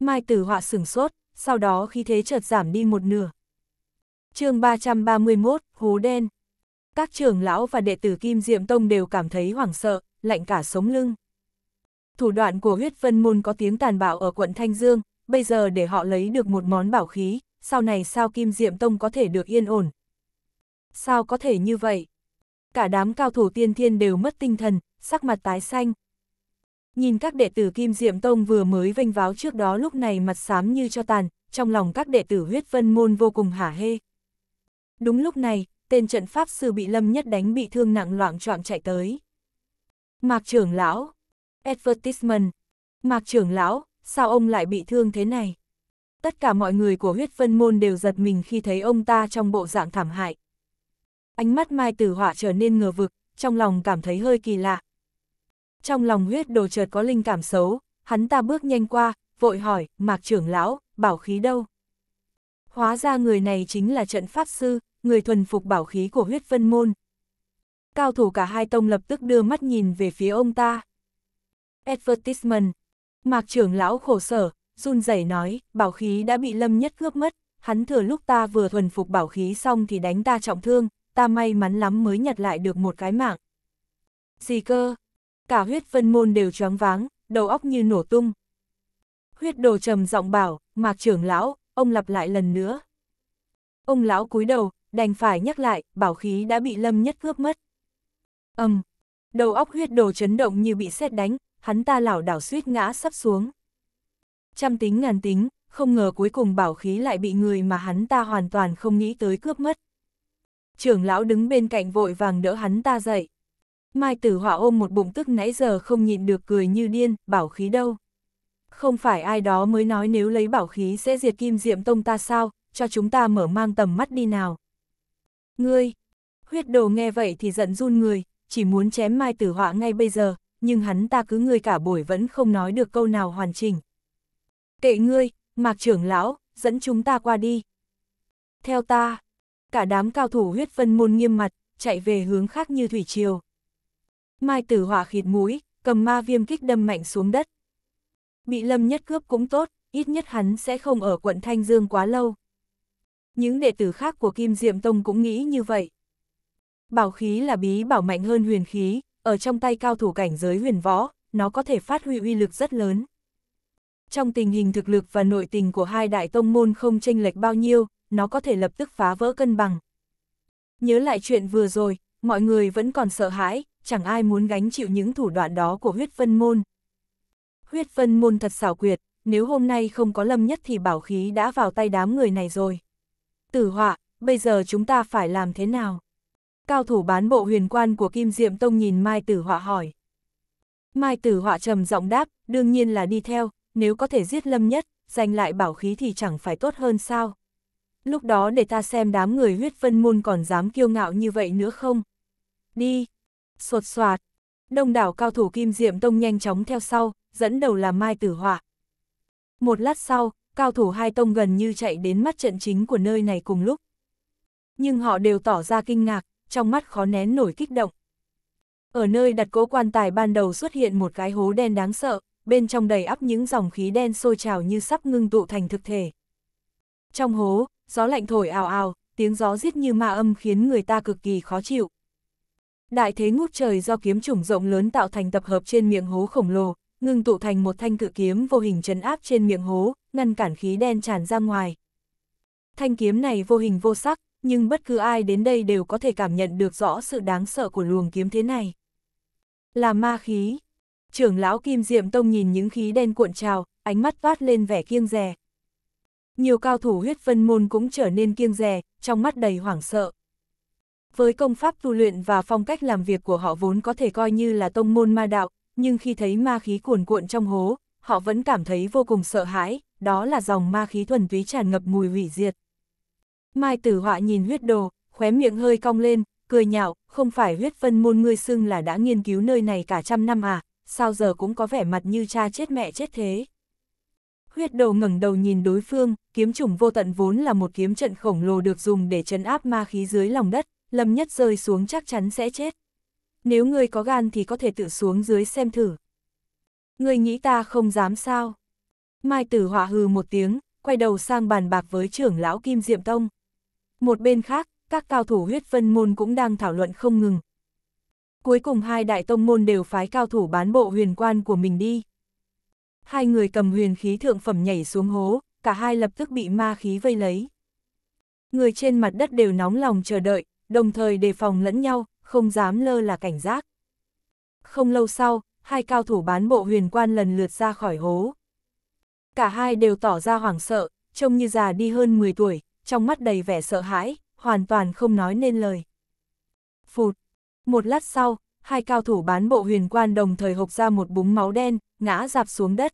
Mai tử họa sửng sốt, sau đó khi thế chợt giảm đi một nửa. chương 331, Hố Đen Các trưởng lão và đệ tử kim diệm tông đều cảm thấy hoảng sợ, lạnh cả sống lưng. Thủ đoạn của huyết vân môn có tiếng tàn bạo ở quận Thanh Dương, bây giờ để họ lấy được một món bảo khí, sau này sao kim diệm tông có thể được yên ổn, sao có thể như vậy? Cả đám cao thủ tiên thiên đều mất tinh thần, sắc mặt tái xanh. Nhìn các đệ tử Kim Diệm Tông vừa mới vênh váo trước đó lúc này mặt xám như cho tàn, trong lòng các đệ tử huyết vân môn vô cùng hả hê. Đúng lúc này, tên trận pháp sư bị Lâm Nhất đánh bị thương nặng loạn trọng chạy tới. Mạc trưởng lão, advertisement, Mạc trưởng lão, sao ông lại bị thương thế này? Tất cả mọi người của huyết vân môn đều giật mình khi thấy ông ta trong bộ dạng thảm hại. Ánh mắt Mai Tử Họa trở nên ngờ vực, trong lòng cảm thấy hơi kỳ lạ. Trong lòng huyết đồ chợt có linh cảm xấu, hắn ta bước nhanh qua, vội hỏi, mạc trưởng lão, bảo khí đâu? Hóa ra người này chính là trận pháp sư, người thuần phục bảo khí của huyết vân môn. Cao thủ cả hai tông lập tức đưa mắt nhìn về phía ông ta. Advertisement. Mạc trưởng lão khổ sở, run rẩy nói, bảo khí đã bị lâm nhất cướp mất, hắn thừa lúc ta vừa thuần phục bảo khí xong thì đánh ta trọng thương, ta may mắn lắm mới nhặt lại được một cái mạng. Gì cơ? Cả huyết vân môn đều choáng váng, đầu óc như nổ tung. Huyết đồ trầm giọng bảo, mạc trưởng lão, ông lặp lại lần nữa. Ông lão cúi đầu, đành phải nhắc lại, bảo khí đã bị lâm nhất cướp mất. Âm, um, đầu óc huyết đồ chấn động như bị sét đánh, hắn ta lảo đảo suýt ngã sắp xuống. Trăm tính ngàn tính, không ngờ cuối cùng bảo khí lại bị người mà hắn ta hoàn toàn không nghĩ tới cướp mất trưởng lão đứng bên cạnh vội vàng đỡ hắn ta dậy. Mai tử hỏa ôm một bụng tức nãy giờ không nhịn được cười như điên, bảo khí đâu. Không phải ai đó mới nói nếu lấy bảo khí sẽ diệt kim diệm tông ta sao, cho chúng ta mở mang tầm mắt đi nào. Ngươi, huyết đồ nghe vậy thì giận run người, chỉ muốn chém mai tử họa ngay bây giờ, nhưng hắn ta cứ ngươi cả buổi vẫn không nói được câu nào hoàn chỉnh. Kệ ngươi, mạc trưởng lão, dẫn chúng ta qua đi. Theo ta, cả đám cao thủ huyết vân môn nghiêm mặt, chạy về hướng khác như thủy triều. Mai tử hỏa khịt mũi, cầm ma viêm kích đâm mạnh xuống đất. Bị lâm nhất cướp cũng tốt, ít nhất hắn sẽ không ở quận Thanh Dương quá lâu. Những đệ tử khác của Kim Diệm Tông cũng nghĩ như vậy. Bảo khí là bí bảo mạnh hơn huyền khí, ở trong tay cao thủ cảnh giới huyền võ, nó có thể phát huy uy lực rất lớn. Trong tình hình thực lực và nội tình của hai đại tông môn không chênh lệch bao nhiêu, nó có thể lập tức phá vỡ cân bằng. Nhớ lại chuyện vừa rồi, mọi người vẫn còn sợ hãi, chẳng ai muốn gánh chịu những thủ đoạn đó của huyết phân môn. Huyết phân môn thật xảo quyệt, nếu hôm nay không có lâm nhất thì bảo khí đã vào tay đám người này rồi. Tử họa, bây giờ chúng ta phải làm thế nào? Cao thủ bán bộ huyền quan của Kim Diệm Tông nhìn Mai Tử Họa hỏi. Mai Tử Họa trầm giọng đáp, đương nhiên là đi theo, nếu có thể giết lâm nhất, giành lại bảo khí thì chẳng phải tốt hơn sao? lúc đó để ta xem đám người huyết vân môn còn dám kiêu ngạo như vậy nữa không. Đi! Sột soạt! Đông đảo cao thủ kim diệm tông nhanh chóng theo sau, dẫn đầu là Mai Tử Họa. Một lát sau, cao thủ hai tông gần như chạy đến mắt trận chính của nơi này cùng lúc. Nhưng họ đều tỏ ra kinh ngạc, trong mắt khó nén nổi kích động. Ở nơi đặt cỗ quan tài ban đầu xuất hiện một cái hố đen đáng sợ, bên trong đầy ắp những dòng khí đen sôi trào như sắp ngưng tụ thành thực thể. Trong hố, gió lạnh thổi ào ào, tiếng gió giết như ma âm khiến người ta cực kỳ khó chịu. Đại thế ngút trời do kiếm chủng rộng lớn tạo thành tập hợp trên miệng hố khổng lồ, ngưng tụ thành một thanh cự kiếm vô hình trấn áp trên miệng hố, ngăn cản khí đen tràn ra ngoài. Thanh kiếm này vô hình vô sắc, nhưng bất cứ ai đến đây đều có thể cảm nhận được rõ sự đáng sợ của luồng kiếm thế này. Là ma khí. Trưởng lão Kim Diệm Tông nhìn những khí đen cuộn trào, ánh mắt toát lên vẻ kiêng rè, nhiều cao thủ huyết vân môn cũng trở nên kiêng rè, trong mắt đầy hoảng sợ. Với công pháp tu luyện và phong cách làm việc của họ vốn có thể coi như là tông môn ma đạo, nhưng khi thấy ma khí cuồn cuộn trong hố, họ vẫn cảm thấy vô cùng sợ hãi, đó là dòng ma khí thuần túy tràn ngập mùi hủy diệt. Mai tử họa nhìn huyết đồ, khóe miệng hơi cong lên, cười nhạo, không phải huyết vân môn ngươi xưng là đã nghiên cứu nơi này cả trăm năm à, sao giờ cũng có vẻ mặt như cha chết mẹ chết thế. Huyết đầu ngẩng đầu nhìn đối phương, kiếm trùng vô tận vốn là một kiếm trận khổng lồ được dùng để chấn áp ma khí dưới lòng đất, lâm nhất rơi xuống chắc chắn sẽ chết. Nếu ngươi có gan thì có thể tự xuống dưới xem thử. Ngươi nghĩ ta không dám sao? Mai tử họa hừ một tiếng, quay đầu sang bàn bạc với trưởng lão Kim Diệm Tông. Một bên khác, các cao thủ huyết vân môn cũng đang thảo luận không ngừng. Cuối cùng hai đại tông môn đều phái cao thủ bán bộ huyền quan của mình đi hai người cầm huyền khí thượng phẩm nhảy xuống hố, cả hai lập tức bị ma khí vây lấy. Người trên mặt đất đều nóng lòng chờ đợi, đồng thời đề phòng lẫn nhau, không dám lơ là cảnh giác. Không lâu sau, hai cao thủ bán bộ huyền quan lần lượt ra khỏi hố. Cả hai đều tỏ ra hoảng sợ, trông như già đi hơn 10 tuổi, trong mắt đầy vẻ sợ hãi, hoàn toàn không nói nên lời. Phụt! Một lát sau, hai cao thủ bán bộ huyền quan đồng thời hộc ra một búng máu đen, ngã dạp xuống đất.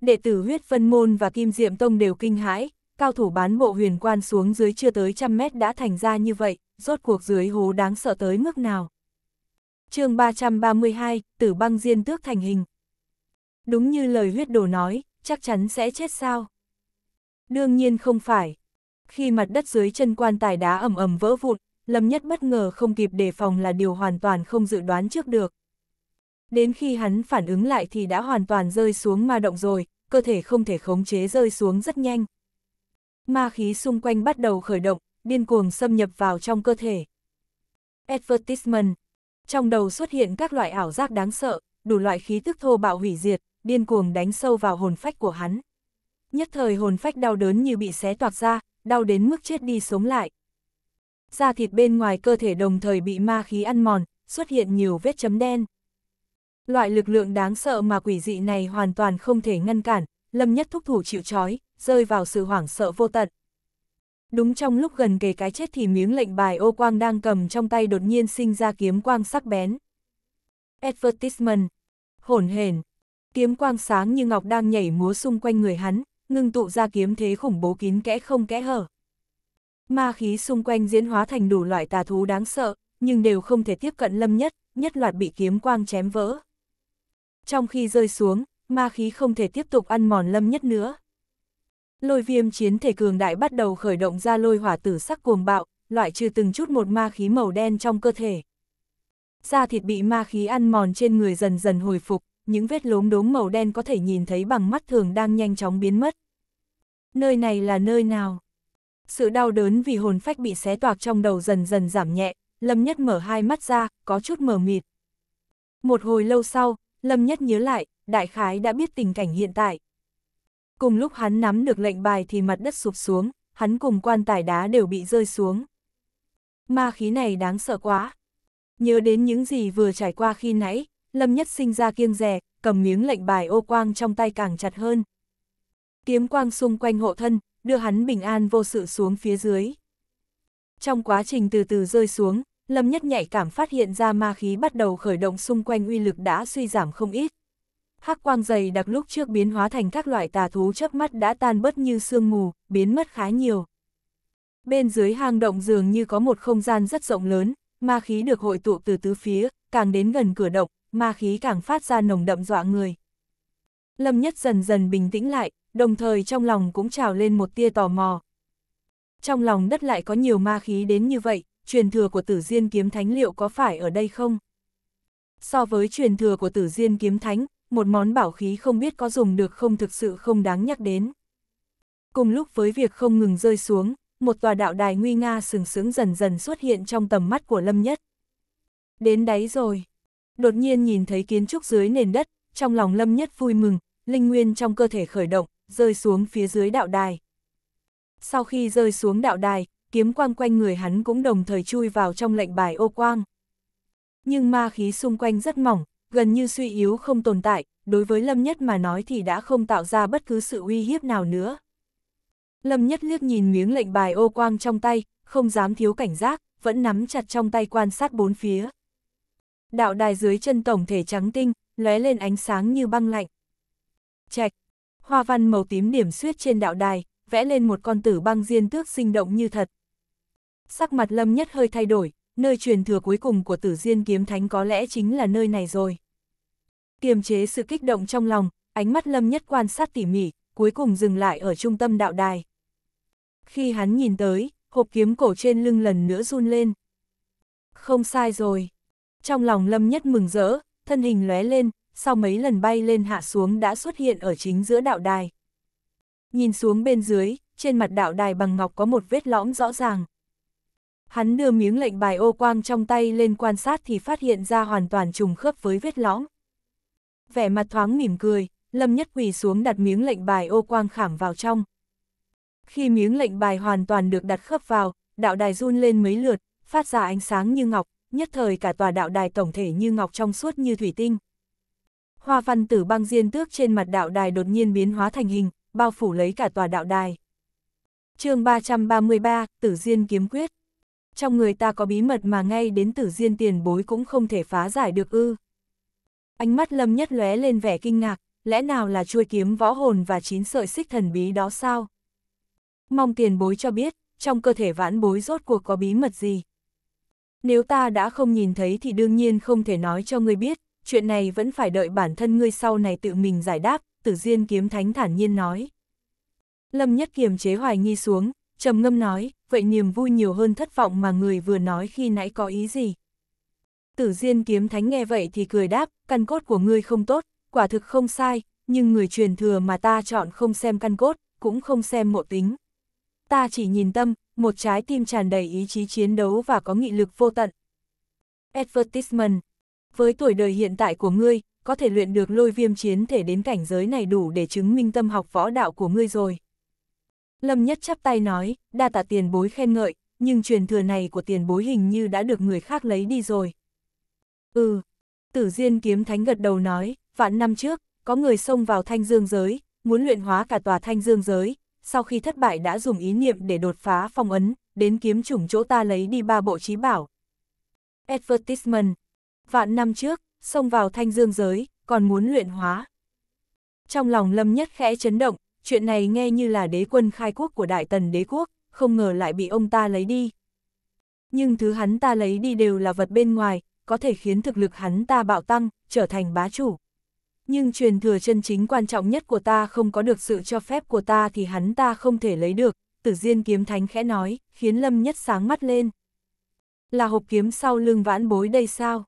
Đệ tử huyết vân môn và kim diệm tông đều kinh hãi, cao thủ bán bộ huyền quan xuống dưới chưa tới trăm mét đã thành ra như vậy, rốt cuộc dưới hố đáng sợ tới mức nào. chương 332, tử băng diên tước thành hình. Đúng như lời huyết đồ nói, chắc chắn sẽ chết sao. Đương nhiên không phải. Khi mặt đất dưới chân quan tài đá ẩm ẩm vỡ vụn, Lâm Nhất bất ngờ không kịp đề phòng là điều hoàn toàn không dự đoán trước được. Đến khi hắn phản ứng lại thì đã hoàn toàn rơi xuống ma động rồi, cơ thể không thể khống chế rơi xuống rất nhanh. Ma khí xung quanh bắt đầu khởi động, điên cuồng xâm nhập vào trong cơ thể. Advertisement. Trong đầu xuất hiện các loại ảo giác đáng sợ, đủ loại khí tức thô bạo hủy diệt, điên cuồng đánh sâu vào hồn phách của hắn. Nhất thời hồn phách đau đớn như bị xé toạc ra, đau đến mức chết đi sống lại da thịt bên ngoài cơ thể đồng thời bị ma khí ăn mòn, xuất hiện nhiều vết chấm đen. Loại lực lượng đáng sợ mà quỷ dị này hoàn toàn không thể ngăn cản, Lâm Nhất thúc thủ chịu trói, rơi vào sự hoảng sợ vô tận. Đúng trong lúc gần kề cái chết thì miếng lệnh bài ô quang đang cầm trong tay đột nhiên sinh ra kiếm quang sắc bén. Advertisement. Hổn hển. Kiếm quang sáng như ngọc đang nhảy múa xung quanh người hắn, ngưng tụ ra kiếm thế khủng bố kín kẽ không kẽ hở. Ma khí xung quanh diễn hóa thành đủ loại tà thú đáng sợ, nhưng đều không thể tiếp cận lâm nhất, nhất loạt bị kiếm quang chém vỡ. Trong khi rơi xuống, ma khí không thể tiếp tục ăn mòn lâm nhất nữa. Lôi viêm chiến thể cường đại bắt đầu khởi động ra lôi hỏa tử sắc cuồng bạo, loại trừ từng chút một ma khí màu đen trong cơ thể. Da thịt bị ma khí ăn mòn trên người dần dần hồi phục, những vết lốm đốm màu đen có thể nhìn thấy bằng mắt thường đang nhanh chóng biến mất. Nơi này là nơi nào? Sự đau đớn vì hồn phách bị xé toạc trong đầu dần dần giảm nhẹ, Lâm Nhất mở hai mắt ra, có chút mờ mịt. Một hồi lâu sau, Lâm Nhất nhớ lại, đại khái đã biết tình cảnh hiện tại. Cùng lúc hắn nắm được lệnh bài thì mặt đất sụp xuống, hắn cùng quan tài đá đều bị rơi xuống. Ma khí này đáng sợ quá. Nhớ đến những gì vừa trải qua khi nãy, Lâm Nhất sinh ra kiêng rè, cầm miếng lệnh bài ô quang trong tay càng chặt hơn. Kiếm quang xung quanh hộ thân, đưa hắn bình an vô sự xuống phía dưới. Trong quá trình từ từ rơi xuống, Lâm Nhất nhạy cảm phát hiện ra ma khí bắt đầu khởi động xung quanh uy lực đã suy giảm không ít. Hắc quang dày đặc lúc trước biến hóa thành các loại tà thú chớp mắt đã tan bớt như sương mù, biến mất khá nhiều. Bên dưới hang động dường như có một không gian rất rộng lớn, ma khí được hội tụ từ tứ phía, càng đến gần cửa động, ma khí càng phát ra nồng đậm dọa người. Lâm Nhất dần dần bình tĩnh lại, đồng thời trong lòng cũng trào lên một tia tò mò. Trong lòng đất lại có nhiều ma khí đến như vậy, truyền thừa của tử diên kiếm thánh liệu có phải ở đây không? So với truyền thừa của tử diên kiếm thánh, một món bảo khí không biết có dùng được không thực sự không đáng nhắc đến. Cùng lúc với việc không ngừng rơi xuống, một tòa đạo đài nguy nga sừng sững dần dần xuất hiện trong tầm mắt của Lâm Nhất. Đến đáy rồi. Đột nhiên nhìn thấy kiến trúc dưới nền đất, trong lòng Lâm Nhất vui mừng, linh nguyên trong cơ thể khởi động, rơi xuống phía dưới đạo đài. Sau khi rơi xuống đạo đài, kiếm quang quanh người hắn cũng đồng thời chui vào trong lệnh bài ô quang. Nhưng ma khí xung quanh rất mỏng, gần như suy yếu không tồn tại, đối với Lâm Nhất mà nói thì đã không tạo ra bất cứ sự uy hiếp nào nữa. Lâm Nhất liếc nhìn miếng lệnh bài ô quang trong tay, không dám thiếu cảnh giác, vẫn nắm chặt trong tay quan sát bốn phía. Đạo đài dưới chân tổng thể trắng tinh, lóe lên ánh sáng như băng lạnh. Trạch hoa văn màu tím điểm xuyết trên đạo đài, vẽ lên một con tử băng diên tước sinh động như thật. Sắc mặt Lâm Nhất hơi thay đổi, nơi truyền thừa cuối cùng của tử diên kiếm thánh có lẽ chính là nơi này rồi. Kiềm chế sự kích động trong lòng, ánh mắt Lâm Nhất quan sát tỉ mỉ, cuối cùng dừng lại ở trung tâm đạo đài. Khi hắn nhìn tới, hộp kiếm cổ trên lưng lần nữa run lên. Không sai rồi. Trong lòng Lâm Nhất mừng rỡ, thân hình lóe lên, sau mấy lần bay lên hạ xuống đã xuất hiện ở chính giữa đạo đài. Nhìn xuống bên dưới, trên mặt đạo đài bằng ngọc có một vết lõm rõ ràng. Hắn đưa miếng lệnh bài ô quang trong tay lên quan sát thì phát hiện ra hoàn toàn trùng khớp với vết lõm. Vẻ mặt thoáng mỉm cười, Lâm Nhất quỳ xuống đặt miếng lệnh bài ô quang khảm vào trong. Khi miếng lệnh bài hoàn toàn được đặt khớp vào, đạo đài run lên mấy lượt, phát ra ánh sáng như ngọc, nhất thời cả tòa đạo đài tổng thể như ngọc trong suốt như thủy tinh hoa văn tử băng diên tước trên mặt đạo đài đột nhiên biến hóa thành hình, bao phủ lấy cả tòa đạo đài. chương 333, Tử Diên kiếm quyết. Trong người ta có bí mật mà ngay đến Tử Diên tiền bối cũng không thể phá giải được ư. Ánh mắt lâm nhất lóe lên vẻ kinh ngạc, lẽ nào là chuôi kiếm võ hồn và chín sợi xích thần bí đó sao? Mong tiền bối cho biết, trong cơ thể vãn bối rốt cuộc có bí mật gì? Nếu ta đã không nhìn thấy thì đương nhiên không thể nói cho người biết, chuyện này vẫn phải đợi bản thân ngươi sau này tự mình giải đáp, tử diên kiếm thánh thản nhiên nói. Lâm nhất kiềm chế hoài nghi xuống, trầm ngâm nói, vậy niềm vui nhiều hơn thất vọng mà người vừa nói khi nãy có ý gì. Tử diên kiếm thánh nghe vậy thì cười đáp, căn cốt của ngươi không tốt, quả thực không sai, nhưng người truyền thừa mà ta chọn không xem căn cốt, cũng không xem mộ tính. Ta chỉ nhìn tâm, một trái tim tràn đầy ý chí chiến đấu và có nghị lực vô tận. Advertisement, với tuổi đời hiện tại của ngươi, có thể luyện được lôi viêm chiến thể đến cảnh giới này đủ để chứng minh tâm học võ đạo của ngươi rồi. Lâm Nhất chắp tay nói, đa tạ tiền bối khen ngợi, nhưng truyền thừa này của tiền bối hình như đã được người khác lấy đi rồi. Ừ, tử diên kiếm thánh gật đầu nói, vạn năm trước, có người xông vào thanh dương giới, muốn luyện hóa cả tòa thanh dương giới, sau khi thất bại đã dùng ý niệm để đột phá phong ấn, đến kiếm chủng chỗ ta lấy đi ba bộ trí bảo. Advertisement, Vạn năm trước, xông vào thanh dương giới, còn muốn luyện hóa. Trong lòng Lâm Nhất khẽ chấn động, chuyện này nghe như là đế quân khai quốc của Đại Tần đế quốc, không ngờ lại bị ông ta lấy đi. Nhưng thứ hắn ta lấy đi đều là vật bên ngoài, có thể khiến thực lực hắn ta bạo tăng, trở thành bá chủ. Nhưng truyền thừa chân chính quan trọng nhất của ta không có được sự cho phép của ta thì hắn ta không thể lấy được, tử diên kiếm thánh khẽ nói, khiến Lâm Nhất sáng mắt lên. Là hộp kiếm sau lưng vãn bối đây sao?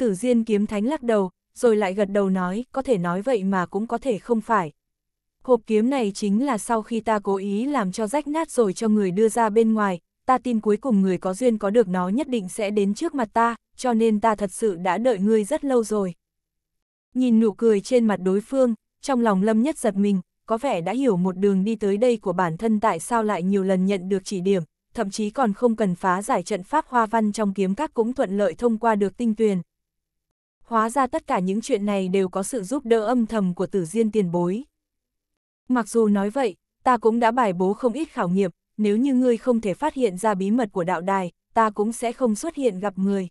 Tử Diên kiếm thánh lắc đầu, rồi lại gật đầu nói, có thể nói vậy mà cũng có thể không phải. Hộp kiếm này chính là sau khi ta cố ý làm cho rách nát rồi cho người đưa ra bên ngoài, ta tin cuối cùng người có duyên có được nó nhất định sẽ đến trước mặt ta, cho nên ta thật sự đã đợi ngươi rất lâu rồi. Nhìn nụ cười trên mặt đối phương, trong lòng Lâm Nhất giật mình, có vẻ đã hiểu một đường đi tới đây của bản thân tại sao lại nhiều lần nhận được chỉ điểm, thậm chí còn không cần phá giải trận pháp hoa văn trong kiếm các cũng thuận lợi thông qua được tinh tuyền, hóa ra tất cả những chuyện này đều có sự giúp đỡ âm thầm của tử diên tiền bối. Mặc dù nói vậy, ta cũng đã bài bố không ít khảo nghiệm, nếu như ngươi không thể phát hiện ra bí mật của đạo đài, ta cũng sẽ không xuất hiện gặp người.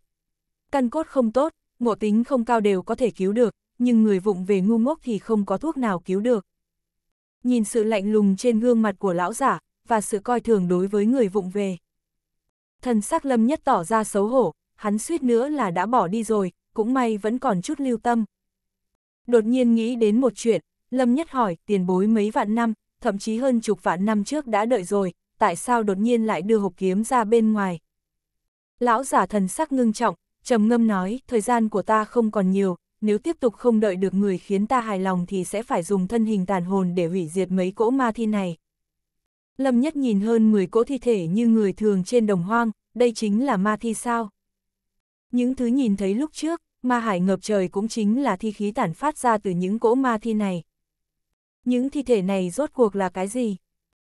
Căn cốt không tốt, ngộ tính không cao đều có thể cứu được, nhưng người vụng về ngu ngốc thì không có thuốc nào cứu được. Nhìn sự lạnh lùng trên gương mặt của lão giả, và sự coi thường đối với người vụng về. Thần sắc lâm nhất tỏ ra xấu hổ, hắn suýt nữa là đã bỏ đi rồi, cũng may vẫn còn chút lưu tâm. Đột nhiên nghĩ đến một chuyện, Lâm Nhất hỏi, tiền bối mấy vạn năm, thậm chí hơn chục vạn năm trước đã đợi rồi, tại sao đột nhiên lại đưa hộp kiếm ra bên ngoài? Lão giả thần sắc ngưng trọng, trầm ngâm nói, thời gian của ta không còn nhiều, nếu tiếp tục không đợi được người khiến ta hài lòng thì sẽ phải dùng thân hình tàn hồn để hủy diệt mấy cỗ ma thi này. Lâm Nhất nhìn hơn 10 cỗ thi thể như người thường trên đồng hoang, đây chính là ma thi sao? Những thứ nhìn thấy lúc trước, ma hải ngập trời cũng chính là thi khí tản phát ra từ những cỗ ma thi này. Những thi thể này rốt cuộc là cái gì?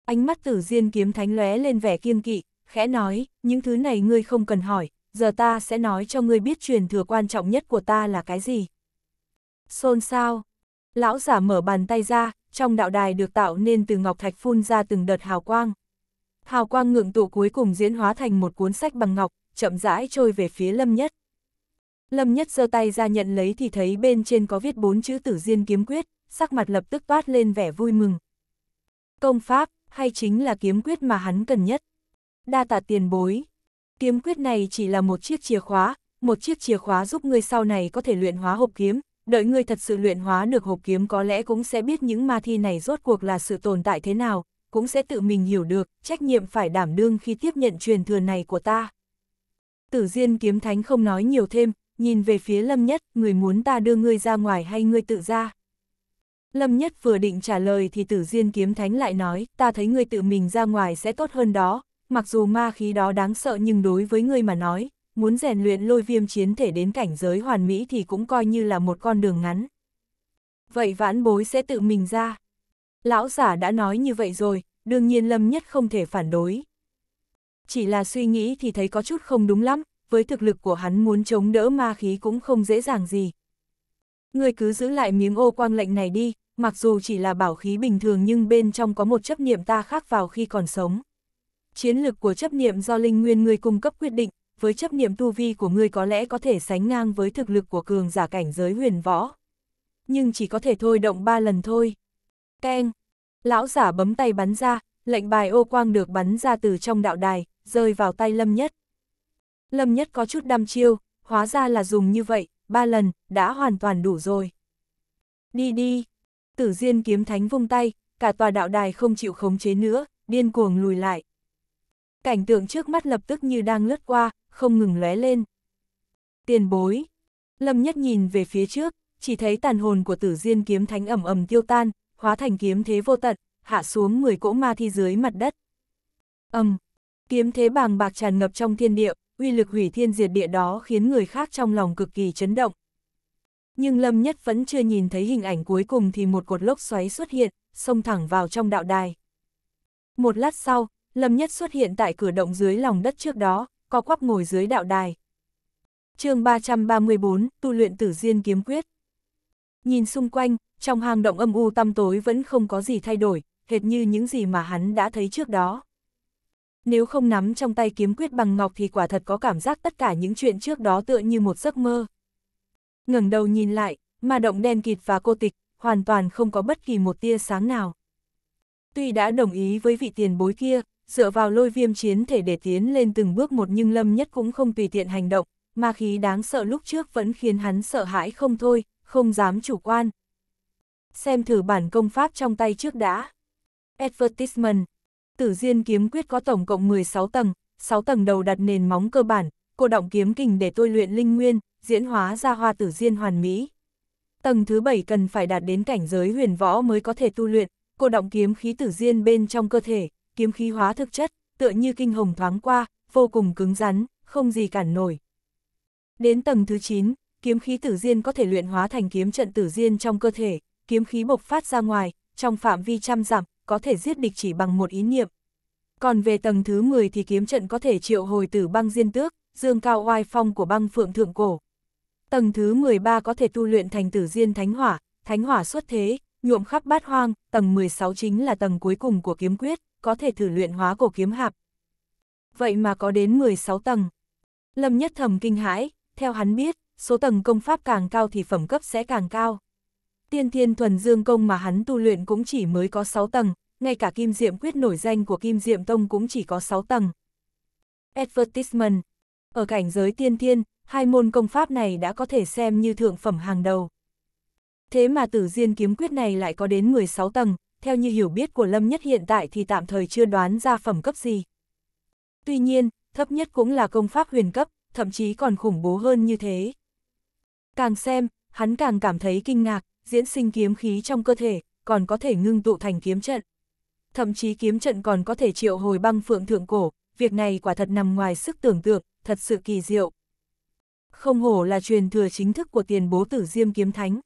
Ánh mắt tử diên kiếm thánh lóe lên vẻ kiên kỵ, khẽ nói, những thứ này ngươi không cần hỏi, giờ ta sẽ nói cho ngươi biết truyền thừa quan trọng nhất của ta là cái gì. Xôn sao? Lão giả mở bàn tay ra, trong đạo đài được tạo nên từ ngọc thạch phun ra từng đợt hào quang. Hào quang ngượng tụ cuối cùng diễn hóa thành một cuốn sách bằng ngọc, chậm rãi trôi về phía Lâm Nhất. Lâm Nhất giơ tay ra nhận lấy thì thấy bên trên có viết bốn chữ tử diên kiếm quyết, sắc mặt lập tức toát lên vẻ vui mừng. Công pháp, hay chính là kiếm quyết mà hắn cần nhất. Đa tạ tiền bối. Kiếm quyết này chỉ là một chiếc chìa khóa, một chiếc chìa khóa giúp ngươi sau này có thể luyện hóa hộp kiếm, đợi ngươi thật sự luyện hóa được hộp kiếm có lẽ cũng sẽ biết những ma thi này rốt cuộc là sự tồn tại thế nào, cũng sẽ tự mình hiểu được, trách nhiệm phải đảm đương khi tiếp nhận truyền thừa này của ta. Tử Diên kiếm thánh không nói nhiều thêm, nhìn về phía Lâm Nhất, người muốn ta đưa ngươi ra ngoài hay ngươi tự ra? Lâm Nhất vừa định trả lời thì Tử Diên kiếm thánh lại nói, ta thấy ngươi tự mình ra ngoài sẽ tốt hơn đó, mặc dù ma khí đó đáng sợ nhưng đối với ngươi mà nói, muốn rèn luyện lôi viêm chiến thể đến cảnh giới hoàn mỹ thì cũng coi như là một con đường ngắn. Vậy vãn bối sẽ tự mình ra. Lão giả đã nói như vậy rồi, đương nhiên Lâm Nhất không thể phản đối chỉ là suy nghĩ thì thấy có chút không đúng lắm, với thực lực của hắn muốn chống đỡ ma khí cũng không dễ dàng gì. Người cứ giữ lại miếng ô quang lệnh này đi, mặc dù chỉ là bảo khí bình thường nhưng bên trong có một chấp niệm ta khác vào khi còn sống. Chiến lực của chấp niệm do linh nguyên người cung cấp quyết định, với chấp niệm tu vi của ngươi có lẽ có thể sánh ngang với thực lực của cường giả cảnh giới huyền võ. Nhưng chỉ có thể thôi động ba lần thôi. Keng! Lão giả bấm tay bắn ra, lệnh bài ô quang được bắn ra từ trong đạo đài, rơi vào tay Lâm Nhất. Lâm Nhất có chút đăm chiêu, hóa ra là dùng như vậy, ba lần, đã hoàn toàn đủ rồi. Đi đi, tử diên kiếm thánh vung tay, cả tòa đạo đài không chịu khống chế nữa, điên cuồng lùi lại. Cảnh tượng trước mắt lập tức như đang lướt qua, không ngừng lóe lên. Tiền bối, Lâm Nhất nhìn về phía trước, chỉ thấy tàn hồn của tử diên kiếm thánh ẩm ẩm tiêu tan, hóa thành kiếm thế vô tận, hạ xuống 10 cỗ ma thi dưới mặt đất. Ầm, Kiếm thế bàng bạc tràn ngập trong thiên địa, uy lực hủy thiên diệt địa đó khiến người khác trong lòng cực kỳ chấn động. Nhưng Lâm Nhất vẫn chưa nhìn thấy hình ảnh cuối cùng thì một cột lốc xoáy xuất hiện, xông thẳng vào trong đạo đài. Một lát sau, Lâm Nhất xuất hiện tại cửa động dưới lòng đất trước đó, co quắp ngồi dưới đạo đài. chương 334, tu luyện tử duyên kiếm quyết. Nhìn xung quanh, trong hang động âm u tăm tối vẫn không có gì thay đổi, hệt như những gì mà hắn đã thấy trước đó. Nếu không nắm trong tay kiếm quyết bằng ngọc thì quả thật có cảm giác tất cả những chuyện trước đó tựa như một giấc mơ. ngẩng đầu nhìn lại, mà động đen kịt và cô tịch, hoàn toàn không có bất kỳ một tia sáng nào. Tuy đã đồng ý với vị tiền bối kia, dựa vào lôi viêm chiến thể để tiến lên từng bước một nhưng Lâm Nhất cũng không tùy tiện hành động, mà khí đáng sợ lúc trước vẫn khiến hắn sợ hãi không thôi, không dám chủ quan. Xem thử bản công pháp trong tay trước đã. Advertisement, Tử Diên kiếm quyết có tổng cộng 16 tầng, 6 tầng đầu đặt nền móng cơ bản, cô động kiếm kình để tôi luyện linh nguyên, diễn hóa ra hoa tử diên hoàn mỹ. Tầng thứ 7 cần phải đạt đến cảnh giới huyền võ mới có thể tu luyện, cô động kiếm khí tử diên bên trong cơ thể, kiếm khí hóa thực chất, tựa như kinh hồng thoáng qua, vô cùng cứng rắn, không gì cản nổi. Đến tầng thứ 9, kiếm khí tử diên có thể luyện hóa thành kiếm trận tử diên trong cơ thể, kiếm khí bộc phát ra ngoài, trong phạm vi trăm dặm, có thể giết địch chỉ bằng một ý niệm. Còn về tầng thứ 10 thì kiếm trận có thể triệu hồi tử băng diên tước, dương cao oai phong của băng phượng thượng cổ. Tầng thứ 13 có thể tu luyện thành tử diên thánh hỏa, thánh hỏa xuất thế, nhuộm khắp bát hoang, tầng 16 chính là tầng cuối cùng của kiếm quyết, có thể thử luyện hóa cổ kiếm hạp. Vậy mà có đến 16 tầng. Lâm nhất thầm kinh hãi, theo hắn biết, số tầng công pháp càng cao thì phẩm cấp sẽ càng cao. Tiên thiên thuần dương công mà hắn tu luyện cũng chỉ mới có 6 tầng, ngay cả Kim Diệm Quyết nổi danh của Kim Diệm Tông cũng chỉ có 6 tầng. Advertisement Ở cảnh giới tiên thiên, hai môn công pháp này đã có thể xem như thượng phẩm hàng đầu. Thế mà tử diên kiếm quyết này lại có đến 16 tầng, theo như hiểu biết của Lâm Nhất hiện tại thì tạm thời chưa đoán ra phẩm cấp gì. Tuy nhiên, thấp nhất cũng là công pháp huyền cấp, thậm chí còn khủng bố hơn như thế. Càng xem, hắn càng cảm thấy kinh ngạc, diễn sinh kiếm khí trong cơ thể, còn có thể ngưng tụ thành kiếm trận thậm chí kiếm trận còn có thể triệu hồi băng phượng thượng cổ, việc này quả thật nằm ngoài sức tưởng tượng, thật sự kỳ diệu. Không hổ là truyền thừa chính thức của tiền bố tử diêm kiếm thánh.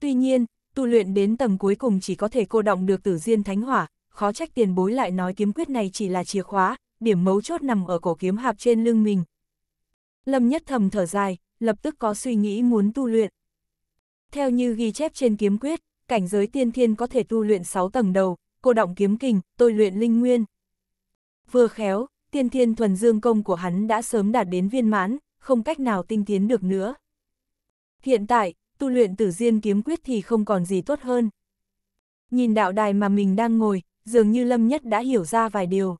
Tuy nhiên, tu luyện đến tầng cuối cùng chỉ có thể cô động được tử diên thánh hỏa, khó trách tiền bối lại nói kiếm quyết này chỉ là chìa khóa, điểm mấu chốt nằm ở cổ kiếm hạp trên lưng mình. Lâm nhất thầm thở dài, lập tức có suy nghĩ muốn tu luyện. Theo như ghi chép trên kiếm quyết, cảnh giới tiên thiên có thể tu luyện 6 tầng đầu, cô động kiếm kình, tôi luyện linh nguyên. Vừa khéo, tiên thiên thuần dương công của hắn đã sớm đạt đến viên mãn, không cách nào tinh tiến được nữa. Hiện tại, tu luyện tử diên kiếm quyết thì không còn gì tốt hơn. Nhìn đạo đài mà mình đang ngồi, dường như Lâm Nhất đã hiểu ra vài điều.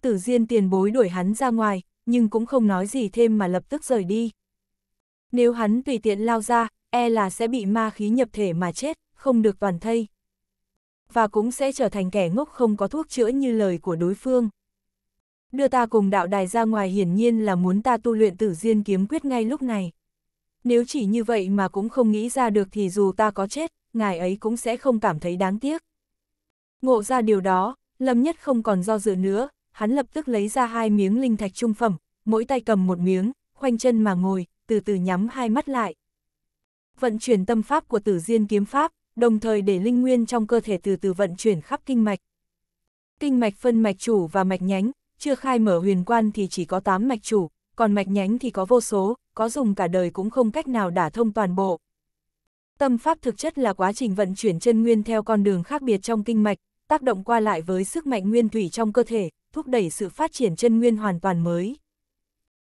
Tử diên tiền bối đuổi hắn ra ngoài, nhưng cũng không nói gì thêm mà lập tức rời đi. Nếu hắn tùy tiện lao ra, e là sẽ bị ma khí nhập thể mà chết, không được toàn thây và cũng sẽ trở thành kẻ ngốc không có thuốc chữa như lời của đối phương. Đưa ta cùng đạo đài ra ngoài hiển nhiên là muốn ta tu luyện tử diên kiếm quyết ngay lúc này. Nếu chỉ như vậy mà cũng không nghĩ ra được thì dù ta có chết, ngài ấy cũng sẽ không cảm thấy đáng tiếc. Ngộ ra điều đó, Lâm Nhất không còn do dự nữa, hắn lập tức lấy ra hai miếng linh thạch trung phẩm, mỗi tay cầm một miếng, khoanh chân mà ngồi, từ từ nhắm hai mắt lại. Vận chuyển tâm pháp của tử diên kiếm pháp, đồng thời để linh nguyên trong cơ thể từ từ vận chuyển khắp kinh mạch. Kinh mạch phân mạch chủ và mạch nhánh, chưa khai mở huyền quan thì chỉ có 8 mạch chủ, còn mạch nhánh thì có vô số, có dùng cả đời cũng không cách nào đả thông toàn bộ. Tâm pháp thực chất là quá trình vận chuyển chân nguyên theo con đường khác biệt trong kinh mạch, tác động qua lại với sức mạnh nguyên thủy trong cơ thể, thúc đẩy sự phát triển chân nguyên hoàn toàn mới.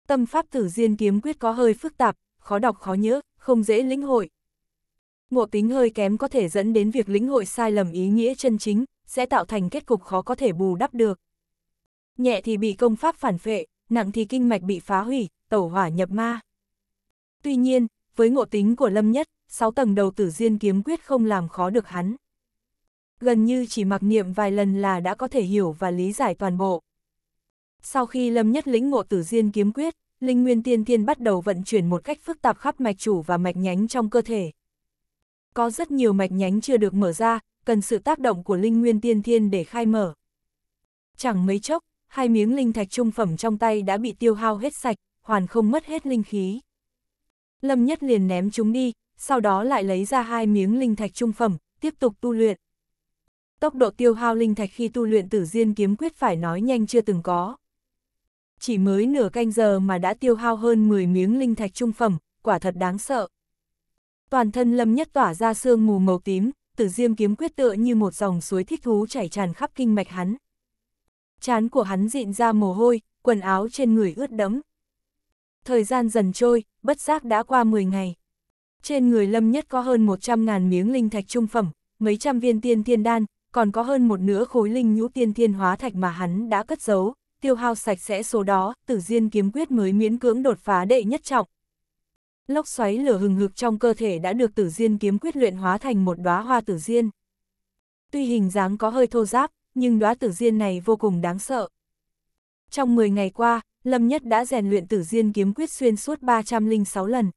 Tâm pháp tử diên kiếm quyết có hơi phức tạp, khó đọc khó nhớ, không dễ lĩnh hội, ngộ tính hơi kém có thể dẫn đến việc lĩnh hội sai lầm ý nghĩa chân chính, sẽ tạo thành kết cục khó có thể bù đắp được. Nhẹ thì bị công pháp phản phệ, nặng thì kinh mạch bị phá hủy, tẩu hỏa nhập ma. Tuy nhiên, với ngộ tính của Lâm Nhất, 6 tầng đầu tử diên kiếm quyết không làm khó được hắn. Gần như chỉ mặc niệm vài lần là đã có thể hiểu và lý giải toàn bộ. Sau khi Lâm Nhất lĩnh ngộ tử diên kiếm quyết, Linh Nguyên Tiên Thiên bắt đầu vận chuyển một cách phức tạp khắp mạch chủ và mạch nhánh trong cơ thể. Có rất nhiều mạch nhánh chưa được mở ra, cần sự tác động của linh nguyên tiên thiên để khai mở. Chẳng mấy chốc, hai miếng linh thạch trung phẩm trong tay đã bị tiêu hao hết sạch, hoàn không mất hết linh khí. Lâm Nhất liền ném chúng đi, sau đó lại lấy ra hai miếng linh thạch trung phẩm, tiếp tục tu luyện. Tốc độ tiêu hao linh thạch khi tu luyện tử diên kiếm quyết phải nói nhanh chưa từng có. Chỉ mới nửa canh giờ mà đã tiêu hao hơn 10 miếng linh thạch trung phẩm, quả thật đáng sợ toàn thân lâm nhất tỏa ra sương mù màu tím, tử diêm kiếm quyết tựa như một dòng suối thích thú chảy tràn khắp kinh mạch hắn. Chán của hắn dịn ra mồ hôi, quần áo trên người ướt đẫm. Thời gian dần trôi, bất giác đã qua 10 ngày. Trên người lâm nhất có hơn 100.000 miếng linh thạch trung phẩm, mấy trăm viên tiên thiên đan, còn có hơn một nửa khối linh nhũ tiên thiên hóa thạch mà hắn đã cất giấu, tiêu hao sạch sẽ số đó, tử diên kiếm quyết mới miễn cưỡng đột phá đệ nhất trọng, Lốc xoáy lửa hừng hực trong cơ thể đã được tử diên kiếm quyết luyện hóa thành một đóa hoa tử diên. Tuy hình dáng có hơi thô giáp, nhưng đóa tử diên này vô cùng đáng sợ. Trong 10 ngày qua, Lâm Nhất đã rèn luyện tử diên kiếm quyết xuyên suốt 306 lần.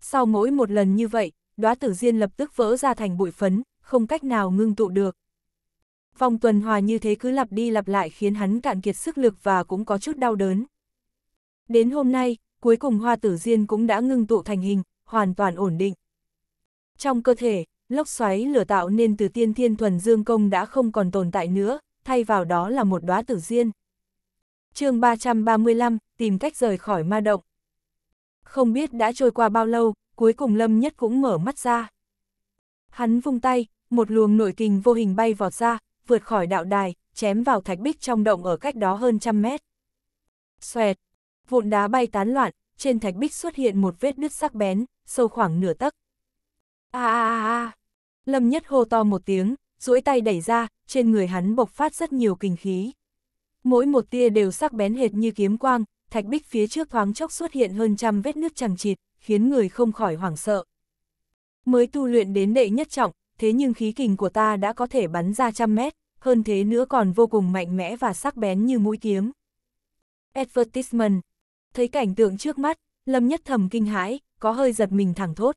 Sau mỗi một lần như vậy, đóa tử diên lập tức vỡ ra thành bụi phấn, không cách nào ngưng tụ được. Vòng tuần hòa như thế cứ lặp đi lặp lại khiến hắn cạn kiệt sức lực và cũng có chút đau đớn. Đến hôm nay, cuối cùng hoa tử diên cũng đã ngưng tụ thành hình, hoàn toàn ổn định. Trong cơ thể, lốc xoáy lửa tạo nên từ tiên thiên thuần dương công đã không còn tồn tại nữa, thay vào đó là một đóa tử diên. chương 335, tìm cách rời khỏi ma động. Không biết đã trôi qua bao lâu, cuối cùng Lâm Nhất cũng mở mắt ra. Hắn vung tay, một luồng nội kình vô hình bay vọt ra, vượt khỏi đạo đài, chém vào thạch bích trong động ở cách đó hơn trăm mét. Xoẹt, vụn đá bay tán loạn, trên thạch bích xuất hiện một vết nứt sắc bén, sâu khoảng nửa tấc. A a a a. Lâm Nhất hô to một tiếng, duỗi tay đẩy ra, trên người hắn bộc phát rất nhiều kinh khí. Mỗi một tia đều sắc bén hệt như kiếm quang, thạch bích phía trước thoáng chốc xuất hiện hơn trăm vết nứt chằng chịt, khiến người không khỏi hoảng sợ. Mới tu luyện đến đệ nhất trọng, thế nhưng khí kình của ta đã có thể bắn ra trăm mét, hơn thế nữa còn vô cùng mạnh mẽ và sắc bén như mũi kiếm. Advertisement Thấy cảnh tượng trước mắt, Lâm Nhất Thầm kinh hãi, có hơi giật mình thẳng thốt.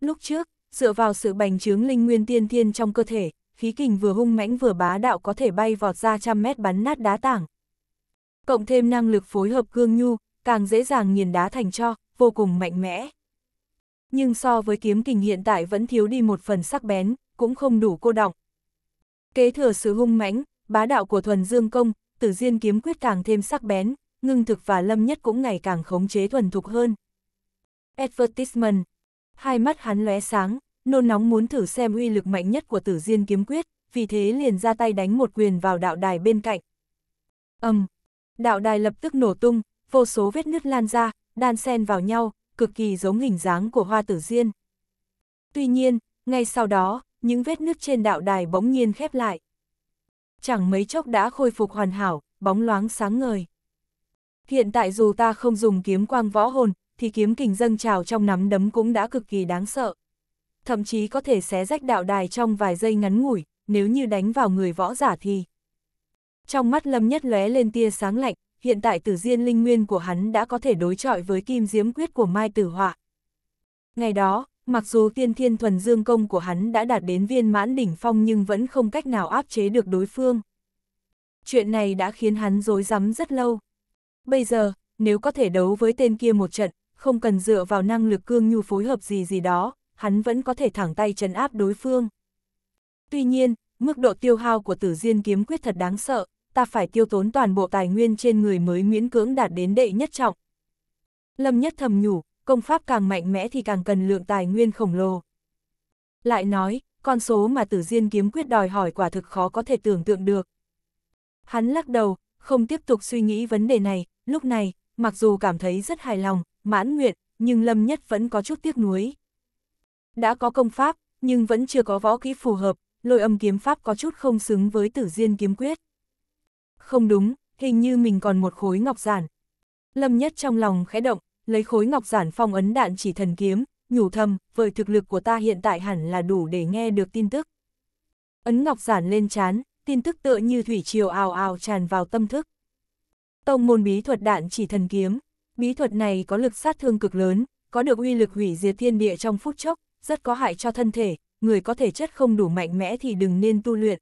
Lúc trước, dựa vào sự bành trướng linh nguyên tiên thiên trong cơ thể, khí kình vừa hung mãnh vừa bá đạo có thể bay vọt ra trăm mét bắn nát đá tảng. Cộng thêm năng lực phối hợp cương nhu, càng dễ dàng nghiền đá thành cho, vô cùng mạnh mẽ. Nhưng so với kiếm kình hiện tại vẫn thiếu đi một phần sắc bén, cũng không đủ cô đọng. Kế thừa sự hung mãnh, bá đạo của thuần dương công, tử diên kiếm quyết càng thêm sắc bén, ngưng thực và lâm nhất cũng ngày càng khống chế thuần thục hơn. Advertisement. Hai mắt hắn lóe sáng, nôn nóng muốn thử xem uy lực mạnh nhất của tử diên kiếm quyết, vì thế liền ra tay đánh một quyền vào đạo đài bên cạnh. ầm, um, đạo đài lập tức nổ tung, vô số vết nứt lan ra, đan xen vào nhau, cực kỳ giống hình dáng của hoa tử diên. Tuy nhiên, ngay sau đó, những vết nứt trên đạo đài bỗng nhiên khép lại. Chẳng mấy chốc đã khôi phục hoàn hảo, bóng loáng sáng ngời. Hiện tại dù ta không dùng kiếm quang võ hồn, thì kiếm kình dâng trào trong nắm đấm cũng đã cực kỳ đáng sợ. Thậm chí có thể xé rách đạo đài trong vài giây ngắn ngủi, nếu như đánh vào người võ giả thì. Trong mắt Lâm Nhất lóe lên tia sáng lạnh, hiện tại tử diên linh nguyên của hắn đã có thể đối chọi với kim diếm quyết của Mai Tử Họa. Ngày đó, mặc dù tiên thiên thuần dương công của hắn đã đạt đến viên mãn đỉnh phong nhưng vẫn không cách nào áp chế được đối phương. Chuyện này đã khiến hắn dối rắm rất lâu. Bây giờ, nếu có thể đấu với tên kia một trận, không cần dựa vào năng lực cương nhu phối hợp gì gì đó, hắn vẫn có thể thẳng tay trấn áp đối phương. Tuy nhiên, mức độ tiêu hao của tử diên kiếm quyết thật đáng sợ, ta phải tiêu tốn toàn bộ tài nguyên trên người mới miễn cưỡng đạt đến đệ nhất trọng. Lâm nhất thầm nhủ, công pháp càng mạnh mẽ thì càng cần lượng tài nguyên khổng lồ. Lại nói, con số mà tử diên kiếm quyết đòi hỏi quả thực khó có thể tưởng tượng được. Hắn lắc đầu, không tiếp tục suy nghĩ vấn đề này, lúc này, mặc dù cảm thấy rất hài lòng, mãn nguyện, nhưng Lâm Nhất vẫn có chút tiếc nuối. Đã có công pháp, nhưng vẫn chưa có võ kỹ phù hợp, lôi âm kiếm pháp có chút không xứng với tử diên kiếm quyết. Không đúng, hình như mình còn một khối ngọc giản. Lâm Nhất trong lòng khẽ động, lấy khối ngọc giản phong ấn đạn chỉ thần kiếm, nhủ thầm, với thực lực của ta hiện tại hẳn là đủ để nghe được tin tức. Ấn ngọc giản lên chán, tin tức tựa như thủy triều ào ào tràn vào tâm thức. Tông môn bí thuật đạn chỉ thần kiếm, bí thuật này có lực sát thương cực lớn, có được uy lực hủy diệt thiên địa trong phút chốc, rất có hại cho thân thể, người có thể chất không đủ mạnh mẽ thì đừng nên tu luyện.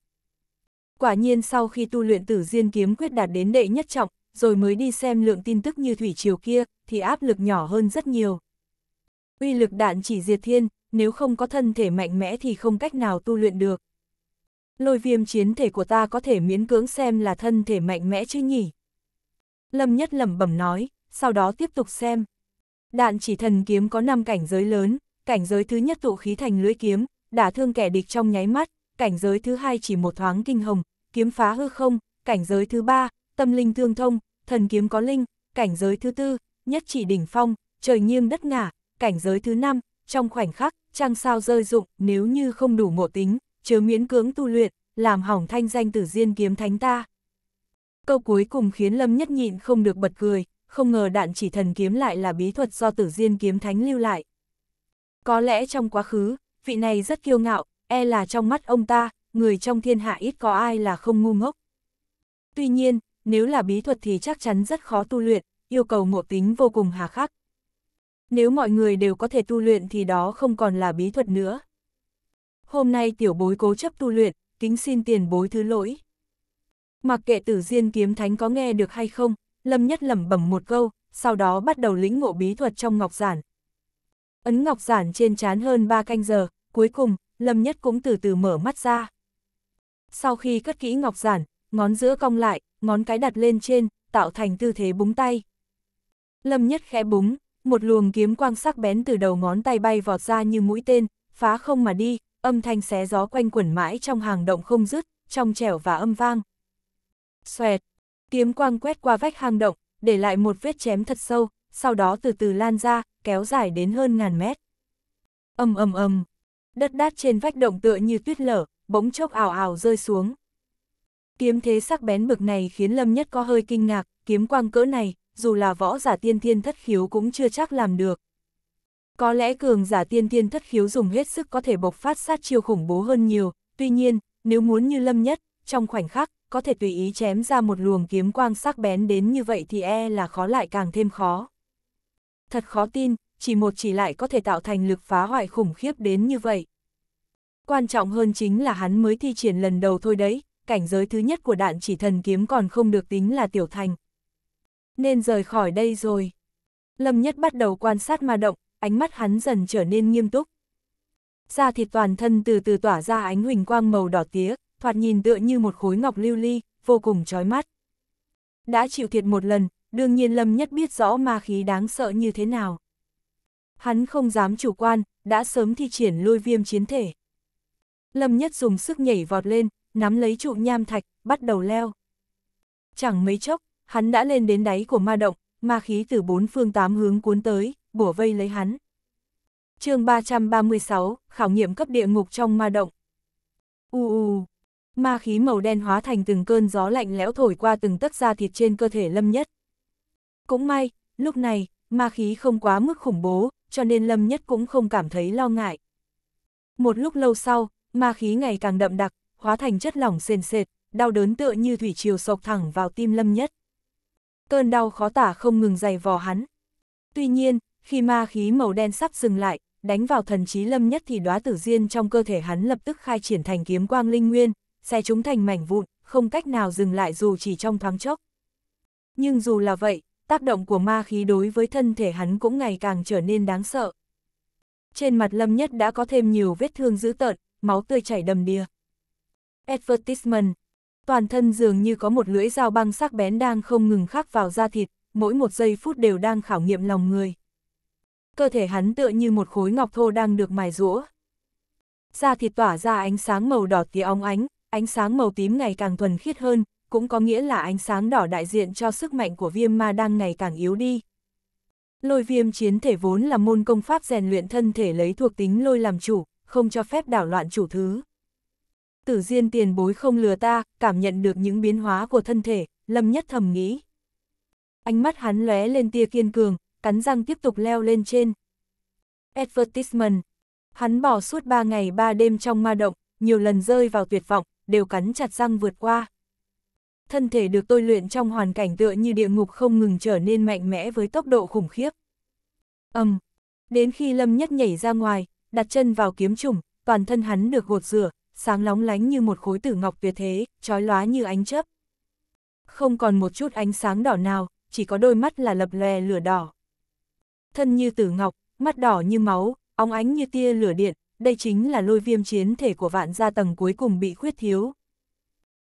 Quả nhiên sau khi tu luyện tử diên kiếm quyết đạt đến đệ nhất trọng, rồi mới đi xem lượng tin tức như thủy triều kia, thì áp lực nhỏ hơn rất nhiều. Uy lực đạn chỉ diệt thiên, nếu không có thân thể mạnh mẽ thì không cách nào tu luyện được. Lôi viêm chiến thể của ta có thể miễn cưỡng xem là thân thể mạnh mẽ chứ nhỉ? Lâm Nhất lẩm bẩm nói, sau đó tiếp tục xem. Đạn chỉ thần kiếm có 5 cảnh giới lớn, cảnh giới thứ nhất tụ khí thành lưỡi kiếm, đả thương kẻ địch trong nháy mắt, cảnh giới thứ hai chỉ một thoáng kinh hồng, kiếm phá hư không, cảnh giới thứ ba, tâm linh thương thông, thần kiếm có linh, cảnh giới thứ tư, nhất chỉ đỉnh phong, trời nghiêng đất ngả, cảnh giới thứ năm, trong khoảnh khắc, trăng sao rơi rụng nếu như không đủ ngộ tính, chớ miễn cưỡng tu luyện, làm hỏng thanh danh tử diên kiếm thánh ta. Câu cuối cùng khiến Lâm Nhất Nhịn không được bật cười, không ngờ đạn chỉ thần kiếm lại là bí thuật do tử diên kiếm thánh lưu lại. Có lẽ trong quá khứ, vị này rất kiêu ngạo, e là trong mắt ông ta, người trong thiên hạ ít có ai là không ngu ngốc. Tuy nhiên, nếu là bí thuật thì chắc chắn rất khó tu luyện, yêu cầu ngộ tính vô cùng hà khắc. Nếu mọi người đều có thể tu luyện thì đó không còn là bí thuật nữa hôm nay tiểu bối cố chấp tu luyện, kính xin tiền bối thứ lỗi. Mặc kệ tử diên kiếm thánh có nghe được hay không, Lâm Nhất lẩm bẩm một câu, sau đó bắt đầu lĩnh ngộ bí thuật trong ngọc giản. Ấn ngọc giản trên chán hơn 3 canh giờ, cuối cùng, Lâm Nhất cũng từ từ mở mắt ra. Sau khi cất kỹ ngọc giản, ngón giữa cong lại, ngón cái đặt lên trên, tạo thành tư thế búng tay. Lâm Nhất khẽ búng, một luồng kiếm quang sắc bén từ đầu ngón tay bay vọt ra như mũi tên, phá không mà đi, âm thanh xé gió quanh quẩn mãi trong hàng động không dứt, trong trẻo và âm vang. Xoẹt, kiếm quang quét qua vách hang động, để lại một vết chém thật sâu, sau đó từ từ lan ra, kéo dài đến hơn ngàn mét. Âm âm âm, đất đát trên vách động tựa như tuyết lở, bỗng chốc ảo ảo rơi xuống. Kiếm thế sắc bén bực này khiến Lâm Nhất có hơi kinh ngạc, kiếm quang cỡ này, dù là võ giả tiên thiên thất khiếu cũng chưa chắc làm được. Có lẽ cường giả tiên tiên thất khiếu dùng hết sức có thể bộc phát sát chiêu khủng bố hơn nhiều, tuy nhiên, nếu muốn như lâm nhất, trong khoảnh khắc, có thể tùy ý chém ra một luồng kiếm quang sắc bén đến như vậy thì e là khó lại càng thêm khó. Thật khó tin, chỉ một chỉ lại có thể tạo thành lực phá hoại khủng khiếp đến như vậy. Quan trọng hơn chính là hắn mới thi triển lần đầu thôi đấy, cảnh giới thứ nhất của đạn chỉ thần kiếm còn không được tính là tiểu thành. Nên rời khỏi đây rồi. Lâm Nhất bắt đầu quan sát ma động, ánh mắt hắn dần trở nên nghiêm túc. Da thịt toàn thân từ từ tỏa ra ánh huỳnh quang màu đỏ tía, thoạt nhìn tựa như một khối ngọc lưu ly, vô cùng chói mắt. Đã chịu thiệt một lần, đương nhiên Lâm Nhất biết rõ ma khí đáng sợ như thế nào. Hắn không dám chủ quan, đã sớm thi triển lôi viêm chiến thể. Lâm Nhất dùng sức nhảy vọt lên, nắm lấy trụ nham thạch, bắt đầu leo. Chẳng mấy chốc, hắn đã lên đến đáy của ma động, ma khí từ bốn phương tám hướng cuốn tới bủa vây lấy hắn. chương 336, khảo nghiệm cấp địa ngục trong ma động. U u, ma khí màu đen hóa thành từng cơn gió lạnh lẽo thổi qua từng tấc da thịt trên cơ thể Lâm Nhất. Cũng may, lúc này, ma khí không quá mức khủng bố, cho nên Lâm Nhất cũng không cảm thấy lo ngại. Một lúc lâu sau, ma khí ngày càng đậm đặc, hóa thành chất lỏng sền sệt, đau đớn tựa như thủy triều sộc thẳng vào tim Lâm Nhất. Cơn đau khó tả không ngừng dày vò hắn. Tuy nhiên, khi ma khí màu đen sắp dừng lại, đánh vào thần trí lâm nhất thì đóa tử diên trong cơ thể hắn lập tức khai triển thành kiếm quang linh nguyên, xe chúng thành mảnh vụn, không cách nào dừng lại dù chỉ trong thoáng chốc. Nhưng dù là vậy, tác động của ma khí đối với thân thể hắn cũng ngày càng trở nên đáng sợ. Trên mặt lâm nhất đã có thêm nhiều vết thương dữ tợn, máu tươi chảy đầm đìa. Advertisement Toàn thân dường như có một lưỡi dao băng sắc bén đang không ngừng khắc vào da thịt, mỗi một giây phút đều đang khảo nghiệm lòng người cơ thể hắn tựa như một khối ngọc thô đang được mài rũa. Da thịt tỏa ra ánh sáng màu đỏ tía óng ánh, ánh sáng màu tím ngày càng thuần khiết hơn, cũng có nghĩa là ánh sáng đỏ đại diện cho sức mạnh của viêm ma đang ngày càng yếu đi. Lôi viêm chiến thể vốn là môn công pháp rèn luyện thân thể lấy thuộc tính lôi làm chủ, không cho phép đảo loạn chủ thứ. Tử Diên tiền bối không lừa ta, cảm nhận được những biến hóa của thân thể, Lâm Nhất thầm nghĩ. Ánh mắt hắn lóe lên tia kiên cường, cắn răng tiếp tục leo lên trên. Advertisement. Hắn bỏ suốt 3 ngày 3 đêm trong ma động, nhiều lần rơi vào tuyệt vọng, đều cắn chặt răng vượt qua. Thân thể được tôi luyện trong hoàn cảnh tựa như địa ngục không ngừng trở nên mạnh mẽ với tốc độ khủng khiếp. Âm. Um, đến khi Lâm Nhất nhảy ra ngoài, đặt chân vào kiếm trùng, toàn thân hắn được gột rửa, sáng lóng lánh như một khối tử ngọc tuyệt thế, trói lóa như ánh chớp. Không còn một chút ánh sáng đỏ nào, chỉ có đôi mắt là lập lè lửa đỏ thân như tử ngọc, mắt đỏ như máu, óng ánh như tia lửa điện, đây chính là lôi viêm chiến thể của vạn gia tầng cuối cùng bị khuyết thiếu.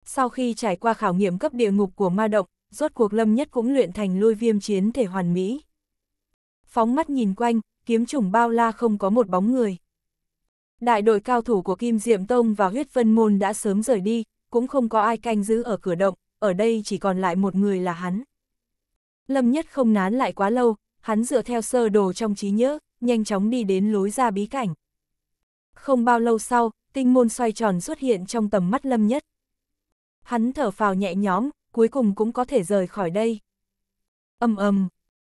Sau khi trải qua khảo nghiệm cấp địa ngục của ma động, rốt cuộc lâm nhất cũng luyện thành lôi viêm chiến thể hoàn mỹ. Phóng mắt nhìn quanh, kiếm trùng bao la không có một bóng người. Đại đội cao thủ của Kim Diệm Tông và huyết vân môn đã sớm rời đi, cũng không có ai canh giữ ở cửa động, ở đây chỉ còn lại một người là hắn. Lâm nhất không nán lại quá lâu, hắn dựa theo sơ đồ trong trí nhớ, nhanh chóng đi đến lối ra bí cảnh. Không bao lâu sau, tinh môn xoay tròn xuất hiện trong tầm mắt lâm nhất. Hắn thở phào nhẹ nhõm, cuối cùng cũng có thể rời khỏi đây. Âm ầm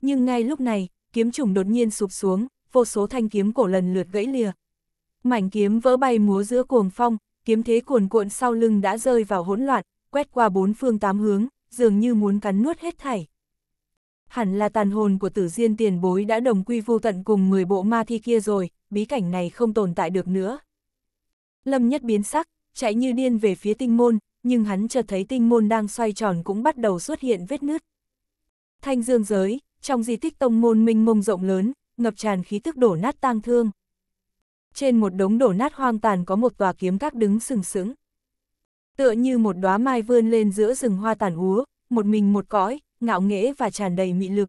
Nhưng ngay lúc này, kiếm trùng đột nhiên sụp xuống, vô số thanh kiếm cổ lần lượt gãy lìa. Mảnh kiếm vỡ bay múa giữa cuồng phong, kiếm thế cuồn cuộn sau lưng đã rơi vào hỗn loạn, quét qua bốn phương tám hướng, dường như muốn cắn nuốt hết thảy hẳn là tàn hồn của tử diên tiền bối đã đồng quy vô tận cùng 10 bộ ma thi kia rồi, bí cảnh này không tồn tại được nữa. Lâm nhất biến sắc, chạy như điên về phía tinh môn, nhưng hắn chợt thấy tinh môn đang xoay tròn cũng bắt đầu xuất hiện vết nứt. Thanh dương giới, trong di tích tông môn minh mông rộng lớn, ngập tràn khí tức đổ nát tang thương. Trên một đống đổ nát hoang tàn có một tòa kiếm các đứng sừng sững. Tựa như một đóa mai vươn lên giữa rừng hoa tàn úa, một mình một cõi, ngạo nghễ và tràn đầy mị lực.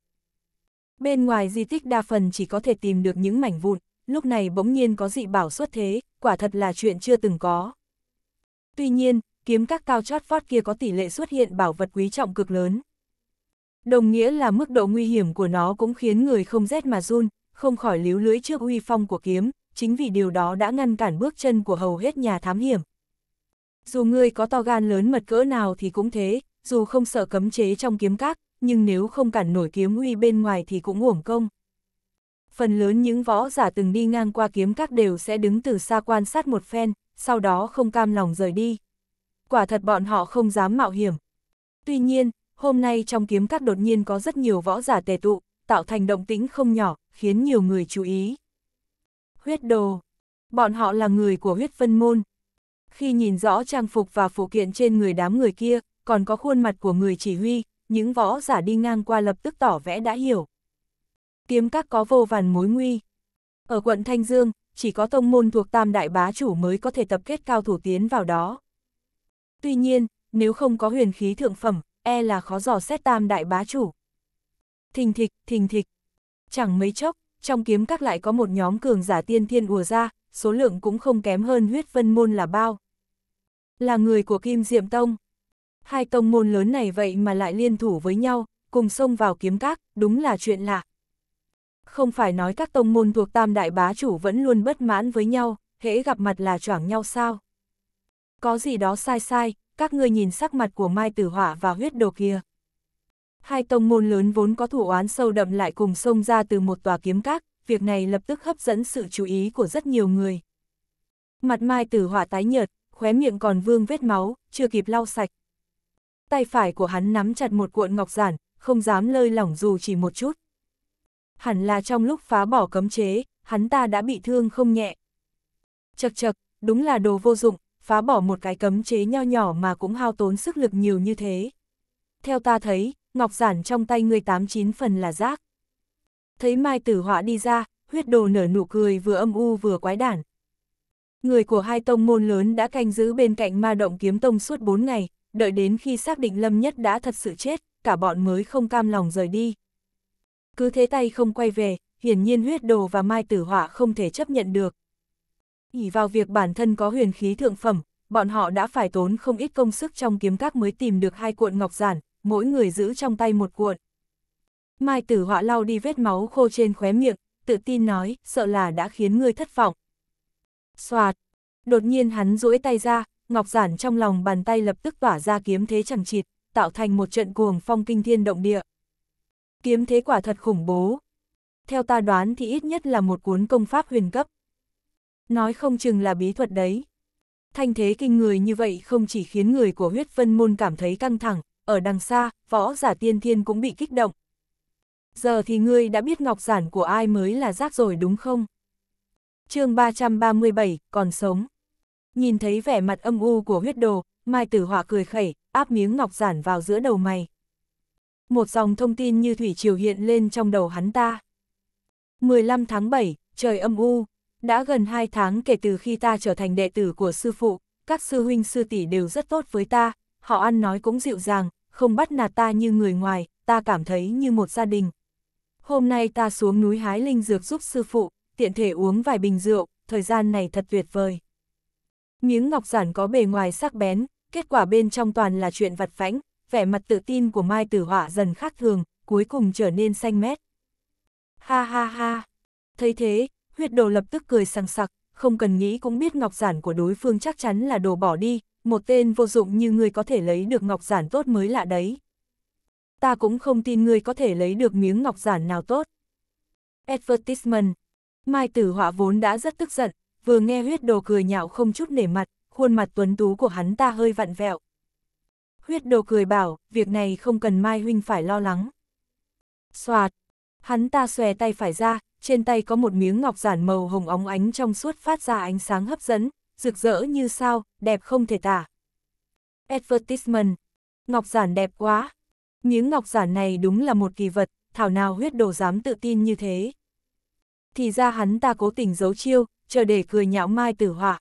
Bên ngoài di tích đa phần chỉ có thể tìm được những mảnh vụn, lúc này bỗng nhiên có dị bảo xuất thế, quả thật là chuyện chưa từng có. Tuy nhiên, kiếm các cao chót vót kia có tỷ lệ xuất hiện bảo vật quý trọng cực lớn. Đồng nghĩa là mức độ nguy hiểm của nó cũng khiến người không rét mà run, không khỏi líu lưỡi trước uy phong của kiếm, chính vì điều đó đã ngăn cản bước chân của hầu hết nhà thám hiểm. Dù ngươi có to gan lớn mật cỡ nào thì cũng thế, dù không sợ cấm chế trong kiếm các, nhưng nếu không cản nổi kiếm uy bên ngoài thì cũng uổng công. Phần lớn những võ giả từng đi ngang qua kiếm các đều sẽ đứng từ xa quan sát một phen, sau đó không cam lòng rời đi. Quả thật bọn họ không dám mạo hiểm. Tuy nhiên, hôm nay trong kiếm các đột nhiên có rất nhiều võ giả tề tụ, tạo thành động tĩnh không nhỏ, khiến nhiều người chú ý. Huyết đồ. Bọn họ là người của huyết phân môn. Khi nhìn rõ trang phục và phụ kiện trên người đám người kia, còn có khuôn mặt của người chỉ huy, những võ giả đi ngang qua lập tức tỏ vẽ đã hiểu. Kiếm các có vô vàn mối nguy. Ở quận Thanh Dương, chỉ có tông môn thuộc tam đại bá chủ mới có thể tập kết cao thủ tiến vào đó. Tuy nhiên, nếu không có huyền khí thượng phẩm, e là khó dò xét tam đại bá chủ. Thình thịch, thình thịch. Chẳng mấy chốc, trong kiếm các lại có một nhóm cường giả tiên thiên ùa ra, số lượng cũng không kém hơn huyết vân môn là bao. Là người của Kim Diệm Tông. Hai tông môn lớn này vậy mà lại liên thủ với nhau, cùng xông vào kiếm các, đúng là chuyện lạ. Không phải nói các tông môn thuộc tam đại bá chủ vẫn luôn bất mãn với nhau, hễ gặp mặt là choảng nhau sao. Có gì đó sai sai, các ngươi nhìn sắc mặt của Mai Tử Hỏa và huyết đồ kia. Hai tông môn lớn vốn có thủ oán sâu đậm lại cùng xông ra từ một tòa kiếm các, việc này lập tức hấp dẫn sự chú ý của rất nhiều người. Mặt Mai Tử Hỏa tái nhợt, khóe miệng còn vương vết máu, chưa kịp lau sạch, tay phải của hắn nắm chặt một cuộn ngọc giản, không dám lơi lỏng dù chỉ một chút. Hẳn là trong lúc phá bỏ cấm chế, hắn ta đã bị thương không nhẹ. Chật chật, đúng là đồ vô dụng, phá bỏ một cái cấm chế nho nhỏ mà cũng hao tốn sức lực nhiều như thế. Theo ta thấy, ngọc giản trong tay người tám chín phần là rác. Thấy Mai Tử Họa đi ra, huyết đồ nở nụ cười vừa âm u vừa quái đản. Người của hai tông môn lớn đã canh giữ bên cạnh ma động kiếm tông suốt bốn ngày, đợi đến khi xác định Lâm Nhất đã thật sự chết, cả bọn mới không cam lòng rời đi. Cứ thế tay không quay về, hiển nhiên huyết đồ và mai tử hỏa không thể chấp nhận được. ỉ vào việc bản thân có huyền khí thượng phẩm, bọn họ đã phải tốn không ít công sức trong kiếm các mới tìm được hai cuộn ngọc giản, mỗi người giữ trong tay một cuộn. Mai tử họa lau đi vết máu khô trên khóe miệng, tự tin nói, sợ là đã khiến ngươi thất vọng. Xoạt! Đột nhiên hắn duỗi tay ra, Ngọc Giản trong lòng bàn tay lập tức tỏa ra kiếm thế chẳng chịt, tạo thành một trận cuồng phong kinh thiên động địa. Kiếm thế quả thật khủng bố. Theo ta đoán thì ít nhất là một cuốn công pháp huyền cấp. Nói không chừng là bí thuật đấy. Thanh thế kinh người như vậy không chỉ khiến người của huyết vân môn cảm thấy căng thẳng, ở đằng xa, võ giả tiên thiên cũng bị kích động. Giờ thì ngươi đã biết ngọc giản của ai mới là rác rồi đúng không? chương 337, còn sống. Nhìn thấy vẻ mặt âm u của huyết đồ, Mai Tử Họa cười khẩy, áp miếng ngọc giản vào giữa đầu mày. Một dòng thông tin như thủy triều hiện lên trong đầu hắn ta. 15 tháng 7, trời âm u. Đã gần 2 tháng kể từ khi ta trở thành đệ tử của sư phụ, các sư huynh sư tỷ đều rất tốt với ta, họ ăn nói cũng dịu dàng, không bắt nạt ta như người ngoài, ta cảm thấy như một gia đình. Hôm nay ta xuống núi hái linh dược giúp sư phụ, tiện thể uống vài bình rượu, thời gian này thật tuyệt vời. Miếng ngọc giản có bề ngoài sắc bén, kết quả bên trong toàn là chuyện vặt vãnh, vẻ mặt tự tin của Mai Tử Họa dần khác thường, cuối cùng trở nên xanh mét. Ha ha ha! Thấy thế, huyết đồ lập tức cười sằng sặc, không cần nghĩ cũng biết ngọc giản của đối phương chắc chắn là đồ bỏ đi, một tên vô dụng như người có thể lấy được ngọc giản tốt mới lạ đấy. Ta cũng không tin người có thể lấy được miếng ngọc giản nào tốt. Advertisement Mai Tử Họa vốn đã rất tức giận, vừa nghe huyết đồ cười nhạo không chút nể mặt, khuôn mặt tuấn tú của hắn ta hơi vặn vẹo. Huyết đồ cười bảo, việc này không cần Mai Huynh phải lo lắng. Xoạt, hắn ta xòe tay phải ra, trên tay có một miếng ngọc giản màu hồng óng ánh trong suốt phát ra ánh sáng hấp dẫn, rực rỡ như sao, đẹp không thể tả. Advertisement, ngọc giản đẹp quá. Miếng ngọc giản này đúng là một kỳ vật, thảo nào huyết đồ dám tự tin như thế. Thì ra hắn ta cố tình giấu chiêu, chờ để cười nhạo Mai Tử Họa.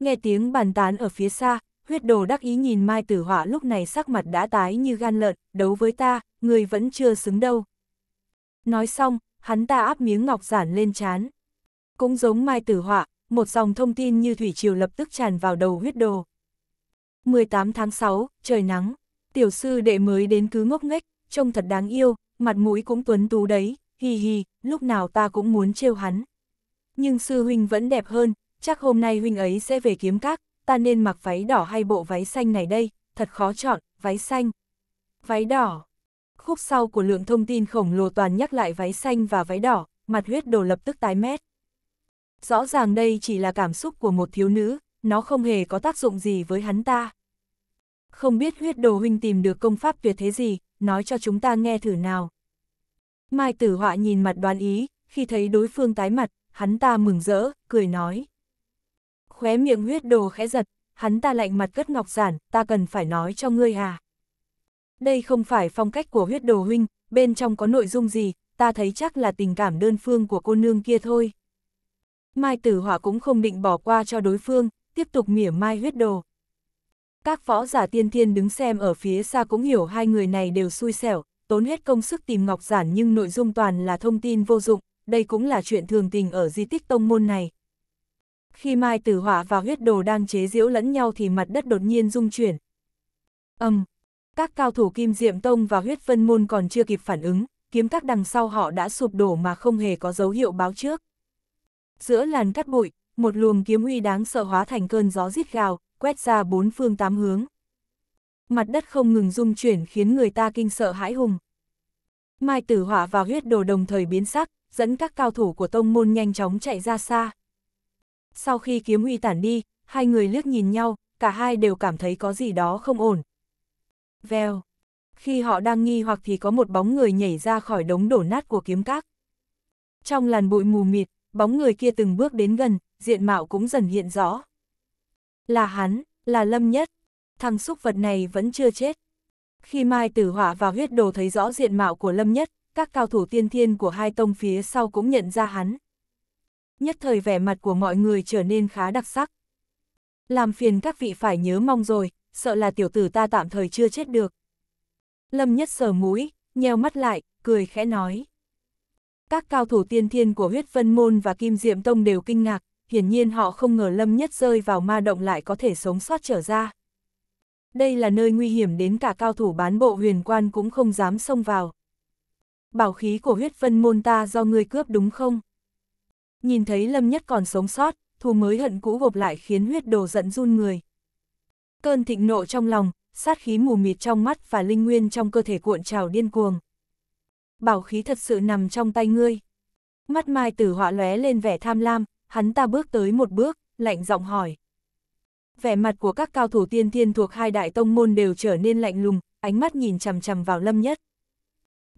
Nghe tiếng bàn tán ở phía xa, huyết đồ đắc ý nhìn Mai Tử Họa lúc này sắc mặt đã tái như gan lợn, đấu với ta, người vẫn chưa xứng đâu. Nói xong, hắn ta áp miếng ngọc giản lên chán. Cũng giống Mai Tử Họa, một dòng thông tin như thủy triều lập tức tràn vào đầu huyết đồ. 18 tháng 6, trời nắng, tiểu sư đệ mới đến cứ ngốc nghếch, trông thật đáng yêu, mặt mũi cũng tuấn tú đấy, hì hì, lúc nào ta cũng muốn trêu hắn nhưng sư huynh vẫn đẹp hơn, chắc hôm nay huynh ấy sẽ về kiếm các, ta nên mặc váy đỏ hay bộ váy xanh này đây, thật khó chọn, váy xanh. Váy đỏ. Khúc sau của lượng thông tin khổng lồ toàn nhắc lại váy xanh và váy đỏ, mặt huyết đồ lập tức tái mét. Rõ ràng đây chỉ là cảm xúc của một thiếu nữ, nó không hề có tác dụng gì với hắn ta. Không biết huyết đồ huynh tìm được công pháp tuyệt thế gì, nói cho chúng ta nghe thử nào. Mai tử họa nhìn mặt đoán ý, khi thấy đối phương tái mặt, hắn ta mừng rỡ, cười nói. Khóe miệng huyết đồ khẽ giật, hắn ta lạnh mặt cất ngọc giản, ta cần phải nói cho ngươi à. Đây không phải phong cách của huyết đồ huynh, bên trong có nội dung gì, ta thấy chắc là tình cảm đơn phương của cô nương kia thôi. Mai tử hỏa cũng không định bỏ qua cho đối phương, tiếp tục mỉa mai huyết đồ. Các võ giả tiên thiên đứng xem ở phía xa cũng hiểu hai người này đều xui xẻo, tốn hết công sức tìm ngọc giản nhưng nội dung toàn là thông tin vô dụng, đây cũng là chuyện thường tình ở di tích tông môn này. Khi Mai Tử Hỏa và huyết đồ đang chế giễu lẫn nhau thì mặt đất đột nhiên rung chuyển. Âm, um, các cao thủ Kim Diệm Tông và huyết vân môn còn chưa kịp phản ứng, kiếm các đằng sau họ đã sụp đổ mà không hề có dấu hiệu báo trước. Giữa làn cắt bụi, một luồng kiếm uy đáng sợ hóa thành cơn gió rít gào, quét ra bốn phương tám hướng. Mặt đất không ngừng rung chuyển khiến người ta kinh sợ hãi hùng. Mai Tử Hỏa và huyết đồ đồng thời biến sắc, dẫn các cao thủ của tông môn nhanh chóng chạy ra xa. Sau khi kiếm huy tản đi, hai người liếc nhìn nhau, cả hai đều cảm thấy có gì đó không ổn. Vèo. Khi họ đang nghi hoặc thì có một bóng người nhảy ra khỏi đống đổ nát của kiếm các. Trong làn bụi mù mịt, bóng người kia từng bước đến gần, diện mạo cũng dần hiện rõ. Là hắn, là Lâm Nhất. Thằng xúc vật này vẫn chưa chết. Khi Mai Tử Hỏa và huyết đồ thấy rõ diện mạo của Lâm Nhất, các cao thủ tiên thiên của hai tông phía sau cũng nhận ra hắn. Nhất thời vẻ mặt của mọi người trở nên khá đặc sắc. Làm phiền các vị phải nhớ mong rồi, sợ là tiểu tử ta tạm thời chưa chết được. Lâm Nhất sờ mũi, nheo mắt lại, cười khẽ nói. Các cao thủ tiên thiên của huyết vân môn và kim diệm tông đều kinh ngạc, hiển nhiên họ không ngờ Lâm Nhất rơi vào ma động lại có thể sống sót trở ra. Đây là nơi nguy hiểm đến cả cao thủ bán bộ huyền quan cũng không dám xông vào bảo khí của huyết vân môn ta do ngươi cướp đúng không? Nhìn thấy Lâm Nhất còn sống sót, thù mới hận cũ gộp lại khiến huyết đồ giận run người. Cơn thịnh nộ trong lòng, sát khí mù mịt trong mắt và linh nguyên trong cơ thể cuộn trào điên cuồng. Bảo khí thật sự nằm trong tay ngươi. Mắt Mai Tử họa lóe lên vẻ tham lam, hắn ta bước tới một bước, lạnh giọng hỏi. Vẻ mặt của các cao thủ tiên thiên thuộc hai đại tông môn đều trở nên lạnh lùng, ánh mắt nhìn chằm chằm vào Lâm Nhất.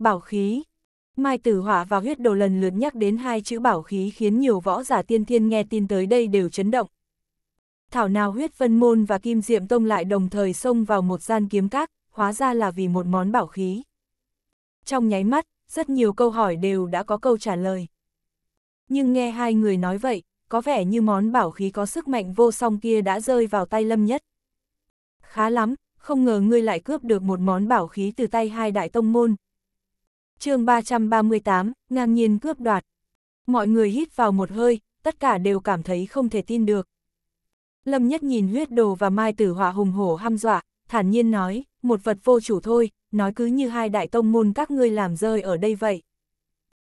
Bảo khí. Mai Tử Họa và huyết đồ lần lượt nhắc đến hai chữ bảo khí khiến nhiều võ giả tiên thiên nghe tin tới đây đều chấn động. Thảo nào huyết vân môn và kim diệm tông lại đồng thời xông vào một gian kiếm các, hóa ra là vì một món bảo khí. Trong nháy mắt, rất nhiều câu hỏi đều đã có câu trả lời. Nhưng nghe hai người nói vậy, có vẻ như món bảo khí có sức mạnh vô song kia đã rơi vào tay Lâm Nhất. Khá lắm, không ngờ ngươi lại cướp được một món bảo khí từ tay hai đại tông môn, chương 338, ngang nhiên cướp đoạt. Mọi người hít vào một hơi, tất cả đều cảm thấy không thể tin được. Lâm Nhất nhìn huyết đồ và Mai Tử Họa hùng hổ ham dọa, thản nhiên nói, một vật vô chủ thôi, nói cứ như hai đại tông môn các ngươi làm rơi ở đây vậy.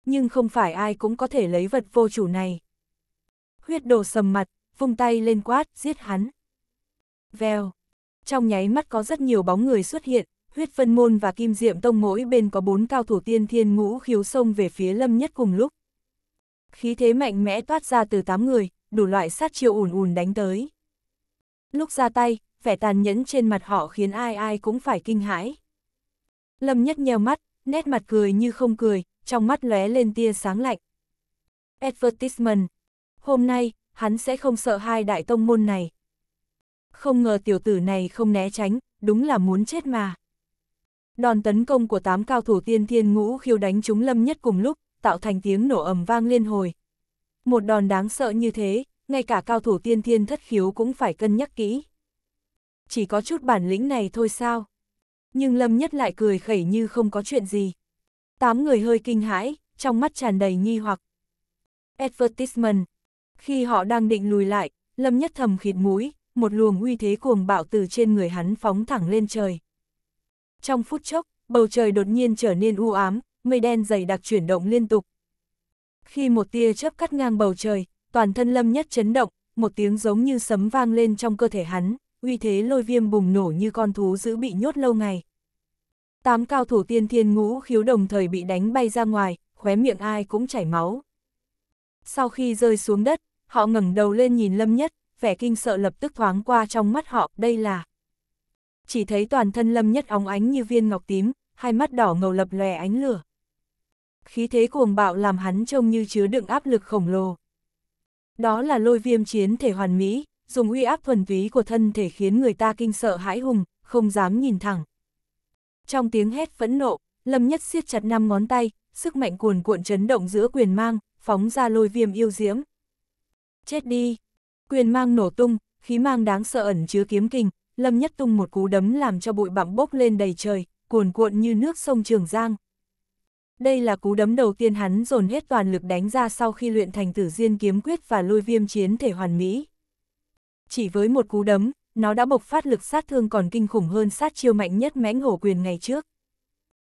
Nhưng không phải ai cũng có thể lấy vật vô chủ này. Huyết đồ sầm mặt, vung tay lên quát, giết hắn. Vèo. Trong nháy mắt có rất nhiều bóng người xuất hiện, huyết phân môn và kim diệm tông mỗi bên có bốn cao thủ tiên thiên ngũ khiếu sông về phía lâm nhất cùng lúc. Khí thế mạnh mẽ toát ra từ tám người, đủ loại sát chiêu ùn ùn đánh tới. Lúc ra tay, vẻ tàn nhẫn trên mặt họ khiến ai ai cũng phải kinh hãi. Lâm nhất nheo mắt, nét mặt cười như không cười, trong mắt lóe lên tia sáng lạnh. Advertisement. Hôm nay, hắn sẽ không sợ hai đại tông môn này. Không ngờ tiểu tử này không né tránh, đúng là muốn chết mà. Đòn tấn công của tám cao thủ tiên thiên ngũ khiêu đánh chúng lâm nhất cùng lúc, tạo thành tiếng nổ ầm vang liên hồi. Một đòn đáng sợ như thế, ngay cả cao thủ tiên thiên thất khiếu cũng phải cân nhắc kỹ. Chỉ có chút bản lĩnh này thôi sao? Nhưng lâm nhất lại cười khẩy như không có chuyện gì. Tám người hơi kinh hãi, trong mắt tràn đầy nghi hoặc. Advertisement. Khi họ đang định lùi lại, lâm nhất thầm khịt mũi, một luồng uy thế cuồng bạo từ trên người hắn phóng thẳng lên trời. Trong phút chốc, bầu trời đột nhiên trở nên u ám, mây đen dày đặc chuyển động liên tục. Khi một tia chớp cắt ngang bầu trời, toàn thân Lâm Nhất chấn động, một tiếng giống như sấm vang lên trong cơ thể hắn, uy thế lôi viêm bùng nổ như con thú giữ bị nhốt lâu ngày. Tám cao thủ tiên thiên ngũ khiếu đồng thời bị đánh bay ra ngoài, khóe miệng ai cũng chảy máu. Sau khi rơi xuống đất, họ ngẩng đầu lên nhìn Lâm Nhất, vẻ kinh sợ lập tức thoáng qua trong mắt họ, đây là chỉ thấy toàn thân lâm nhất óng ánh như viên ngọc tím, hai mắt đỏ ngầu lập lòe ánh lửa. Khí thế cuồng bạo làm hắn trông như chứa đựng áp lực khổng lồ. Đó là lôi viêm chiến thể hoàn mỹ, dùng uy áp thuần túy của thân thể khiến người ta kinh sợ hãi hùng, không dám nhìn thẳng. Trong tiếng hét phẫn nộ, Lâm Nhất siết chặt năm ngón tay, sức mạnh cuồn cuộn chấn động giữa quyền mang, phóng ra lôi viêm yêu diễm. Chết đi! Quyền mang nổ tung, khí mang đáng sợ ẩn chứa kiếm kình, Lâm Nhất Tung một cú đấm làm cho bụi bặm bốc lên đầy trời, cuồn cuộn như nước sông Trường Giang. Đây là cú đấm đầu tiên hắn dồn hết toàn lực đánh ra sau khi luyện thành tử diên kiếm quyết và lôi viêm chiến thể hoàn mỹ. Chỉ với một cú đấm, nó đã bộc phát lực sát thương còn kinh khủng hơn sát chiêu mạnh nhất mãnh hổ quyền ngày trước.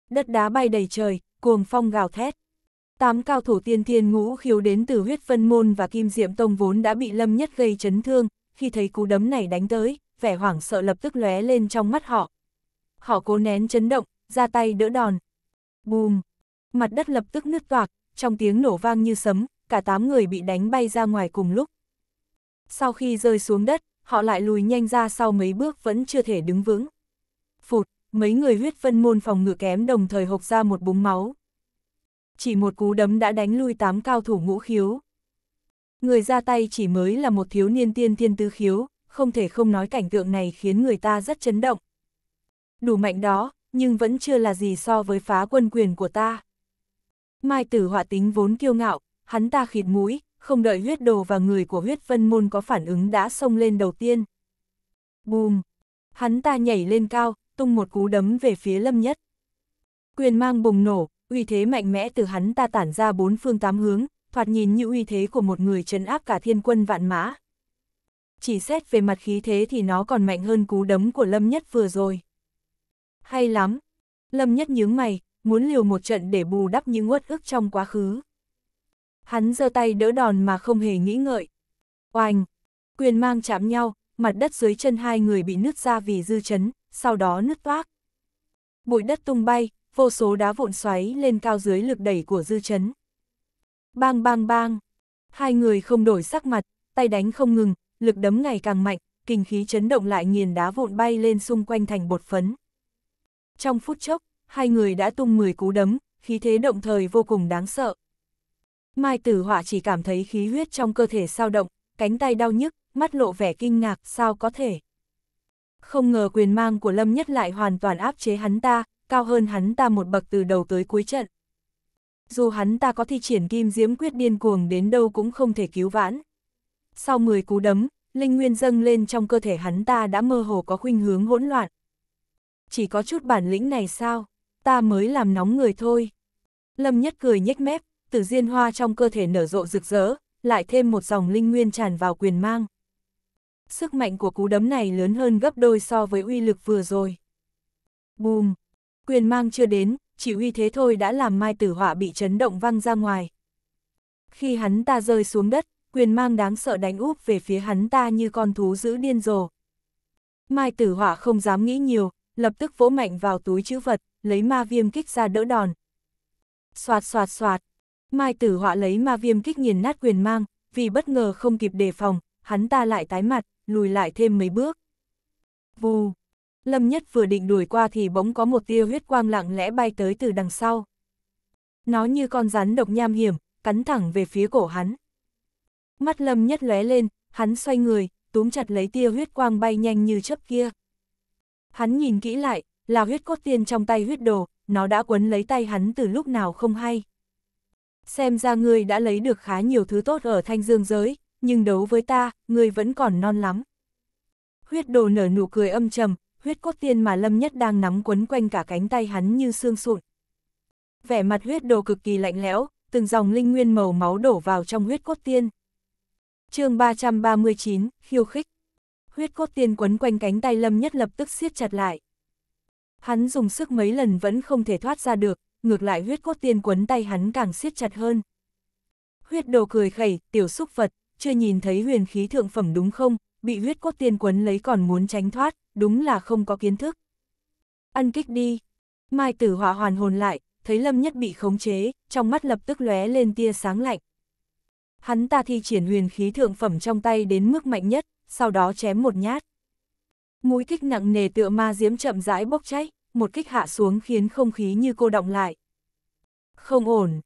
Đất đá bay đầy trời, cuồng phong gào thét. Tám cao thủ tiên thiên ngũ khiếu đến từ huyết phân môn và kim diệm tông vốn đã bị lâm nhất gây chấn thương, khi thấy cú đấm này đánh tới, vẻ hoảng sợ lập tức lóe lên trong mắt họ. Họ cố nén chấn động, ra tay đỡ đòn. Bùm! Mặt đất lập tức nứt toạc, trong tiếng nổ vang như sấm, cả tám người bị đánh bay ra ngoài cùng lúc. Sau khi rơi xuống đất, họ lại lùi nhanh ra sau mấy bước vẫn chưa thể đứng vững. Phụt, mấy người huyết vân môn phòng ngự kém đồng thời hộc ra một búng máu. Chỉ một cú đấm đã đánh lui tám cao thủ ngũ khiếu. Người ra tay chỉ mới là một thiếu niên tiên thiên tứ khiếu, không thể không nói cảnh tượng này khiến người ta rất chấn động. Đủ mạnh đó, nhưng vẫn chưa là gì so với phá quân quyền của ta. Mai tử họa tính vốn kiêu ngạo, hắn ta khịt mũi, không đợi huyết đồ và người của huyết vân môn có phản ứng đã xông lên đầu tiên. Bùm! Hắn ta nhảy lên cao, tung một cú đấm về phía lâm nhất. Quyền mang bùng nổ, uy thế mạnh mẽ từ hắn ta tản ra bốn phương tám hướng, thoạt nhìn như uy thế của một người trấn áp cả thiên quân vạn mã chỉ xét về mặt khí thế thì nó còn mạnh hơn cú đấm của Lâm Nhất vừa rồi. Hay lắm! Lâm Nhất nhướng mày, muốn liều một trận để bù đắp những uất ức trong quá khứ. Hắn giơ tay đỡ đòn mà không hề nghĩ ngợi. Oanh! Quyền mang chạm nhau, mặt đất dưới chân hai người bị nứt ra vì dư chấn, sau đó nứt toác. Bụi đất tung bay, vô số đá vụn xoáy lên cao dưới lực đẩy của dư chấn. Bang bang bang! Hai người không đổi sắc mặt, tay đánh không ngừng, lực đấm ngày càng mạnh, kinh khí chấn động lại nghiền đá vụn bay lên xung quanh thành bột phấn. Trong phút chốc, hai người đã tung 10 cú đấm, khí thế động thời vô cùng đáng sợ. Mai Tử Họa chỉ cảm thấy khí huyết trong cơ thể sao động, cánh tay đau nhức, mắt lộ vẻ kinh ngạc, sao có thể. Không ngờ quyền mang của Lâm Nhất lại hoàn toàn áp chế hắn ta, cao hơn hắn ta một bậc từ đầu tới cuối trận. Dù hắn ta có thi triển kim diễm quyết điên cuồng đến đâu cũng không thể cứu vãn. Sau 10 cú đấm, linh nguyên dâng lên trong cơ thể hắn ta đã mơ hồ có khuynh hướng hỗn loạn. Chỉ có chút bản lĩnh này sao, ta mới làm nóng người thôi. Lâm Nhất cười nhếch mép, tử diên hoa trong cơ thể nở rộ rực rỡ, lại thêm một dòng linh nguyên tràn vào quyền mang. Sức mạnh của cú đấm này lớn hơn gấp đôi so với uy lực vừa rồi. Bùm! Quyền mang chưa đến, chỉ uy thế thôi đã làm Mai Tử Họa bị chấn động văng ra ngoài. Khi hắn ta rơi xuống đất, quyền mang đáng sợ đánh úp về phía hắn ta như con thú giữ điên rồ. Mai tử hỏa không dám nghĩ nhiều, lập tức vỗ mạnh vào túi chữ vật, lấy ma viêm kích ra đỡ đòn. Xoạt xoạt xoạt, Mai tử họa lấy ma viêm kích nghiền nát quyền mang, vì bất ngờ không kịp đề phòng, hắn ta lại tái mặt, lùi lại thêm mấy bước. Vù, Lâm Nhất vừa định đuổi qua thì bỗng có một tia huyết quang lặng lẽ bay tới từ đằng sau. Nó như con rắn độc nham hiểm, cắn thẳng về phía cổ hắn. Mắt lâm nhất lóe lên, hắn xoay người, túm chặt lấy tia huyết quang bay nhanh như chớp kia. Hắn nhìn kỹ lại, là huyết cốt tiên trong tay huyết đồ, nó đã quấn lấy tay hắn từ lúc nào không hay. Xem ra ngươi đã lấy được khá nhiều thứ tốt ở thanh dương giới, nhưng đấu với ta, ngươi vẫn còn non lắm. Huyết đồ nở nụ cười âm trầm, huyết cốt tiên mà lâm nhất đang nắm quấn quanh cả cánh tay hắn như xương sụn. Vẻ mặt huyết đồ cực kỳ lạnh lẽo, từng dòng linh nguyên màu máu đổ vào trong huyết cốt tiên chương 339, khiêu khích. Huyết cốt tiên quấn quanh cánh tay Lâm Nhất lập tức siết chặt lại. Hắn dùng sức mấy lần vẫn không thể thoát ra được, ngược lại huyết cốt tiên quấn tay hắn càng siết chặt hơn. Huyết đồ cười khẩy, tiểu xúc vật, chưa nhìn thấy huyền khí thượng phẩm đúng không, bị huyết cốt tiên quấn lấy còn muốn tránh thoát, đúng là không có kiến thức. Ăn kích đi. Mai tử hỏa hoàn hồn lại, thấy Lâm Nhất bị khống chế, trong mắt lập tức lóe lên tia sáng lạnh hắn ta thi triển huyền khí thượng phẩm trong tay đến mức mạnh nhất, sau đó chém một nhát. Mũi kích nặng nề tựa ma diễm chậm rãi bốc cháy, một kích hạ xuống khiến không khí như cô động lại. Không ổn.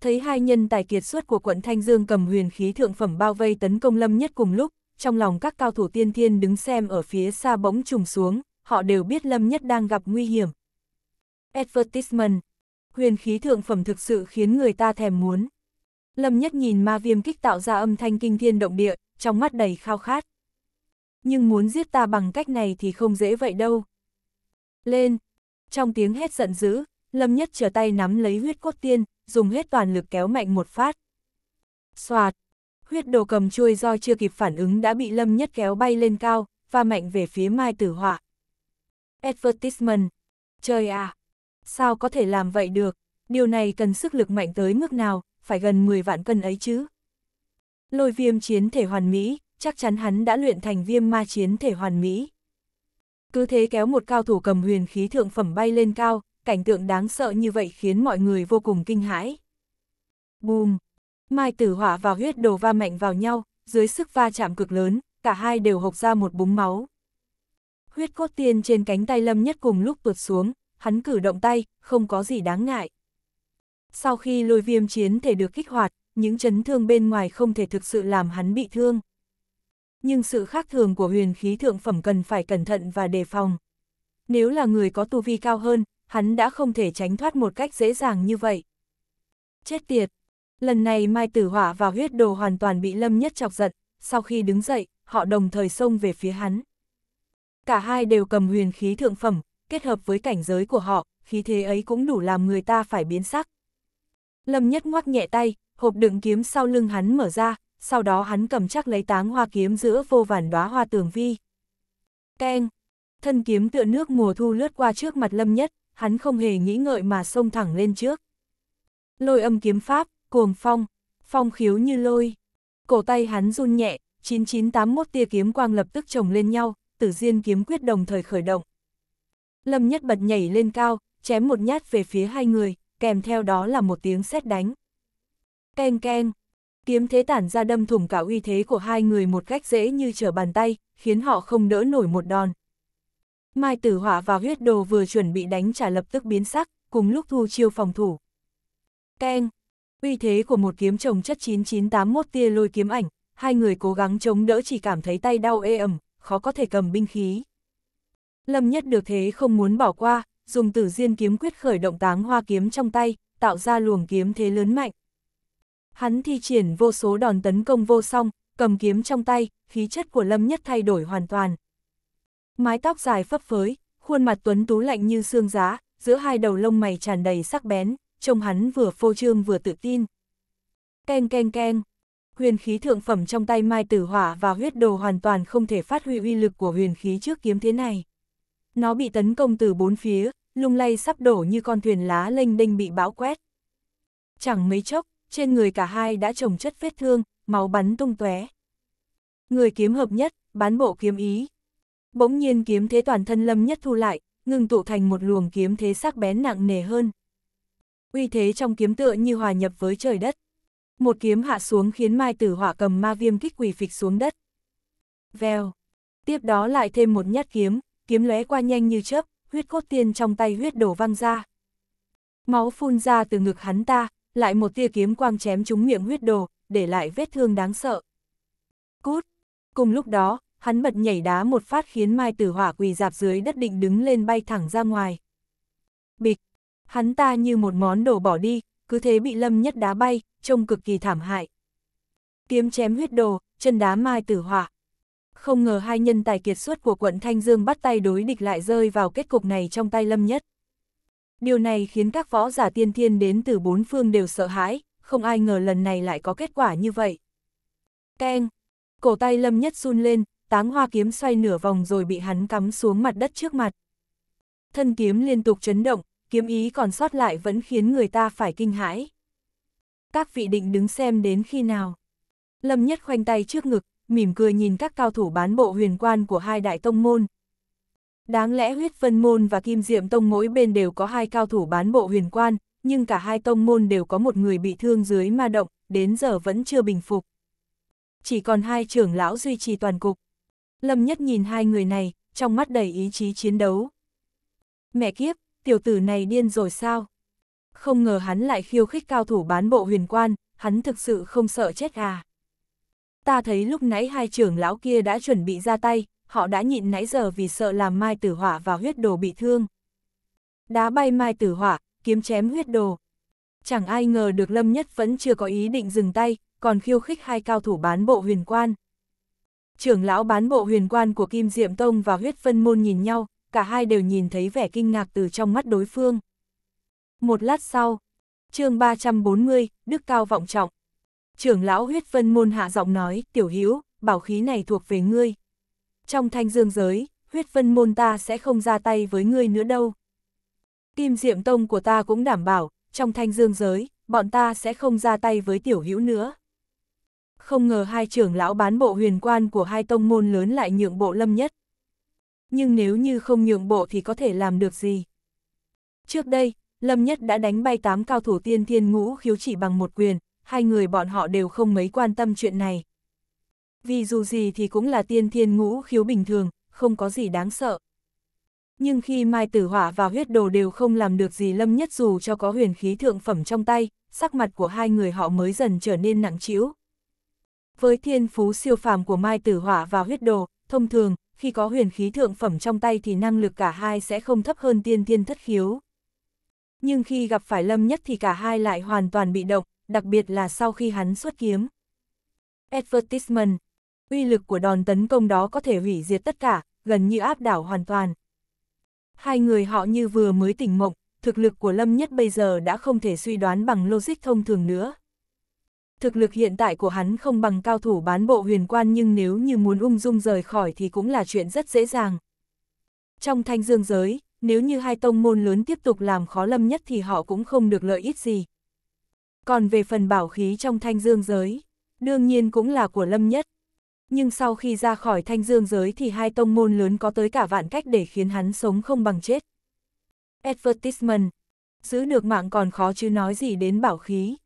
Thấy hai nhân tài kiệt xuất của quận Thanh Dương cầm huyền khí thượng phẩm bao vây tấn công lâm nhất cùng lúc, trong lòng các cao thủ tiên thiên đứng xem ở phía xa bỗng trùng xuống, họ đều biết lâm nhất đang gặp nguy hiểm. Advertisement. Huyền khí thượng phẩm thực sự khiến người ta thèm muốn. Lâm Nhất nhìn ma viêm kích tạo ra âm thanh kinh thiên động địa, trong mắt đầy khao khát. Nhưng muốn giết ta bằng cách này thì không dễ vậy đâu. Lên! Trong tiếng hét giận dữ, Lâm Nhất trở tay nắm lấy huyết cốt tiên, dùng hết toàn lực kéo mạnh một phát. Xoạt! Huyết đồ cầm chuôi do chưa kịp phản ứng đã bị Lâm Nhất kéo bay lên cao, và mạnh về phía Mai Tử Họa. Advertisement! Trời à! Sao có thể làm vậy được? Điều này cần sức lực mạnh tới mức nào, phải gần 10 vạn cân ấy chứ. Lôi viêm chiến thể hoàn mỹ, chắc chắn hắn đã luyện thành viêm ma chiến thể hoàn mỹ. Cứ thế kéo một cao thủ cầm huyền khí thượng phẩm bay lên cao, cảnh tượng đáng sợ như vậy khiến mọi người vô cùng kinh hãi. Bùm! Mai tử hỏa và huyết đồ va mạnh vào nhau, dưới sức va chạm cực lớn, cả hai đều hộc ra một búng máu. Huyết cốt tiên trên cánh tay lâm nhất cùng lúc tuột xuống, hắn cử động tay, không có gì đáng ngại. Sau khi lôi viêm chiến thể được kích hoạt, những chấn thương bên ngoài không thể thực sự làm hắn bị thương. Nhưng sự khác thường của huyền khí thượng phẩm cần phải cẩn thận và đề phòng. Nếu là người có tu vi cao hơn, hắn đã không thể tránh thoát một cách dễ dàng như vậy. Chết tiệt! Lần này Mai Tử Hỏa và huyết đồ hoàn toàn bị Lâm Nhất chọc giận, sau khi đứng dậy, họ đồng thời xông về phía hắn. Cả hai đều cầm huyền khí thượng phẩm, kết hợp với cảnh giới của họ, khí thế ấy cũng đủ làm người ta phải biến sắc. Lâm Nhất ngoắc nhẹ tay, hộp đựng kiếm sau lưng hắn mở ra, sau đó hắn cầm chắc lấy táng hoa kiếm giữa vô vàn đóa hoa tường vi. Keng! Thân kiếm tựa nước mùa thu lướt qua trước mặt Lâm Nhất, hắn không hề nghĩ ngợi mà xông thẳng lên trước. Lôi âm kiếm pháp, cuồng phong, phong khiếu như lôi. Cổ tay hắn run nhẹ, 9981 tia kiếm quang lập tức chồng lên nhau, tử diên kiếm quyết đồng thời khởi động. Lâm Nhất bật nhảy lên cao, chém một nhát về phía hai người kèm theo đó là một tiếng sét đánh. Ken ken, kiếm thế tản ra đâm thủng cả uy thế của hai người một cách dễ như trở bàn tay, khiến họ không đỡ nổi một đòn. Mai tử hỏa và huyết đồ vừa chuẩn bị đánh trả lập tức biến sắc, cùng lúc thu chiêu phòng thủ. Ken, uy thế của một kiếm chồng chất 9981 tia lôi kiếm ảnh, hai người cố gắng chống đỡ chỉ cảm thấy tay đau ê ẩm, khó có thể cầm binh khí. Lâm Nhất được thế không muốn bỏ qua, dùng tử diên kiếm quyết khởi động táng hoa kiếm trong tay, tạo ra luồng kiếm thế lớn mạnh. Hắn thi triển vô số đòn tấn công vô song, cầm kiếm trong tay, khí chất của Lâm Nhất thay đổi hoàn toàn. Mái tóc dài phấp phới, khuôn mặt tuấn tú lạnh như xương giá, giữa hai đầu lông mày tràn đầy sắc bén, trông hắn vừa phô trương vừa tự tin. Ken ken ken, huyền khí thượng phẩm trong tay Mai Tử Hỏa và huyết đồ hoàn toàn không thể phát huy uy lực của huyền khí trước kiếm thế này. Nó bị tấn công từ bốn phía, lung lay sắp đổ như con thuyền lá lênh đênh bị bão quét. Chẳng mấy chốc, trên người cả hai đã trồng chất vết thương, máu bắn tung tóe. Người kiếm hợp nhất, bán bộ kiếm ý. Bỗng nhiên kiếm thế toàn thân lâm nhất thu lại, ngừng tụ thành một luồng kiếm thế sắc bén nặng nề hơn. Uy thế trong kiếm tựa như hòa nhập với trời đất. Một kiếm hạ xuống khiến Mai Tử Hỏa cầm ma viêm kích quỳ phịch xuống đất. Vèo. Tiếp đó lại thêm một nhát kiếm, kiếm lóe qua nhanh như chớp, huyết cốt tiên trong tay huyết đổ văng ra. Máu phun ra từ ngực hắn ta, lại một tia kiếm quang chém trúng miệng huyết đồ, để lại vết thương đáng sợ. Cút! Cùng lúc đó, hắn bật nhảy đá một phát khiến Mai Tử Hỏa quỳ dạp dưới đất định đứng lên bay thẳng ra ngoài. Bịch! Hắn ta như một món đồ bỏ đi, cứ thế bị lâm nhất đá bay, trông cực kỳ thảm hại. Kiếm chém huyết đồ, chân đá Mai Tử Hỏa không ngờ hai nhân tài kiệt xuất của quận Thanh Dương bắt tay đối địch lại rơi vào kết cục này trong tay Lâm Nhất. Điều này khiến các võ giả tiên thiên đến từ bốn phương đều sợ hãi, không ai ngờ lần này lại có kết quả như vậy. Keng! Cổ tay Lâm Nhất run lên, táng hoa kiếm xoay nửa vòng rồi bị hắn cắm xuống mặt đất trước mặt. Thân kiếm liên tục chấn động, kiếm ý còn sót lại vẫn khiến người ta phải kinh hãi. Các vị định đứng xem đến khi nào. Lâm Nhất khoanh tay trước ngực, mỉm cười nhìn các cao thủ bán bộ huyền quan của hai đại tông môn. Đáng lẽ huyết phân môn và kim diệm tông mỗi bên đều có hai cao thủ bán bộ huyền quan, nhưng cả hai tông môn đều có một người bị thương dưới ma động, đến giờ vẫn chưa bình phục. Chỉ còn hai trưởng lão duy trì toàn cục. Lâm Nhất nhìn hai người này, trong mắt đầy ý chí chiến đấu. Mẹ kiếp, tiểu tử này điên rồi sao? Không ngờ hắn lại khiêu khích cao thủ bán bộ huyền quan, hắn thực sự không sợ chết à ta thấy lúc nãy hai trưởng lão kia đã chuẩn bị ra tay, họ đã nhịn nãy giờ vì sợ làm Mai Tử Hỏa và huyết đồ bị thương. Đá bay Mai Tử Hỏa, kiếm chém huyết đồ. Chẳng ai ngờ được Lâm Nhất vẫn chưa có ý định dừng tay, còn khiêu khích hai cao thủ bán bộ huyền quan. Trưởng lão bán bộ huyền quan của Kim Diệm Tông và huyết phân môn nhìn nhau, cả hai đều nhìn thấy vẻ kinh ngạc từ trong mắt đối phương. Một lát sau, chương 340, Đức Cao Vọng Trọng trưởng lão huyết vân môn hạ giọng nói, tiểu hữu bảo khí này thuộc về ngươi. Trong thanh dương giới, huyết vân môn ta sẽ không ra tay với ngươi nữa đâu. Kim diệm tông của ta cũng đảm bảo, trong thanh dương giới, bọn ta sẽ không ra tay với tiểu hữu nữa. Không ngờ hai trưởng lão bán bộ huyền quan của hai tông môn lớn lại nhượng bộ lâm nhất. Nhưng nếu như không nhượng bộ thì có thể làm được gì? Trước đây, Lâm Nhất đã đánh bay tám cao thủ tiên thiên ngũ khiếu chỉ bằng một quyền, hai người bọn họ đều không mấy quan tâm chuyện này. Vì dù gì thì cũng là tiên thiên ngũ khiếu bình thường, không có gì đáng sợ. Nhưng khi Mai Tử Hỏa và huyết đồ đều không làm được gì Lâm Nhất dù cho có huyền khí thượng phẩm trong tay, sắc mặt của hai người họ mới dần trở nên nặng trĩu. Với thiên phú siêu phàm của Mai Tử Hỏa và huyết đồ, thông thường, khi có huyền khí thượng phẩm trong tay thì năng lực cả hai sẽ không thấp hơn tiên thiên thất khiếu. Nhưng khi gặp phải Lâm Nhất thì cả hai lại hoàn toàn bị động, đặc biệt là sau khi hắn xuất kiếm. Advertisement Uy lực của đòn tấn công đó có thể hủy diệt tất cả, gần như áp đảo hoàn toàn. Hai người họ như vừa mới tỉnh mộng, thực lực của Lâm Nhất bây giờ đã không thể suy đoán bằng logic thông thường nữa. Thực lực hiện tại của hắn không bằng cao thủ bán bộ huyền quan nhưng nếu như muốn ung dung rời khỏi thì cũng là chuyện rất dễ dàng. Trong thanh dương giới, nếu như hai tông môn lớn tiếp tục làm khó Lâm Nhất thì họ cũng không được lợi ích gì. Còn về phần bảo khí trong thanh dương giới, đương nhiên cũng là của Lâm Nhất. Nhưng sau khi ra khỏi thanh dương giới thì hai tông môn lớn có tới cả vạn cách để khiến hắn sống không bằng chết. Advertisement, giữ được mạng còn khó chứ nói gì đến bảo khí.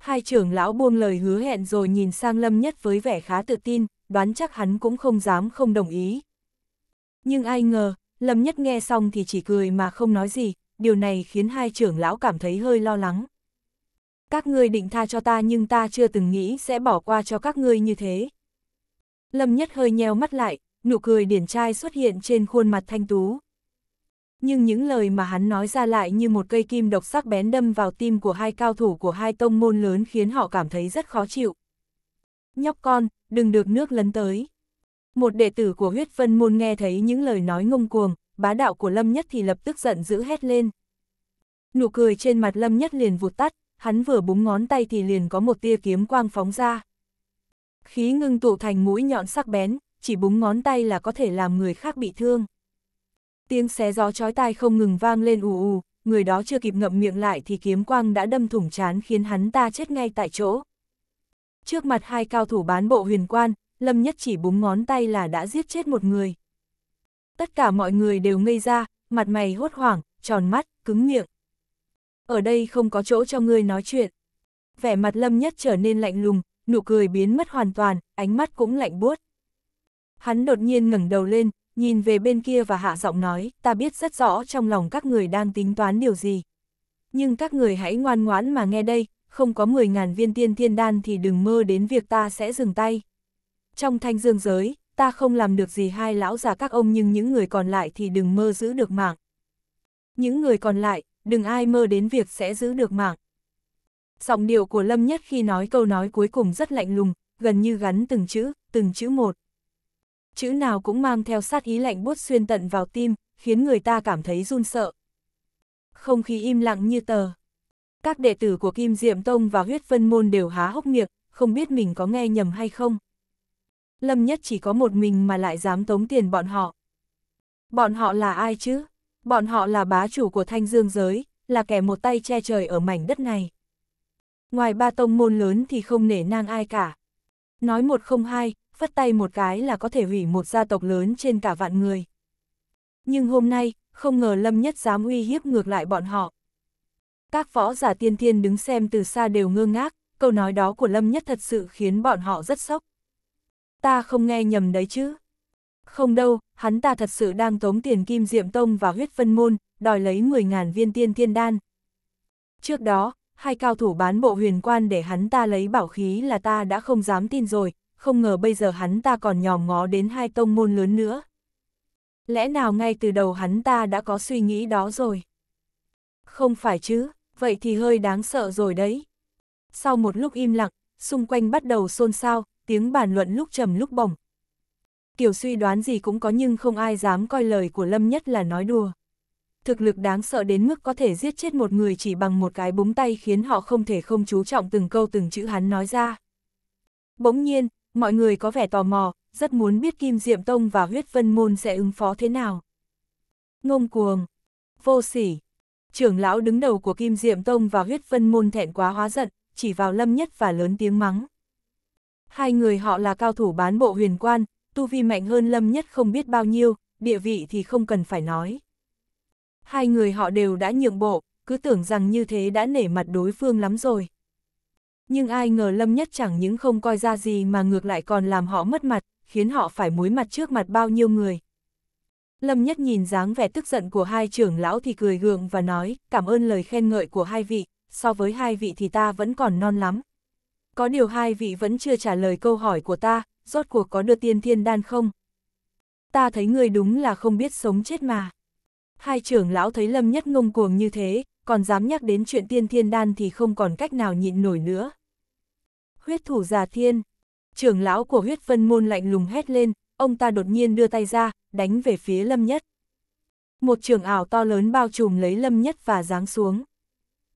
Hai trưởng lão buông lời hứa hẹn rồi nhìn sang Lâm Nhất với vẻ khá tự tin, đoán chắc hắn cũng không dám không đồng ý. Nhưng ai ngờ, Lâm Nhất nghe xong thì chỉ cười mà không nói gì, điều này khiến hai trưởng lão cảm thấy hơi lo lắng các ngươi định tha cho ta nhưng ta chưa từng nghĩ sẽ bỏ qua cho các ngươi như thế. Lâm Nhất hơi nheo mắt lại, nụ cười điển trai xuất hiện trên khuôn mặt thanh tú. Nhưng những lời mà hắn nói ra lại như một cây kim độc sắc bén đâm vào tim của hai cao thủ của hai tông môn lớn khiến họ cảm thấy rất khó chịu. Nhóc con, đừng được nước lấn tới. Một đệ tử của huyết vân môn nghe thấy những lời nói ngông cuồng, bá đạo của Lâm Nhất thì lập tức giận dữ hét lên. Nụ cười trên mặt Lâm Nhất liền vụt tắt, hắn vừa búng ngón tay thì liền có một tia kiếm quang phóng ra. Khí ngưng tụ thành mũi nhọn sắc bén, chỉ búng ngón tay là có thể làm người khác bị thương. Tiếng xé gió chói tai không ngừng vang lên ù ù, người đó chưa kịp ngậm miệng lại thì kiếm quang đã đâm thủng chán khiến hắn ta chết ngay tại chỗ. Trước mặt hai cao thủ bán bộ huyền quan, Lâm Nhất chỉ búng ngón tay là đã giết chết một người. Tất cả mọi người đều ngây ra, mặt mày hốt hoảng, tròn mắt, cứng miệng ở đây không có chỗ cho ngươi nói chuyện. Vẻ mặt Lâm Nhất trở nên lạnh lùng, nụ cười biến mất hoàn toàn, ánh mắt cũng lạnh buốt. Hắn đột nhiên ngẩng đầu lên, nhìn về bên kia và hạ giọng nói, ta biết rất rõ trong lòng các người đang tính toán điều gì. Nhưng các người hãy ngoan ngoãn mà nghe đây, không có 10.000 viên tiên thiên đan thì đừng mơ đến việc ta sẽ dừng tay. Trong thanh dương giới, ta không làm được gì hai lão già các ông nhưng những người còn lại thì đừng mơ giữ được mạng. Những người còn lại, đừng ai mơ đến việc sẽ giữ được mạng. Giọng điệu của Lâm Nhất khi nói câu nói cuối cùng rất lạnh lùng, gần như gắn từng chữ, từng chữ một. Chữ nào cũng mang theo sát ý lạnh bút xuyên tận vào tim, khiến người ta cảm thấy run sợ. Không khí im lặng như tờ. Các đệ tử của Kim Diệm Tông và Huyết Vân Môn đều há hốc miệng, không biết mình có nghe nhầm hay không. Lâm Nhất chỉ có một mình mà lại dám tống tiền bọn họ. Bọn họ là ai chứ? Bọn họ là bá chủ của thanh dương giới, là kẻ một tay che trời ở mảnh đất này. Ngoài ba tông môn lớn thì không nể nang ai cả. Nói một không hai, phất tay một cái là có thể hủy một gia tộc lớn trên cả vạn người. Nhưng hôm nay, không ngờ Lâm Nhất dám uy hiếp ngược lại bọn họ. Các võ giả tiên thiên đứng xem từ xa đều ngơ ngác, câu nói đó của Lâm Nhất thật sự khiến bọn họ rất sốc. Ta không nghe nhầm đấy chứ. Không đâu, hắn ta thật sự đang tống tiền Kim Diệm Tông và huyết phân môn, đòi lấy 10.000 viên tiên thiên đan. Trước đó, hai cao thủ bán bộ huyền quan để hắn ta lấy bảo khí là ta đã không dám tin rồi, không ngờ bây giờ hắn ta còn nhòm ngó đến hai tông môn lớn nữa. Lẽ nào ngay từ đầu hắn ta đã có suy nghĩ đó rồi? Không phải chứ, vậy thì hơi đáng sợ rồi đấy. Sau một lúc im lặng, xung quanh bắt đầu xôn xao, tiếng bàn luận lúc trầm lúc bổng, kiểu suy đoán gì cũng có nhưng không ai dám coi lời của Lâm Nhất là nói đùa. Thực lực đáng sợ đến mức có thể giết chết một người chỉ bằng một cái búng tay khiến họ không thể không chú trọng từng câu từng chữ hắn nói ra. Bỗng nhiên, mọi người có vẻ tò mò, rất muốn biết Kim Diệm Tông và huyết vân môn sẽ ứng phó thế nào. Ngông cuồng, vô sỉ, trưởng lão đứng đầu của Kim Diệm Tông và huyết vân môn thẹn quá hóa giận, chỉ vào lâm nhất và lớn tiếng mắng. Hai người họ là cao thủ bán bộ huyền quan, tu vi mạnh hơn Lâm Nhất không biết bao nhiêu, địa vị thì không cần phải nói. Hai người họ đều đã nhượng bộ, cứ tưởng rằng như thế đã nể mặt đối phương lắm rồi. Nhưng ai ngờ Lâm Nhất chẳng những không coi ra gì mà ngược lại còn làm họ mất mặt, khiến họ phải muối mặt trước mặt bao nhiêu người. Lâm Nhất nhìn dáng vẻ tức giận của hai trưởng lão thì cười gượng và nói, cảm ơn lời khen ngợi của hai vị, so với hai vị thì ta vẫn còn non lắm. Có điều hai vị vẫn chưa trả lời câu hỏi của ta, rốt cuộc có đưa tiên thiên đan không? Ta thấy người đúng là không biết sống chết mà. Hai trưởng lão thấy Lâm Nhất ngông cuồng như thế, còn dám nhắc đến chuyện tiên thiên đan thì không còn cách nào nhịn nổi nữa. Huyết thủ già thiên, trưởng lão của huyết vân môn lạnh lùng hét lên, ông ta đột nhiên đưa tay ra, đánh về phía Lâm Nhất. Một trường ảo to lớn bao trùm lấy Lâm Nhất và giáng xuống.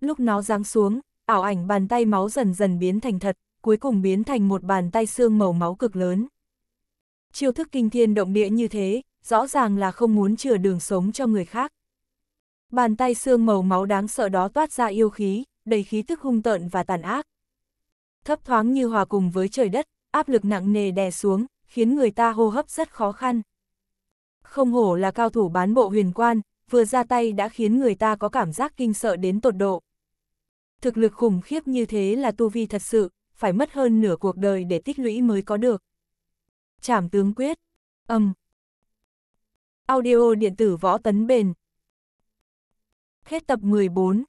Lúc nó giáng xuống, ảo ảnh bàn tay máu dần dần biến thành thật, cuối cùng biến thành một bàn tay xương màu máu cực lớn. Chiêu thức kinh thiên động địa như thế, rõ ràng là không muốn chừa đường sống cho người khác. Bàn tay xương màu máu đáng sợ đó toát ra yêu khí, đầy khí tức hung tợn và tàn ác. Thấp thoáng như hòa cùng với trời đất, áp lực nặng nề đè xuống, khiến người ta hô hấp rất khó khăn. Không hổ là cao thủ bán bộ huyền quan, vừa ra tay đã khiến người ta có cảm giác kinh sợ đến tột độ. Thực lực khủng khiếp như thế là tu vi thật sự, phải mất hơn nửa cuộc đời để tích lũy mới có được. Trảm tướng quyết, âm. Um. Audio điện tử võ tấn bền. Hết tập 14